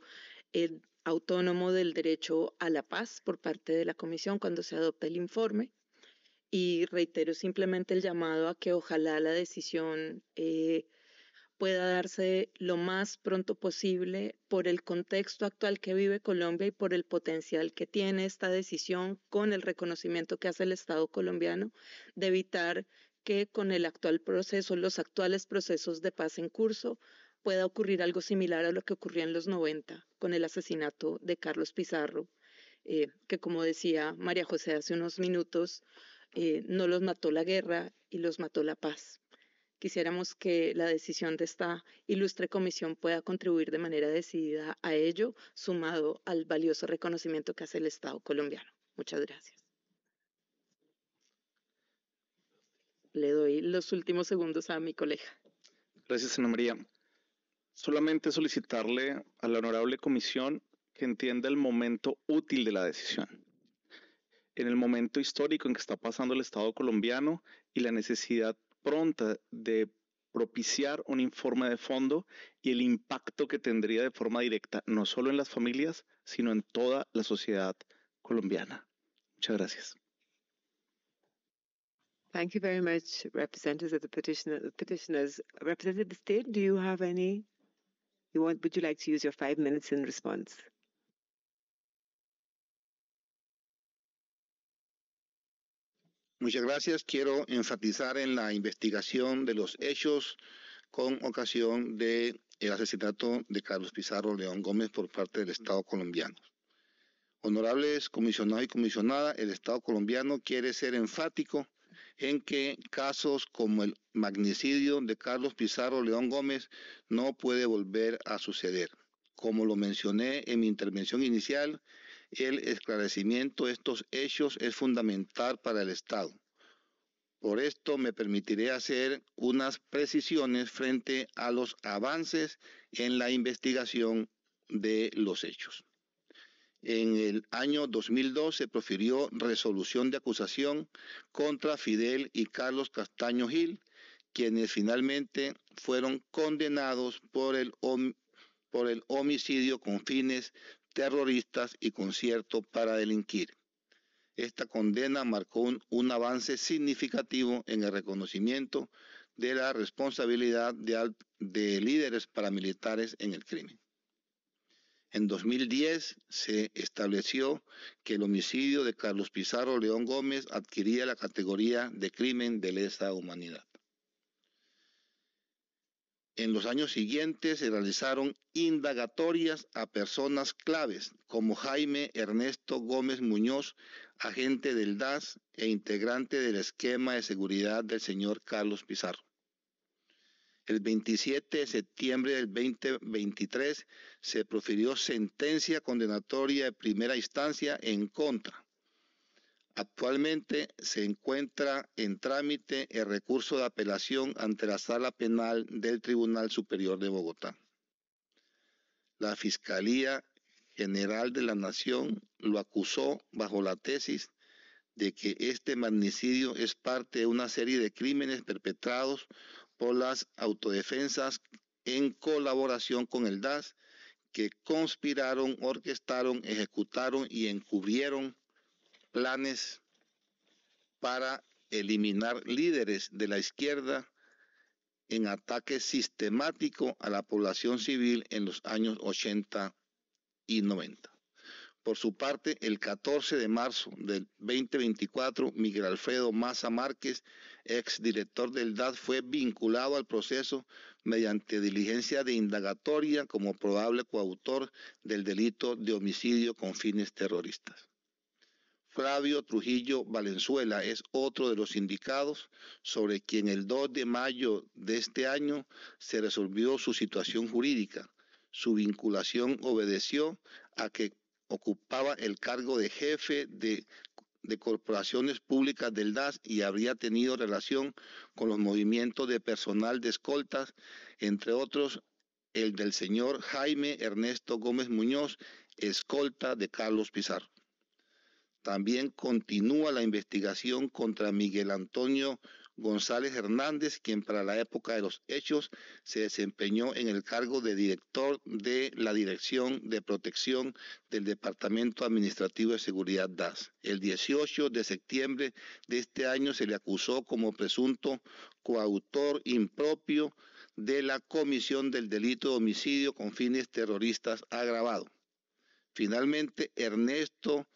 autónomo del derecho a la paz por parte de la Comisión cuando se adopte el informe. Y reitero simplemente el llamado a que ojalá la decisión eh, pueda darse lo más pronto posible por el contexto actual que vive Colombia y por el potencial que tiene esta decisión con el reconocimiento que hace el Estado colombiano de evitar que con el actual proceso, los actuales procesos de paz en curso, pueda ocurrir algo similar a lo que ocurrió en los 90 con el asesinato de Carlos Pizarro, eh, que como decía María José hace unos minutos, eh, no los mató la guerra y los mató la paz. Quisiéramos que la decisión de esta ilustre comisión pueda contribuir de manera decidida a ello, sumado al valioso reconocimiento que hace el Estado colombiano. Muchas gracias. Le doy los últimos segundos a mi colega. Gracias, Ana María solamente solicitarle a la honorable comisión que entienda el momento útil de la decisión, en el momento histórico en que está pasando el Estado colombiano y la necesidad pronta de propiciar un informe de fondo y el impacto que tendría de forma directa, no solo en las familias, sino en toda la sociedad colombiana. Muchas gracias. Thank you very much, representatives of the State, do you have any You want, you like to use Muchas gracias. Quiero enfatizar en la investigación de los hechos con ocasión del asesinato de Carlos Pizarro León Gómez por parte del Estado colombiano. Honorables comisionados y comisionada, el Estado colombiano quiere ser enfático en que casos como el magnicidio de Carlos Pizarro León Gómez no puede volver a suceder. Como lo mencioné en mi intervención inicial, el esclarecimiento de estos hechos es fundamental para el Estado. Por esto me permitiré hacer unas precisiones frente a los avances en la investigación de los hechos. En el año 2002 se profirió resolución de acusación contra Fidel y Carlos Castaño Gil, quienes finalmente fueron condenados por el, por el homicidio con fines terroristas y concierto para delinquir. Esta condena marcó un, avance significativo en el reconocimiento de la responsabilidad de líderes paramilitares en el crimen. En 2010 se estableció que el homicidio de Carlos Pizarro León Gómez adquiría la categoría de crimen de lesa humanidad. En los años siguientes se realizaron indagatorias a personas claves como Jaime Ernesto Gómez Muñoz, agente del DAS e integrante del esquema de seguridad del señor Carlos Pizarro. El 27 de septiembre del 2023 se profirió sentencia condenatoria de primera instancia en contra. Actualmente se encuentra en trámite el recurso de apelación ante la Sala Penal del Tribunal Superior de Bogotá. La Fiscalía General de la Nación lo acusó bajo la tesis de que este magnicidio es parte de una serie de crímenes perpetrados por las autodefensas en colaboración con el DAS, que conspiraron, orquestaron, ejecutaron y encubrieron planes para eliminar líderes de la izquierda en ataque sistemático a la población civil en los años 80 y 90. Por su parte, el 14 de marzo del 2024, Miguel Alfredo Maza Márquez exdirector del DAD, fue vinculado al proceso mediante diligencia de indagatoria como probable coautor del delito de homicidio con fines terroristas. Flavio Trujillo Valenzuela es otro de los indicados sobre quien el 2 de mayo de este año se resolvió su situación jurídica. Su vinculación obedeció a que ocupaba el cargo de jefe de de corporaciones públicas del DAS y habría tenido relación con los movimientos de personal de escoltas, entre otros el del señor Jaime Ernesto Gómez Muñoz, escolta de Carlos Pizarro. También continúa la investigación contra Miguel Antonio González Hernández, quien para la época de los hechos se desempeñó en el cargo de director de la Dirección de Protección del Departamento Administrativo de Seguridad DAS. El 18 de septiembre de este año se le acusó como presunto coautor impropio de la comisión del delito de homicidio con fines terroristas agravado. Finalmente, Ernesto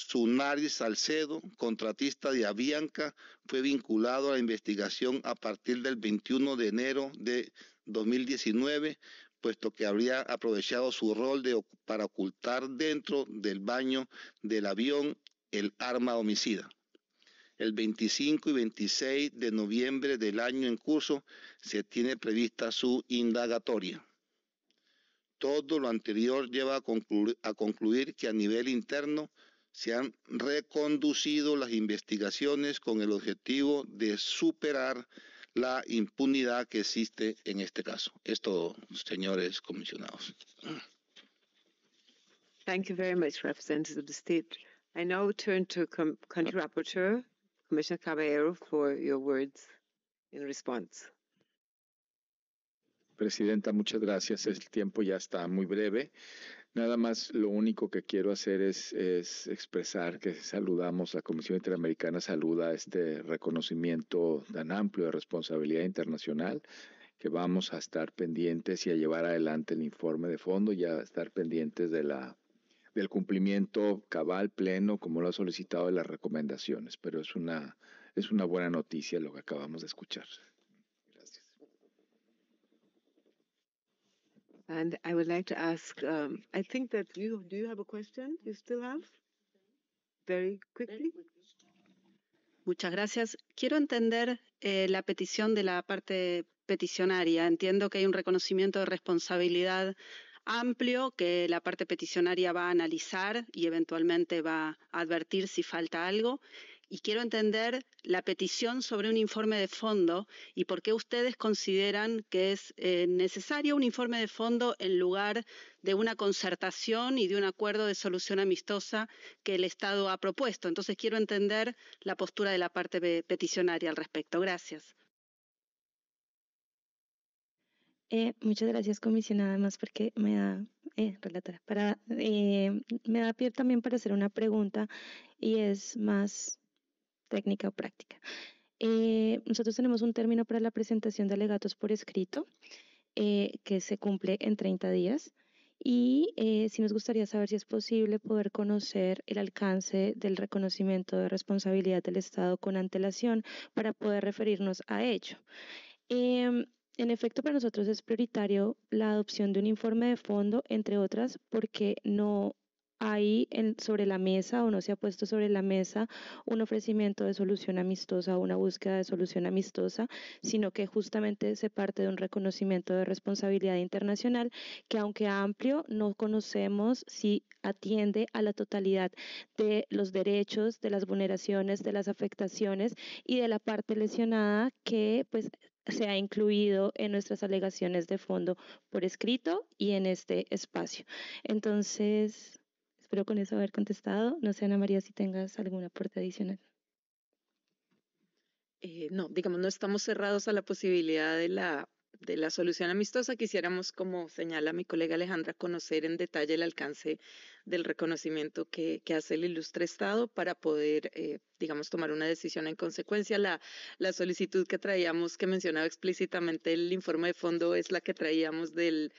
Zunari Salcedo, contratista de Avianca, fue vinculado a la investigación a partir del 21 de enero de 2019, puesto que habría aprovechado su rol para ocultar dentro del baño del avión el arma homicida. El 25 y 26 de noviembre del año en curso se tiene prevista su indagatoria. Todo lo anterior lleva a concluir que a nivel interno, se han reconducido las investigaciones con el objetivo de superar la impunidad que existe en este caso. Esto, señores comisionados. Thank you very much, I now turn to country ah. rapporteur, Commissioner Caballero, for your words in response. Presidenta, muchas gracias. El tiempo ya está muy breve. Nada más lo único que quiero hacer es, expresar que saludamos, la Comisión Interamericana saluda este reconocimiento tan amplio de responsabilidad internacional que vamos a estar pendientes y a llevar adelante el informe de fondo y a estar pendientes de la del cumplimiento cabal pleno como lo ha solicitado de las recomendaciones, pero es una es una buena noticia lo que acabamos de escuchar. And I would like to ask, um, I think that you, have Muchas gracias. Quiero entender eh, la petición de la parte peticionaria. Entiendo que hay un reconocimiento de responsabilidad amplio que la parte peticionaria va a analizar y eventualmente va a advertir si falta algo y quiero entender la petición sobre un informe de fondo y por qué ustedes consideran que es eh, necesario un informe de fondo en lugar de una concertación y de un acuerdo de solución amistosa que el Estado ha propuesto. Entonces quiero entender la postura de la parte peticionaria al respecto. Gracias. Eh, muchas gracias, comisionada, más porque me da, eh, para, me da pie también para hacer una pregunta y es más técnica o práctica. Eh, nosotros tenemos un término para la presentación de alegatos por escrito eh, que se cumple en 30 días y eh, si nos gustaría saber si es posible poder conocer el alcance del reconocimiento de responsabilidad del Estado con antelación para poder referirnos a ello. Em, en efecto, para nosotros es prioritario la adopción de un informe de fondo, entre otras, porque no ahí sobre la mesa o no se ha puesto sobre la mesa un ofrecimiento de solución amistosa o una búsqueda de solución amistosa, sino que justamente se parte de un reconocimiento de responsabilidad internacional que aunque amplio, no conocemos si atiende a la totalidad de los derechos, de las vulneraciones, de las afectaciones y de la parte lesionada que pues se ha incluido en nuestras alegaciones de fondo por escrito y en este espacio. Entonces, Espero con eso haber contestado. No sé, Ana María, si tengas algún aporte adicional. Eh, no, digamos, no estamos cerrados a la posibilidad de la de la solución amistosa, quisiéramos, como señala mi colega Alejandra, conocer en detalle el alcance del reconocimiento que, hace el ilustre Estado para poder, eh, digamos, tomar una decisión en consecuencia. La, la solicitud que traíamos, que mencionaba explícitamente el informe de fondo, es la que traíamos del,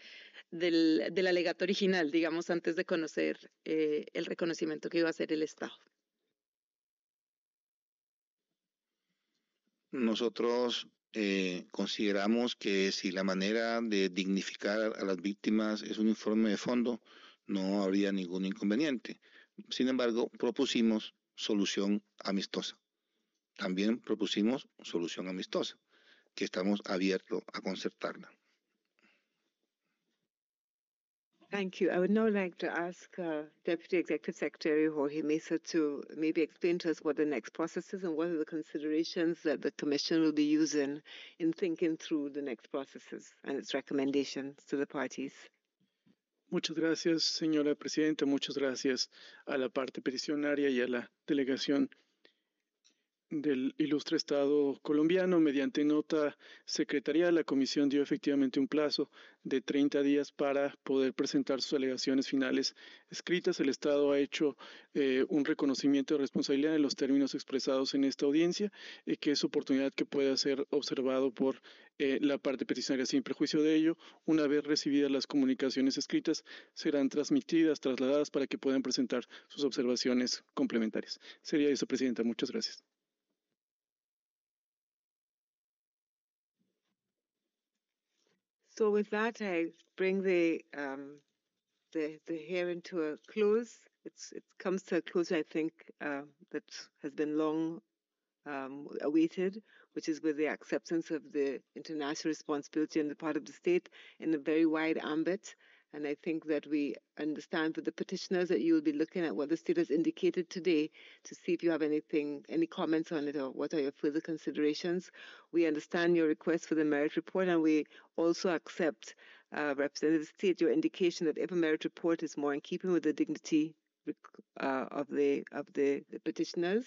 del, alegato original, digamos, antes de conocer eh, el reconocimiento que iba a hacer el Estado. Nosotros eh, consideramos que si la manera de dignificar a las víctimas es un informe de fondo, no habría ningún inconveniente. Sin embargo, propusimos solución amistosa. También propusimos solución amistosa, que estamos abiertos a concertarla. Thank you. I would now like to ask uh, Deputy Executive Secretary Jorge Mesa to maybe explain to us what the next process is and what are the considerations that the Commission will be using in thinking through the next processes and its recommendations to the parties. Muchas gracias, señora presidenta. Muchas gracias a la parte peticionaria y a la delegación del ilustre Estado colombiano. Mediante nota secretaria, la Comisión dio efectivamente un plazo de 30 días para poder presentar sus alegaciones finales escritas. El Estado ha hecho eh, un reconocimiento de responsabilidad en los términos expresados en esta audiencia, y eh, que es oportunidad que pueda ser observado por eh, la parte peticionaria. Sin prejuicio de ello, una vez recibidas las comunicaciones escritas, serán transmitidas, trasladadas para que puedan presentar sus observaciones complementarias. Sería eso, Presidenta. Muchas gracias. So with that, I bring the um, the the hearing to a close. It's it comes to a close, I think, uh, that has been long um, awaited, which is with the acceptance of the international responsibility on the part of the state in a very wide ambit and I think that we understand for the petitioners that you will be looking at what the state has indicated today to see if you have anything, any comments on it or what are your further considerations. We understand your request for the merit report and we also accept, uh, Representative State, your indication that if a merit report is more in keeping with the dignity uh, of the of the, the petitioners,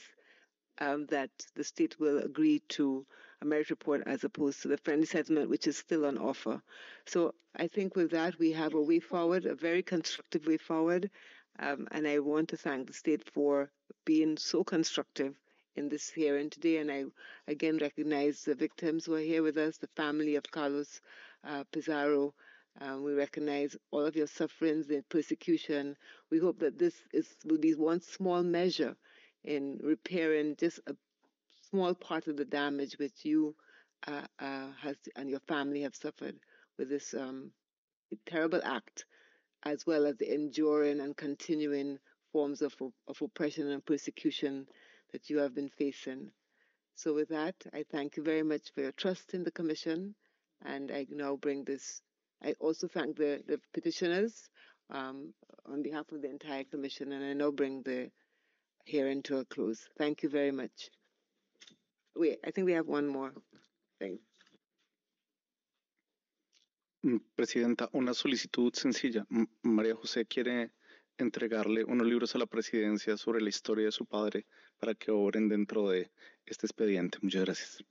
um, that the state will agree to a merit report as opposed to the friendly settlement, which is still on offer. So I think with that, we have a way forward, a very constructive way forward. Um, and I want to thank the state for being so constructive in this hearing today. And I again recognize the victims who are here with us, the family of Carlos uh, Pizarro. Um, we recognize all of your sufferings and persecution. We hope that this is, will be one small measure in repairing just a small part of the damage which you uh, uh, has and your family have suffered with this um, terrible act, as well as the enduring and continuing forms of, of oppression and persecution that you have been facing. So, with that, I thank you very much for your trust in the Commission, and I now bring this. I also thank the, the petitioners um, on behalf of the entire Commission, and I now bring the hearing to a close. Thank you very much. I think we have one more thing. Mm, presidenta, una solicitud sencilla. María José quiere entregarle unos libros a la presidencia sobre la historia de su padre para que obren dentro de este expediente. Muchas gracias.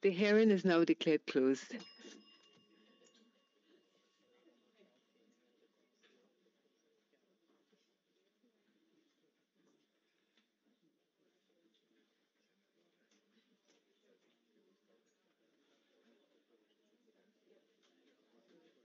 The hearing is now declared closed.